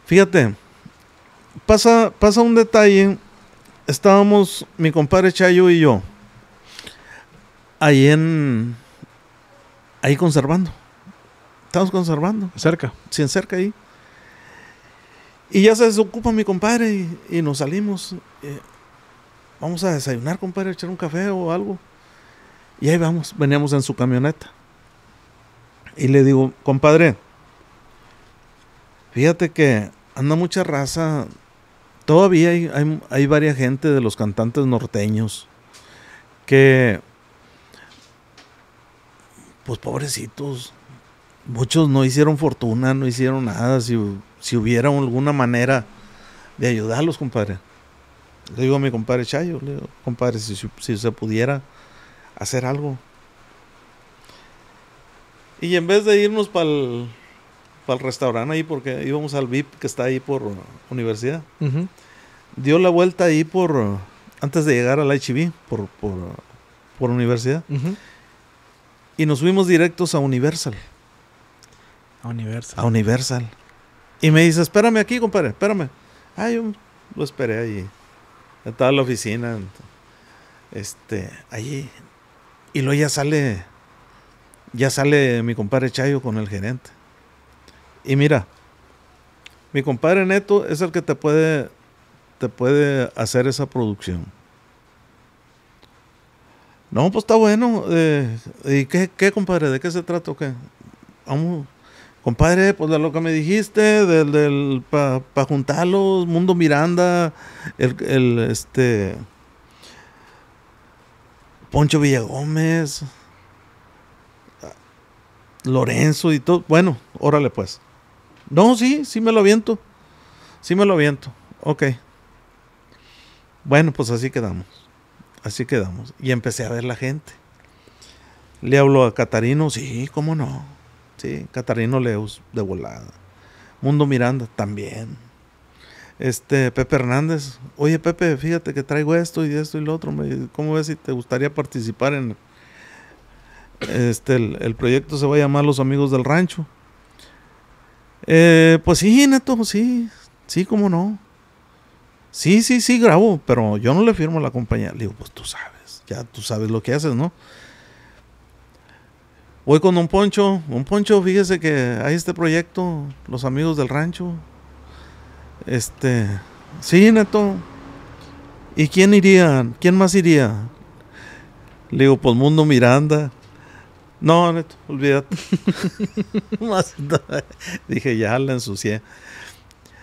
Fíjate, pasa, pasa un detalle. Estábamos mi compadre Chayo y yo ahí en. ahí conservando. Estamos conservando. Cerca. Sí, cerca ahí. Y ya se desocupa mi compadre y, nos salimos. Eh, vamos a desayunar, compadre, a echar un café o algo. Y ahí vamos, veníamos en su camioneta. Y le digo, compadre, fíjate que anda mucha raza. Todavía hay, hay, varias gente de los cantantes norteños que, pues pobrecitos, muchos no hicieron fortuna, no hicieron nada. Si, si hubiera alguna manera de ayudarlos, compadre, le digo a mi compadre Chayo, le digo, compadre, si, si, se pudiera hacer algo. Y en vez de irnos para el, restaurante ahí, porque íbamos al VIP que está ahí por universidad, dio la vuelta ahí por, antes de llegar al HIV, por, por, por universidad. Y nos fuimos directos a Universal. A Universal. A Universal. Y me dice, espérame aquí, compadre, espérame. Ah, yo lo esperé allí estaba en la oficina. Este, allí. Y luego ya sale, ya sale mi compadre Chayo con el gerente. Y mira, mi compadre Neto es el que te puede, te puede hacer esa producción. No, pues está bueno. Eh, ¿Y qué, qué, compadre? ¿De qué se trata o qué? Vamos, compadre, pues la loca me dijiste, del, del para pa juntarlos, Mundo Miranda, el, el este Poncho Villagómez, Lorenzo y todo. Bueno, órale pues. No, sí, sí me lo aviento. Sí me lo aviento. Ok. Bueno, pues así quedamos. Así quedamos. Y empecé a ver la gente. Le hablo a Catarino, sí, cómo no Sí, Catarino Leus, de volada. Mundo Miranda, también. Este, Pepe Hernández, oye Pepe, fíjate que traigo esto y esto y lo otro. ¿Cómo ves si te gustaría participar en este el, proyecto se va a llamar Los Amigos del Rancho? Eh, pues sí, Neto, sí, sí, cómo no. Sí, sí, sí, grabo, pero yo no le firmo la compañía. Le digo, pues tú sabes, ya tú sabes lo que haces, ¿no? Voy con un poncho. Un poncho, fíjese que hay este proyecto, los amigos del rancho. Este, sí, Neto. ¿Y quién iría? ¿Quién más iría? Le digo, pues Mundo Miranda. No, Neto, olvídate. dije, ya la ensucié.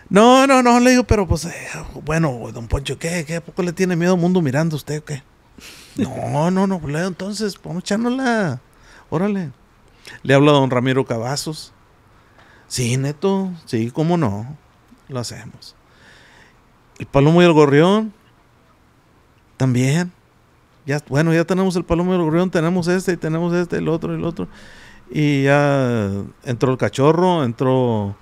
No, no, no, le digo, pero pues, eh, bueno, don Poncho, ¿qué? ¿Qué? ¿A poco le tiene miedo mundo Miranda a usted o qué? No, no, no, pues, entonces, vamos echándola Órale. Le habla a don Ramiro Cavazos. Sí, neto, sí, cómo no. Lo hacemos. El Palomo y el Gorrión. También. Ya, bueno, ya tenemos el Palomo y el Gorrión, tenemos este y tenemos este, el otro y el otro. Y ya entró el Cachorro, entró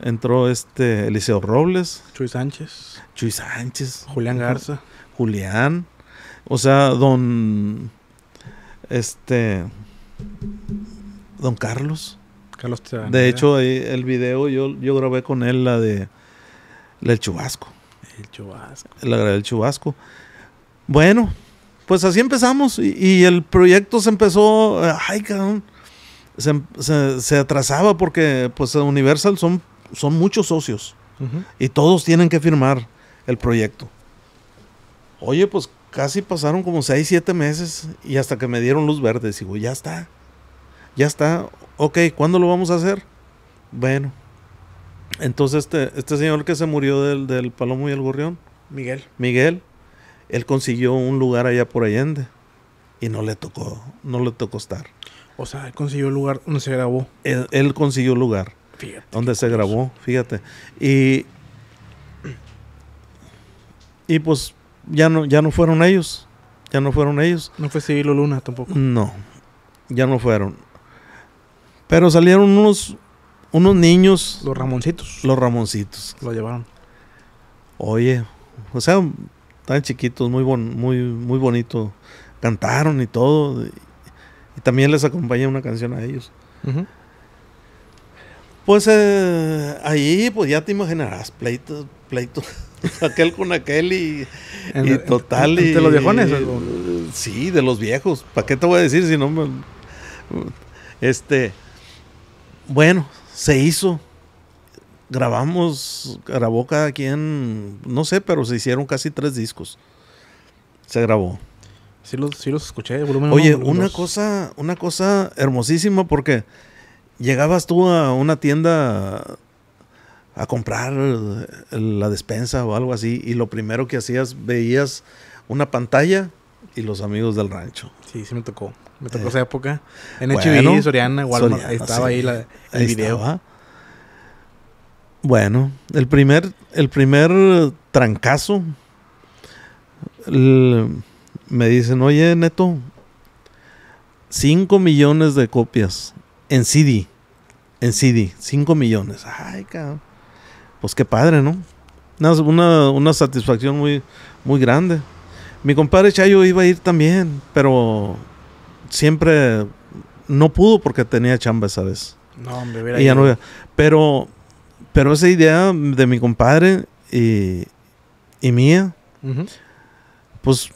entró este Eliseo Robles, Chuy Sánchez, Chuy Sánchez, Julián Garza, Julián, o sea, don este Don Carlos. Carlos De hecho, el video yo, yo grabé con él la de chubasco. El chubasco. el chubasco. Bueno, pues así empezamos y, el proyecto se empezó, ay, cabrón, se, atrasaba porque pues Universal son, son muchos socios y todos tienen que firmar el proyecto. Oye, pues casi pasaron como 6, 7 meses y hasta que me dieron luz verde. Digo, ya está, ya está. Ok, ¿cuándo lo vamos a hacer? Bueno, entonces este, este señor que se murió del, Palomo y el Gorrión, Miguel. Miguel, él consiguió un lugar allá por Allende y no le tocó, no le tocó estar. O sea, él consiguió el lugar donde se grabó. Él, consiguió el lugar. Fíjate. Donde se grabó, fíjate. Y, y pues ya no, ya no fueron ellos. Ya no fueron ellos. No fue Cirilo Luna tampoco. No, ya no fueron. Pero salieron unos, unos niños. Los Ramoncitos. Los Ramoncitos. Lo llevaron. Oye, o sea, tan chiquitos, muy, bon, muy, muy bonito. Cantaron y todo. Y, también les acompañé una canción a ellos. Pues eh, ahí, pues ya te imaginarás, pleitos, pleitos. aquel con aquel y, total. y, ¿De los viejones? sí, de los viejos. ¿Para qué te voy a decir si no me. Este. Bueno, se hizo. Grabamos, grabó cada quien, no sé, pero se hicieron casi tres discos. Se grabó. Sí los, escuché, volumen Oye, una cosa, una cosa hermosísima porque llegabas tú a una tienda a comprar la despensa o algo así y lo primero que hacías veías una pantalla y los amigos del rancho. Sí, sí me tocó. Me tocó eh, esa época. En HBO, Soriana, Walmart, estaba ahí el video. Bueno, el primer, el primer trancazo me dicen, oye Neto, 5 millones de copias en CD. En CD, 5 millones. Ay, cabrón pues qué padre, ¿no? Una, satisfacción muy, muy grande. Mi compadre Chayo iba a ir también, pero siempre no pudo porque tenía chamba esa vez. No, me hubiera y Pero, pero esa idea de mi compadre y, mía, pues,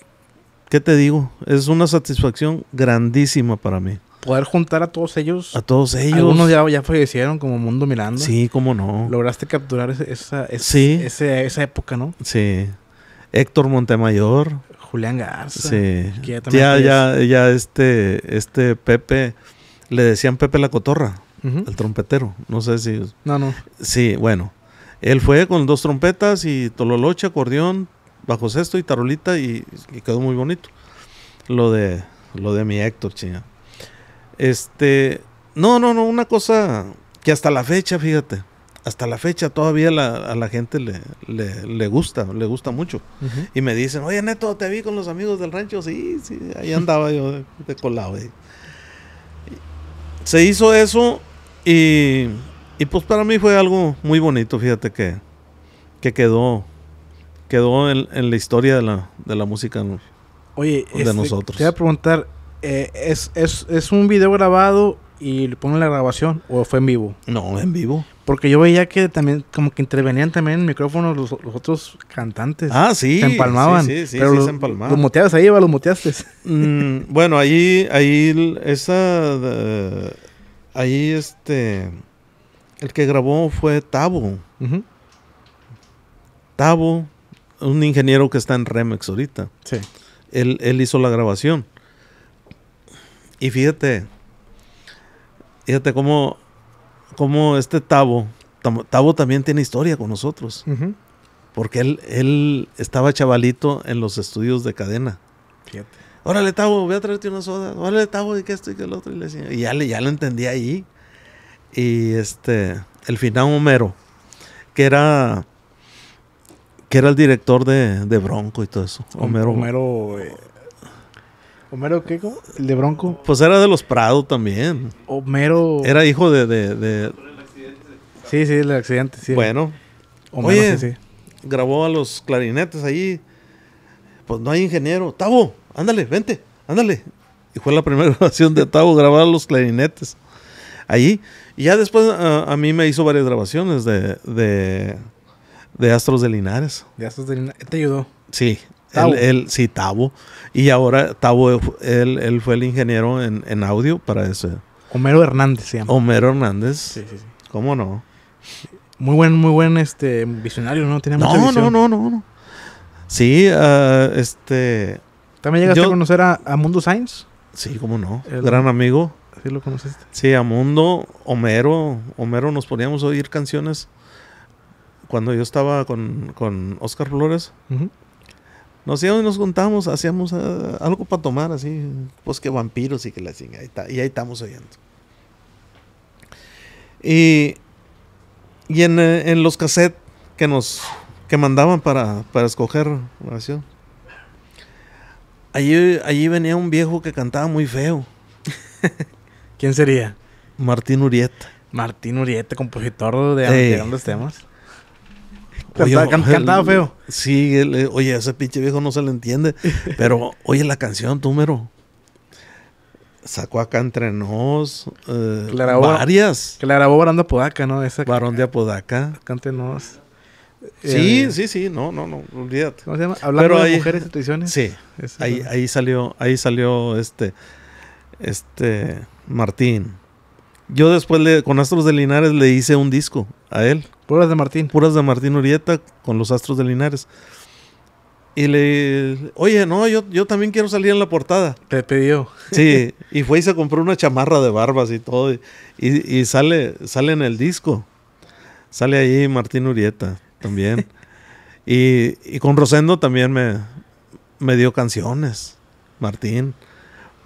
¿qué te digo? Es una satisfacción grandísima para mí poder juntar a todos ellos. A todos ellos. Algunos ya, ya fallecieron como mundo mirando. Sí, cómo no. Lograste capturar esa, esa, época, ¿no? Sí. Héctor Montemayor. Julián Garza. Sí. ya, ya, ya, este, este Pepe, le decían Pepe la Cotorra, el trompetero. No sé si... No, no. Sí, bueno. Él fue con dos trompetas y tololoche, acordeón, bajo sexto y tarolita y, quedó muy bonito. Lo de, lo de mi Héctor, chinga. Este, no, no, no, una cosa que hasta la fecha, fíjate, hasta la fecha todavía la, a la gente le, le, gusta, le gusta mucho. Y me dicen, oye Neto, te vi con los amigos del rancho, sí, sí, ahí andaba yo de, colado. Se hizo eso y, pues para mí fue algo muy bonito, fíjate que, quedó, quedó en, la historia de la, música. Oye, de este, nosotros. Te voy a preguntar, eh, es, es, es un video grabado y le ponen la grabación o fue en vivo? No, en vivo. Porque yo veía que también, como que intervenían también en micrófonos los, otros cantantes. Ah, sí. Se empalmaban. Sí, sí, sí, los, se moteabas ahí, va, los moteaste. Mm, bueno, ahí, ahí, esa, ahí este, el que grabó fue Tabo. Tavo un ingeniero que está en Remex ahorita. Sí. él hizo la grabación. Y fíjate, fíjate cómo, cómo este Tavo, Tavo también tiene historia con nosotros. Porque él, él estaba chavalito en los estudios de cadena. Fíjate. Órale, Tavo, voy a traerte una soda. Órale, Tavo, y que esto y que el otro. Y, ya, lo entendí ahí. Y este, el final Homero, que era que era el director de, Bronco y todo eso. Homero. Homero eh, Homero, ¿qué? ¿El de Bronco? Pues era de los Prado también. Homero. Era hijo de. de, de... Sí, sí, el accidente, sí. Bueno. Homero, Oye, Grabó a los clarinetes ahí. Pues no hay ingeniero. Tavo, ándale, vente, ándale. Y fue la primera grabación de Tavo, grabar a los clarinetes. Allí. Y ya después a mí me hizo varias grabaciones de, de, de Astros de Linares. De Astros de Linares. ¿Te ayudó? Sí, él, sí, Tavo. Y ahora Tavo, él, él fue el ingeniero en, audio para ese. Homero Hernández se llama. Homero Hernández. Sí, sí, sí. ¿Cómo no? Muy buen, muy buen este visionario, ¿no? no, No, no, no, Sí, ah, este. ¿También llegaste a conocer a, Mundo Sainz? Sí, cómo no. Gran amigo. Sí, lo conociste. Sí, a Mundo, Homero. Homero nos poníamos a oír canciones cuando yo estaba con, Oscar Flores. Nos íbamos, nos juntamos, hacíamos eh, algo para tomar, así, pues que vampiros y que la chinga Y, ahí estamos oyendo. Y, y eh, en, los cassettes que nos que mandaban para, para escoger allí, venía un viejo que cantaba muy feo. ¿Quién sería? Martín Urieta. Martín Urieta, compositor de, sí. de temas cantaba, feo. Sí, eh, oye, ese pinche viejo no se le entiende. Pero, oye, la canción, mero. Sacó acá entre nos eh, varias. Que la grabó Barón de Apodaca, ¿no? Esa Barón de Apodaca. cantenos Sí, eh, sí, sí, no, no, no, olvídate. ¿Cómo se llama? Hablando de ahí, mujeres instituciones. Sí, ahí, salió, ahí salió este, este Martín. Yo después le, con Astros de Linares le hice un disco a él. Puras de Martín. Puras de Martín Urieta con los Astros de Linares. Y le, oye, no, yo, yo también quiero salir en la portada. Te pidió. Sí, y fue y se compró una chamarra de barbas y todo. Y, sale, sale en el disco. Sale ahí Martín Urieta también. y, con Rosendo también me, me dio canciones, Martín.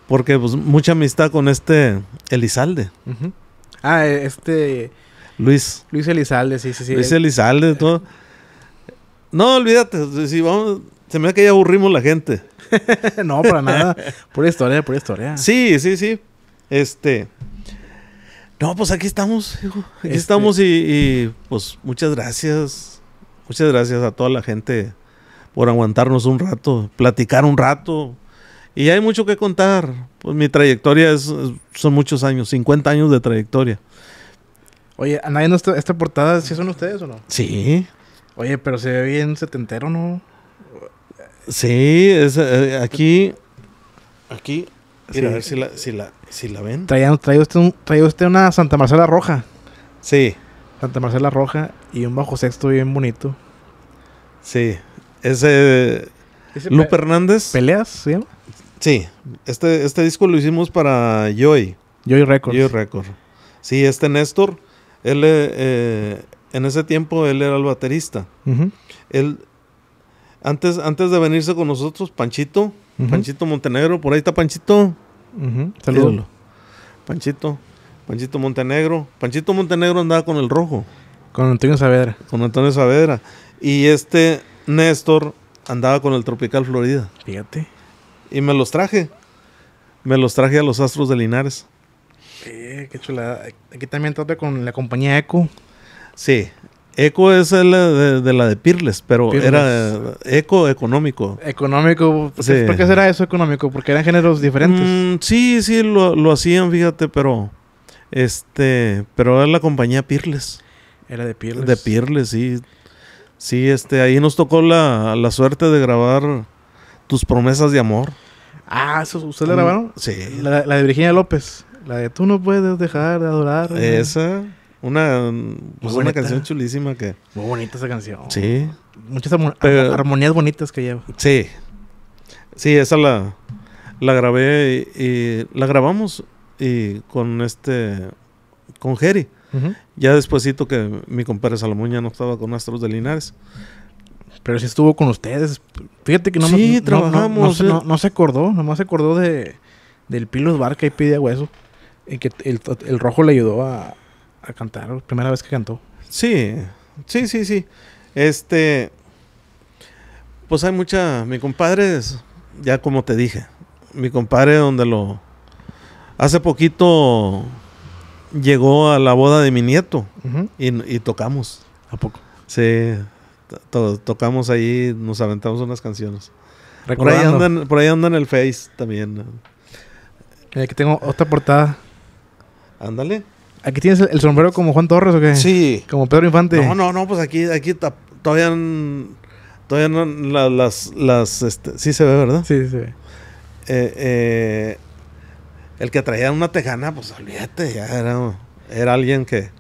Porque pues, mucha amistad con este Elizalde. Ah, este Luis. Luis Elizalde, sí, sí, sí. Luis Elizalde, todo. No, olvídate, si vamos, se me da que ya aburrimos la gente. no, para nada. Pura historia, pura historia. Sí, sí, sí. Este. No, pues aquí estamos, hijo. Aquí este estamos y, pues muchas gracias. Muchas gracias a toda la gente por aguantarnos un rato, platicar un rato. Y hay mucho que contar. Pues mi trayectoria es, son muchos años, 50 años de trayectoria. Oye, ¿a nadie no está, esta portada ¿si son ustedes o no? Sí. Oye, pero se ve bien setentero, ¿no? Sí, es, eh, aquí. Aquí. Mira, a ver si la, si la, ven. Traía, usted una Santa Marcela roja. Sí. Santa Marcela roja y un bajo sexto bien bonito. Sí. Ese. Eh, ¿Ese Lupe Hernández. ¿Peleas? ¿sí? sí. Este, este disco lo hicimos para Joy. Joy Records. Joy Records. Sí, este Néstor él, eh, eh, en ese tiempo, él era el baterista. Él, antes, antes de venirse con nosotros, Panchito, Panchito Montenegro, por ahí está Panchito. Saludos. Panchito, Panchito Montenegro. Panchito Montenegro andaba con el rojo. Con Antonio Saavedra. Con Antonio Saavedra. Y este Néstor andaba con el Tropical Florida. Fíjate. Y me los traje. Me los traje a los Astros de Linares que qué Aquí también trata con la compañía Eco. Sí, Eco es eh, de, la de Pirles, pero era eh, eco económico. Económico, pues, ¿por qué será eso económico? Porque eran géneros diferentes. Mm, sí, sí, lo, hacían, fíjate, pero este, pero era la compañía Pirles. Era de Pirles. De Pirles, sí. Sí, este, ahí nos tocó la, suerte de grabar Tus promesas de amor. Ah, usted la grabaron? Sí. La, la de Virginia López. La de tú no puedes dejar de adorar. Esa. Una, pues, canción chulísima que. Muy bonita esa canción. Sí. Muchas armonías bonitas que lleva. Sí. Sí, esa la, la grabé y, la grabamos y con este. con Jerry. Ya despuesito que mi compadre Salomón ya no estaba con Astros de Linares. Pero sí estuvo con ustedes. Fíjate que no trabajamos. No, no, no, eh. no, se acordó, nomás se acordó de del Pilos Barca y Pide Hueso. En que el, rojo le ayudó a, a cantar, primera vez que cantó. Sí, sí, sí, sí. Este, pues hay mucha, mi compadre es, ya como te dije, mi compadre donde lo, hace poquito llegó a la boda de mi nieto y, tocamos. ¿A poco? Sí, tocamos ahí, nos aventamos unas canciones. Por ahí andan, por ahí andan el Face también. Aquí tengo otra portada. Ándale. ¿Aquí tienes el, sombrero como Juan Torres o qué? Sí. Como Pedro Infante. No, no, no, pues aquí, aquí todavía, todavía no, las, las, este, sí se ve, ¿verdad? Sí, eh, eh, el que traía una tejana, pues olvídate, ya era, era alguien que...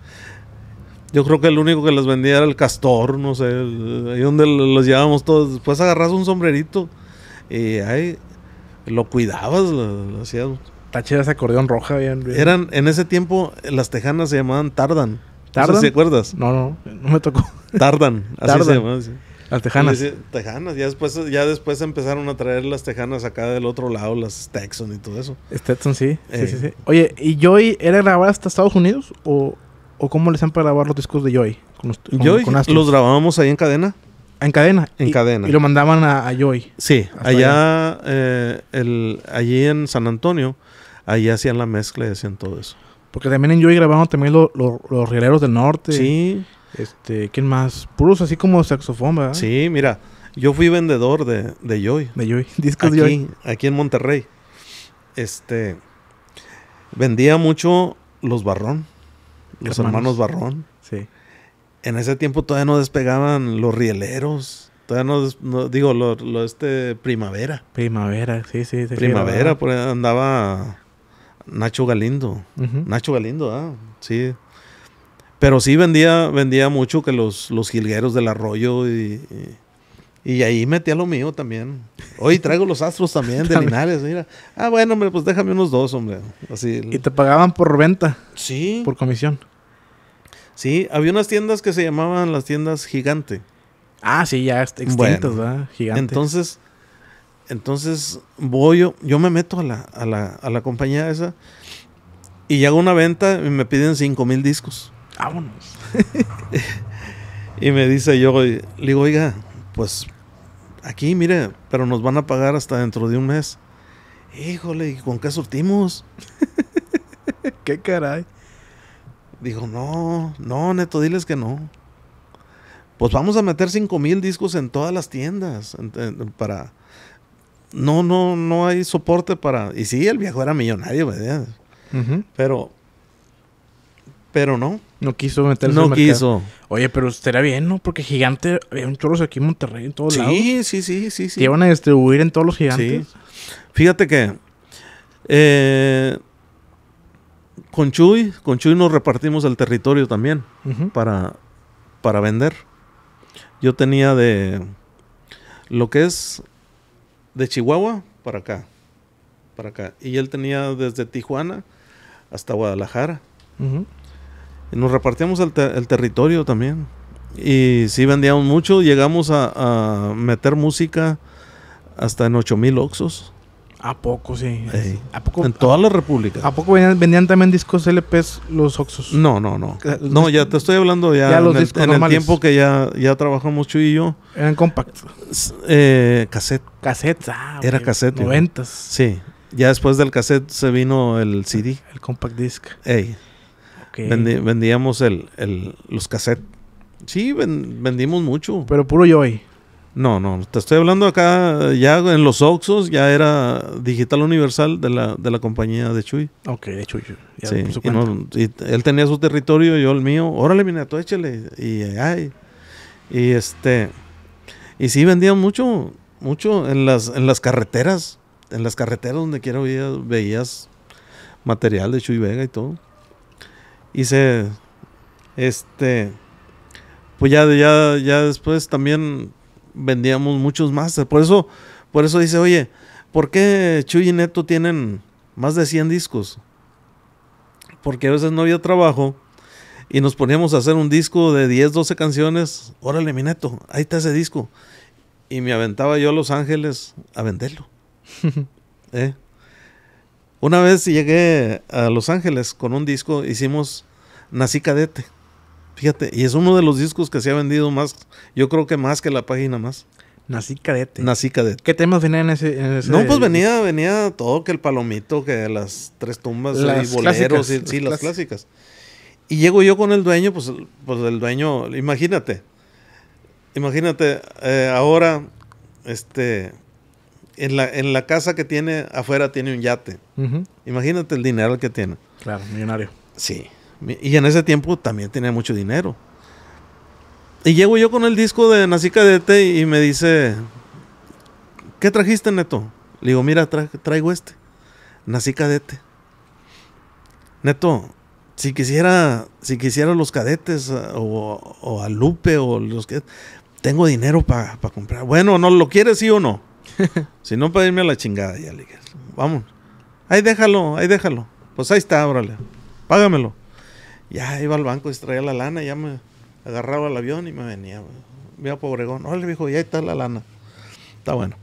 Yo creo que el único que les vendía era el castor, no sé, ahí donde los llevábamos todos. Después agarras un sombrerito y ahí lo cuidabas, lo hacías está acordeón roja. Eran, en ese tiempo, las tejanas se llamaban Tardan. ¿Tardan? No te acuerdas. No, no, no me tocó. Tardan, así se llamaban. Las tejanas. ya después, ya después empezaron a traer las tejanas acá del otro lado, las Texon y todo eso. Stetson, sí. sí, eh. sí, Oye, ¿y Joy era grabar hasta Estados Unidos? ¿O, o cómo les han para grabar los discos de Joy? Con, los, los grabábamos ahí en cadena. En cadena. En cadena. Y lo mandaban a, Joy. Sí, allá, eh, el, allí en San Antonio Ahí hacían la mezcla y hacían todo eso. Porque también en Joy grababan también los rieleros del norte. Sí. Este, ¿quién más? Puros así como saxofón, ¿verdad? Sí, mira, yo fui vendedor de, de Joy. De Joy, discos de Joy. Aquí en Monterrey. Este, vendía mucho los Barrón, los hermanos, Barrón. Sí. En ese tiempo todavía no despegaban los rieleros. Todavía no, digo, lo, lo, este primavera. Primavera, sí, sí. Primavera, por andaba Nacho Galindo. Nacho Galindo, ah, sí. Pero sí vendía, vendía mucho que los, los jilgueros del arroyo y, y, ahí metía lo mío también. Hoy traigo los astros también de Linares, mira. Ah, bueno, hombre, pues déjame unos dos, hombre. Así. ¿Y te pagaban por venta? Sí. Por comisión. Sí, había unas tiendas que se llamaban las tiendas gigante. Ah, sí, ya extintas, ¿verdad? Gigante. Entonces, entonces voy yo, yo me meto a la, compañía esa y hago una venta y me piden 5 mil discos. Vámonos. y me dice yo, le digo, oiga, pues aquí, mire, pero nos van a pagar hasta dentro de un mes. Híjole, ¿y con qué surtimos? ¿Qué caray? Digo, no, no, neto, diles que no. Pues vamos a meter 5 mil discos en todas las tiendas para no, no, no hay soporte para. Y sí, el viejo era millonario, ¿verdad? Pues, pero. Pero no. No quiso meterse No quiso. Oye, pero usted era bien, ¿no? Porque gigante, había un chorro aquí en Monterrey, en todos lados. Sí, sí, sí, sí. Te iban a distribuir en todos los gigantes. Sí. Fíjate que. Eh, con Chuy, con Chuy nos repartimos el territorio también para, para vender. Yo tenía de lo que es de Chihuahua para acá, para acá. Y él tenía desde Tijuana hasta Guadalajara. y nos repartíamos el, territorio también. Y si vendíamos mucho, llegamos a, a meter música hasta en 8000 oxos. ¿A poco, sí? en todas las repúblicas. ¿A poco vendían también discos LPs los Oxxos? No, no, no. No, ya te estoy hablando ya, en, el, tiempo que ya, ya trabajamos Chuy y yo. Eran compact. Eh, cassette. Cassette, ah. Era cassette. Noventas. Sí. Ya después del cassette se vino el CD. El compact disc. Ey. vendíamos el, los cassettes. Sí, vendimos mucho. Pero puro Joy. No, no, te estoy hablando acá, ya en los Oxos, ya era digital universal de la, de la compañía de Chuy. Ok, de Chuy. sí, y, él tenía su territorio, yo el mío. Órale, minato, échale. Y, ay, y este. Y sí, vendían mucho, mucho en las, en las carreteras. En las carreteras donde quiera veías, veías material de Chuy Vega y todo. Y se. Este. Pues ya, ya, ya después también vendíamos muchos masters. Por eso, por eso dice, oye, ¿por qué Chuy y Neto tienen más de 100 discos? Porque a veces no había trabajo y nos poníamos a hacer un disco de 10, 12 canciones. Órale, mi Neto, ahí está ese disco. Y me aventaba yo a Los Ángeles a venderlo. ¿Eh? Una vez llegué a Los Ángeles con un disco, hicimos Nací Cadete. Fíjate, y es uno de los discos que se ha vendido más, yo creo que más que la página más. Nací cadete. Nací cadete. ¿Qué temas venían en ese, No, pues venía, venía todo, que el palomito, que las tres tumbas, y boleros, sí, las clásicas. Y llego yo con el dueño, pues, pues el dueño, imagínate, imagínate, eh, ahora, este, en la, casa que tiene, afuera tiene un yate. Imagínate el dinero que tiene. Claro, millonario. Sí. Y en ese tiempo también tenía mucho dinero. Y llego yo con el disco de Nací Cadete y me dice, ¿qué trajiste, Neto? Le digo, mira, traigo este. Nací Cadete. Neto, si quisiera, si los cadetes ah, o, o a Lupe o los que... Tengo dinero para comprar. Bueno, ¿no lo quieres sí o no? si no, para a la chingada. Ya le vamos. Ahí déjalo, ahí déjalo. Pues ahí está, órale. Págamelo. Ya iba al banco, traía la lana, ya me agarraba el avión y me venía. Mira pobregón. no Le dijo, ya está la lana. Está bueno.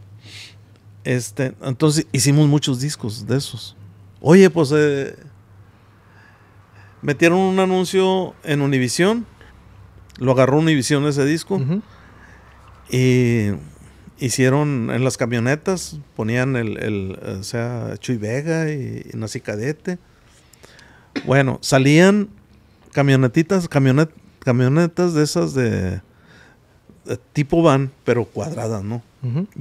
Este, entonces hicimos muchos discos de esos. Oye, pues eh, metieron un anuncio en Univisión. Lo agarró Univisión ese disco. Y hicieron en las camionetas, ponían el, el o sea, Chuy Vega y, y Nací Cadete. Bueno, salían camionetitas, camionet, camionetas de esas de, tipo van, pero cuadradas, ¿no?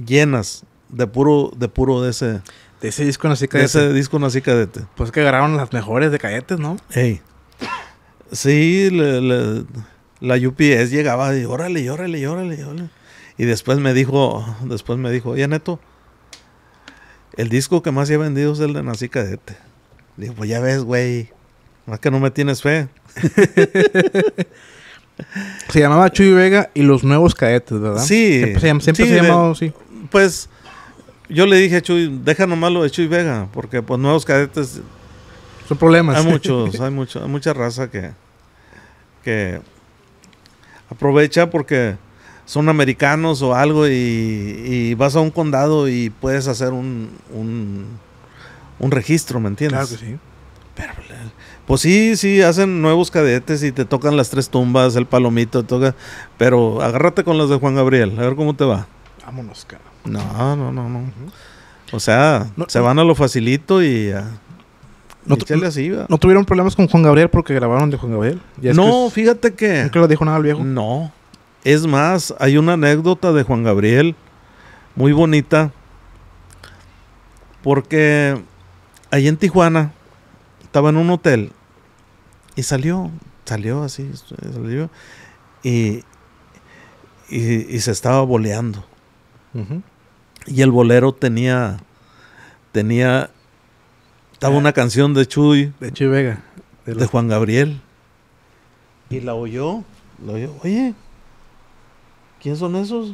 Llenas de puro, de puro de ese. De ese disco nací cadete. De ese disco nací cadete. Pues que agarraron las mejores de cadetes, ¿no? Ey. Sí, la UPS llegaba y órale, órale, órale, órale. Y después me dijo, después me dijo, oye Neto, el disco que más he vendido es el de Nací Cadete. Digo, pues ya ves, güey. Es que no me tienes fe. se llamaba Chuy Vega y los nuevos cadetes, ¿verdad? Sí. Siempre, se llamaba así. Pues yo le dije a Chuy, deja nomás lo de Chuy Vega, porque pues nuevos cadetes... Son problemas. Hay muchos, hay, mucha raza que, aprovecha porque son americanos o algo y, vas a un condado y puedes hacer un, registro, ¿me entiendes? Claro que sí. Pero pues sí, sí, hacen nuevos cadetes y te tocan las tres tumbas, el palomito, toca, pero agárrate con las de Juan Gabriel, a ver cómo te va. Vámonos, cara. No, no, no, no. O sea, se van a lo facilito y ya no, tuvieron problemas con Juan Gabriel porque grabaron de Juan Gabriel. no, fíjate que. dijo nada viejo. No. Es más, hay una anécdota de Juan Gabriel muy bonita. Porque ahí en Tijuana estaba en un hotel y salió, salió así, salió y, y, se estaba boleando. Y el bolero tenía, tenía, estaba una canción de Chuy. De Chuy Vega. De, Juan Gabriel. Y la oyó, la oyó, oye, ¿quién son esos?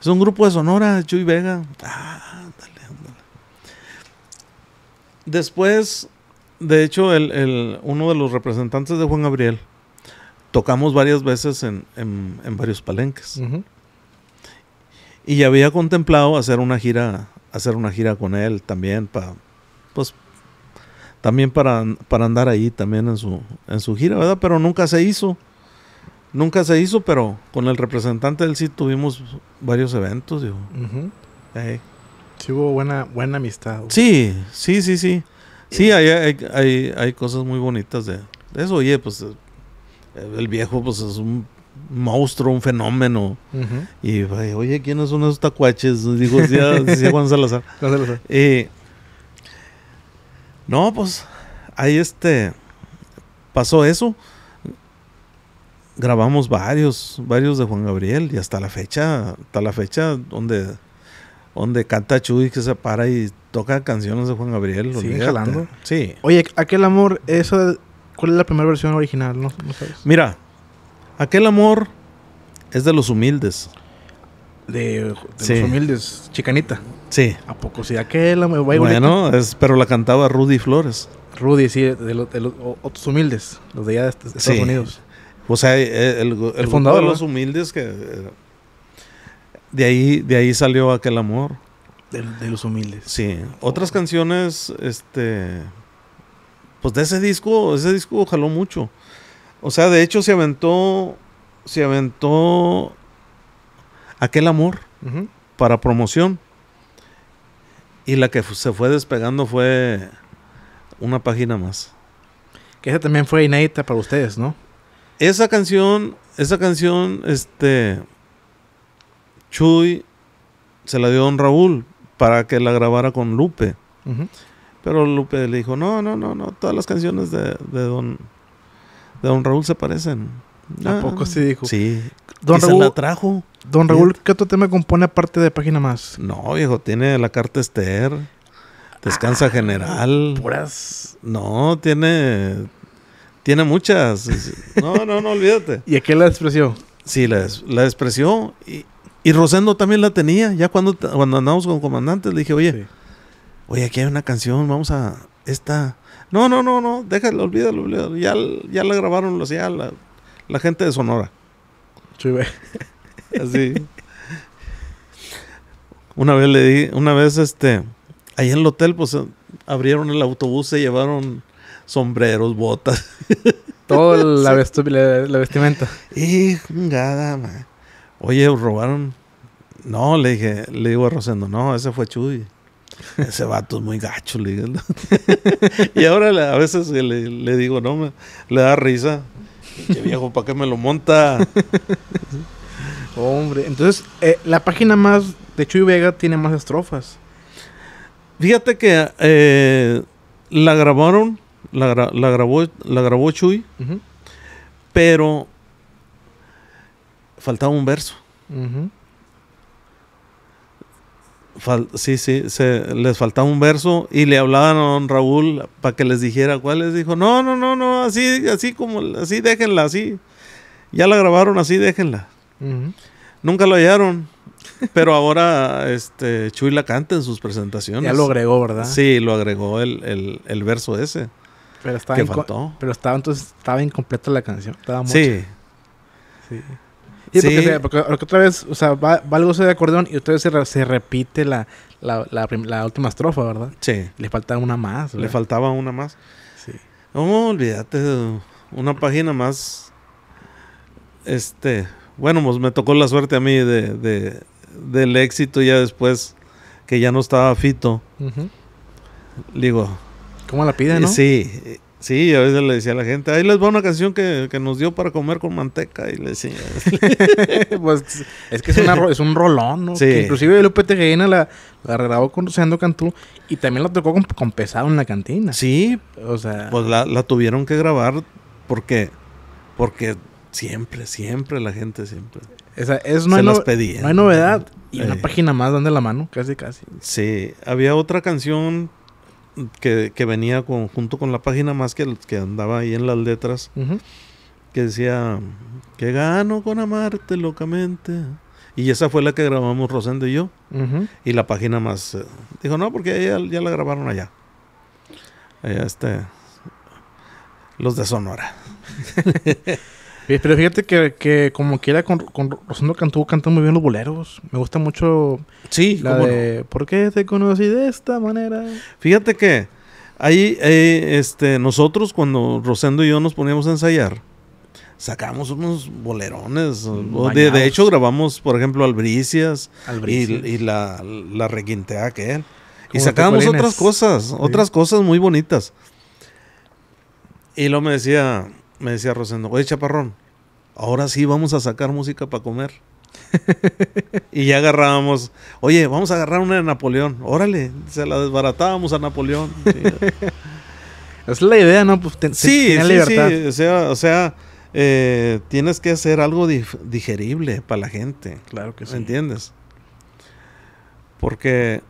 Es un grupo de Sonora, Chuy Vega. Ah, dale, dale. Después de hecho, el, uno de los representantes de Juan Gabriel, tocamos varias veces en, varios palenques. Y había contemplado hacer una gira, hacer una gira con él también para, pues, también para, para andar ahí también en su, en su gira, ¿verdad? Pero nunca se hizo. Nunca se hizo, pero con el representante del sí tuvimos varios eventos. Digo. Sí hubo buena, buena amistad. Sí, sí, sí, sí. Sí, hay, hay, cosas muy bonitas de eso. Oye, pues eh, el viejo pues es un monstruo, un fenómeno. Y oye, ¿quiénes son esos tacuaches? Dijo, decía, ah, Juan Salazar. no, pues ahí este pasó eso. Grabamos varios, varios de Juan Gabriel y hasta la fecha, hasta la fecha donde donde canta Chuy que se para y toca canciones de Juan Gabriel. ¿Sigue jalando. Sí. Oye, aquel amor, esa, ¿cuál es la primera versión original? No, Mira, aquel amor es de los humildes. De, los humildes, chicanita. Sí. ¿A poco sí? Aquel amor. Bueno, es, pero la cantaba Rudy Flores. Rudy, sí, de, los, otros humildes, los de allá de Estados Unidos. O sea, el, el, el fundador de los humildes que eh, de ahí, de ahí salió aquel amor. De, los humildes. Sí. Otras canciones, este. Pues de ese disco, ese disco jaló mucho. O sea, de hecho se aventó. Se aventó. Aquel amor. Para promoción. Y la que se fue despegando fue. Una página más. Que esa también fue inédita para ustedes, ¿no? Esa canción. Esa canción, este Chuy se la dio a don Raúl para que la grabara con Lupe. Pero Lupe le dijo, no, no, no, no, todas las canciones de, don, de don Raúl se parecen. tampoco ah, se dijo? Sí. Don Raúl, la trajo. Don Raúl, ¿qué otro tema compone aparte de Página Más? No, viejo, tiene La Carta Esther, Descansa ah, General. Puras. No, tiene... Tiene muchas. No, no, no, olvídate. ¿Y a qué la despreció? Sí, la, la despreció y, y Rosendo también la tenía. Ya cuando, cuando andamos con comandantes, le dije, oye, oye, aquí hay una canción, vamos a esta. No, no, no, no, déjalo, olvídalo, Ya, la grabaron los, la, gente de Sonora. Sí, Así. una vez le di, una vez este, ahí en el hotel, pues eh, abrieron el autobús, se llevaron sombreros, botas. Todo la, la, vestimenta. Y nada, man oye, robaron. No, le dije, le digo a Rosendo, no, ese fue Chuy. Ese vato es muy gacho, le y ahora a veces le, digo, no, le da risa. Qué viejo, ¿para qué me lo monta? Hombre, entonces eh, la página más de Chuy Vega tiene más estrofas. Fíjate que eh, la grabaron, la, grabó, la grabó Chuy, pero faltaba un verso. sí, sí, se, les faltaba un verso y le hablaban a don Raúl para que les dijera cuál les dijo, no, no, no, no, así, así como, así déjenla, así. Ya la grabaron así, déjenla. Nunca lo hallaron. Pero ahora este Chuy la canta en sus presentaciones. Ya lo agregó, ¿verdad? Sí, lo agregó el, verso ese. Pero estaba Pero estaba entonces estaba incompleta la canción. Sí. sí. Sí, Porque, otra vez, o sea, va, va, algo de acordeón y otra vez se, repite la, última estrofa, ¿verdad? Sí. Le faltaba una más. Le faltaba una más. Sí. No, olvídate, una página más. Este. Bueno, pues me tocó la suerte a mí de, del éxito ya después que ya no estaba Fito. Digo. ¿Cómo la piden, eh, no? Sí. Sí, a veces le decía a la gente, ahí les va una canción que, nos dio para comer con manteca. Y le decía. Pues, es que es, un rolón, ¿no? inclusive Lupe la, la grabó con Cantú y también la tocó con, Pesado en la cantina. Sí. O sea. Pues la, la tuvieron que grabar porque. Porque siempre, siempre la gente siempre. es, no, Se no, hay novedad. Y eh. una página más dando la mano, casi, casi. Sí. Había otra canción que, venía junto con la página más que, andaba ahí en las letras, que decía, que gano con amarte locamente. Y esa fue la que grabamos Rosendo y yo. Y la página más... Eh, dijo, no, porque ya, ya la grabaron allá. Allá eh, este... Los de Sonora. Eh, pero fíjate que, como quiera, con, Rosendo Cantú cantan muy bien los boleros. Me gusta mucho. Sí, la de, ¿Por qué te conocí de esta manera? Fíjate que ahí, eh, este, nosotros cuando Rosendo y yo nos poníamos a ensayar, sacábamos unos bolerones. De, hecho, grabamos, por ejemplo, Albricias, Y, la, la requintea que él. Y sacábamos otras cosas, otras cosas muy bonitas. Y luego me decía, me decía Rosendo, oye chaparrón, ahora sí vamos a sacar música para comer. y ya agarrábamos, oye, vamos a agarrar una de Napoleón, órale, se la desbaratábamos a Napoleón. es la idea, ¿no? Pues, sí, sí, sí, o sea, eh, tienes que hacer algo digerible para la gente. Claro que sí. ¿Entiendes? Porque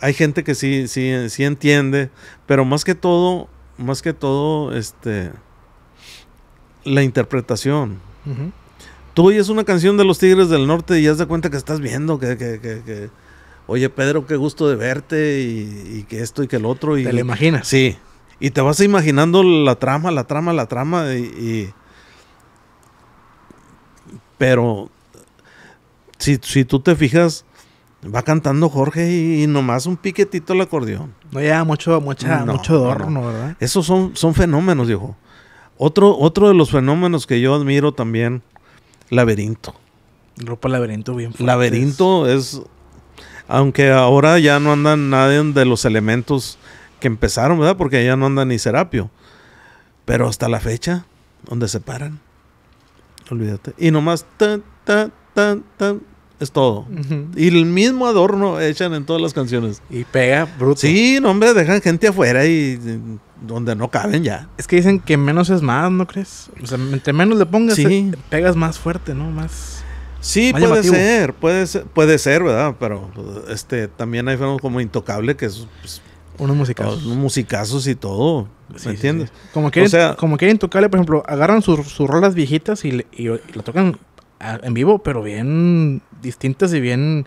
hay gente que sí, sí, sí entiende, pero más que todo, más que todo, este la interpretación. Tú oyes una canción de los Tigres del Norte y ya das cuenta que estás viendo que, oye Pedro, qué gusto de verte y, que esto y que el otro. Y, te lo imaginas. Sí. Y te vas imaginando la trama, la trama, la trama y, pero si, tú te fijas, Va cantando Jorge y, nomás un piquetito el acordeón. No ya mucho, mucha, mucho adorno, ¿verdad? Esos son, son fenómenos, dijo. Otro, otro de los fenómenos que yo admiro también, laberinto. Ropa laberinto bien fuerte. Laberinto es, aunque ahora ya no andan nadie de los elementos que empezaron, ¿verdad? Porque ya no andan ni Serapio. Pero hasta la fecha, donde se paran. Olvídate. Y nomás tan, tan, tan, tan, es todo. Y el mismo adorno echan en todas las canciones. Y pega, bruto. Sí, no, hombre, dejan gente afuera y donde no caben ya. Es que dicen que menos es más, ¿no crees? O sea, entre menos le pongas, sí. pegas más fuerte, ¿no? Más. Sí, puede, ser, puede ser, puede ser, ¿verdad? Pero este también hay fenómenos como Intocable, que es. Pues, unos musicazos. Unos musicazos y todo. ¿Me entiendes? como, que o sea, como quieren tocarle, por ejemplo, agarran sus, rolas viejitas y, y la tocan en vivo, pero bien distintas y bien,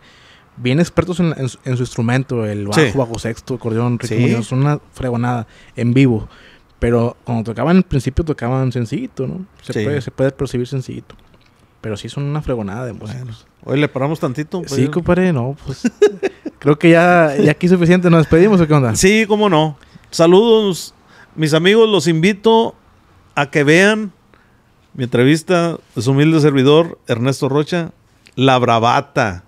bien expertos en, su instrumento, el bajo, bajo sexto, acordeón, ritmo, una fregonada en vivo. Pero cuando tocaban en principio tocaban sencillito, ¿no? Se, puede, percibir sencillito. Pero sí son una fregonada de ¿le paramos tantito? Sí, compadre, no, pues, creo que ya, ya aquí suficiente. ¿Nos despedimos qué onda? Sí, cómo no. Saludos, mis amigos. Los invito a que vean mi entrevista, su humilde servidor, Ernesto Rocha, La Bravata.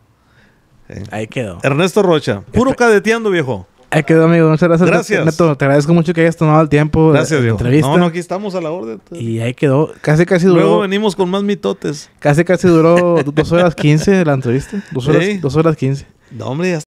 Eh, ahí quedó. Ernesto Rocha, puro cadeteando, viejo. Ahí quedó, amigo. gracias. Gracias. Neto, te agradezco mucho que hayas tomado el tiempo de, la entrevista. No, no, aquí estamos a la orden. Y ahí quedó. Casi, casi duró. Luego venimos con más mitotes. Casi, casi duró dos horas quince la entrevista. Dos horas, horas quince. No, hombre, ya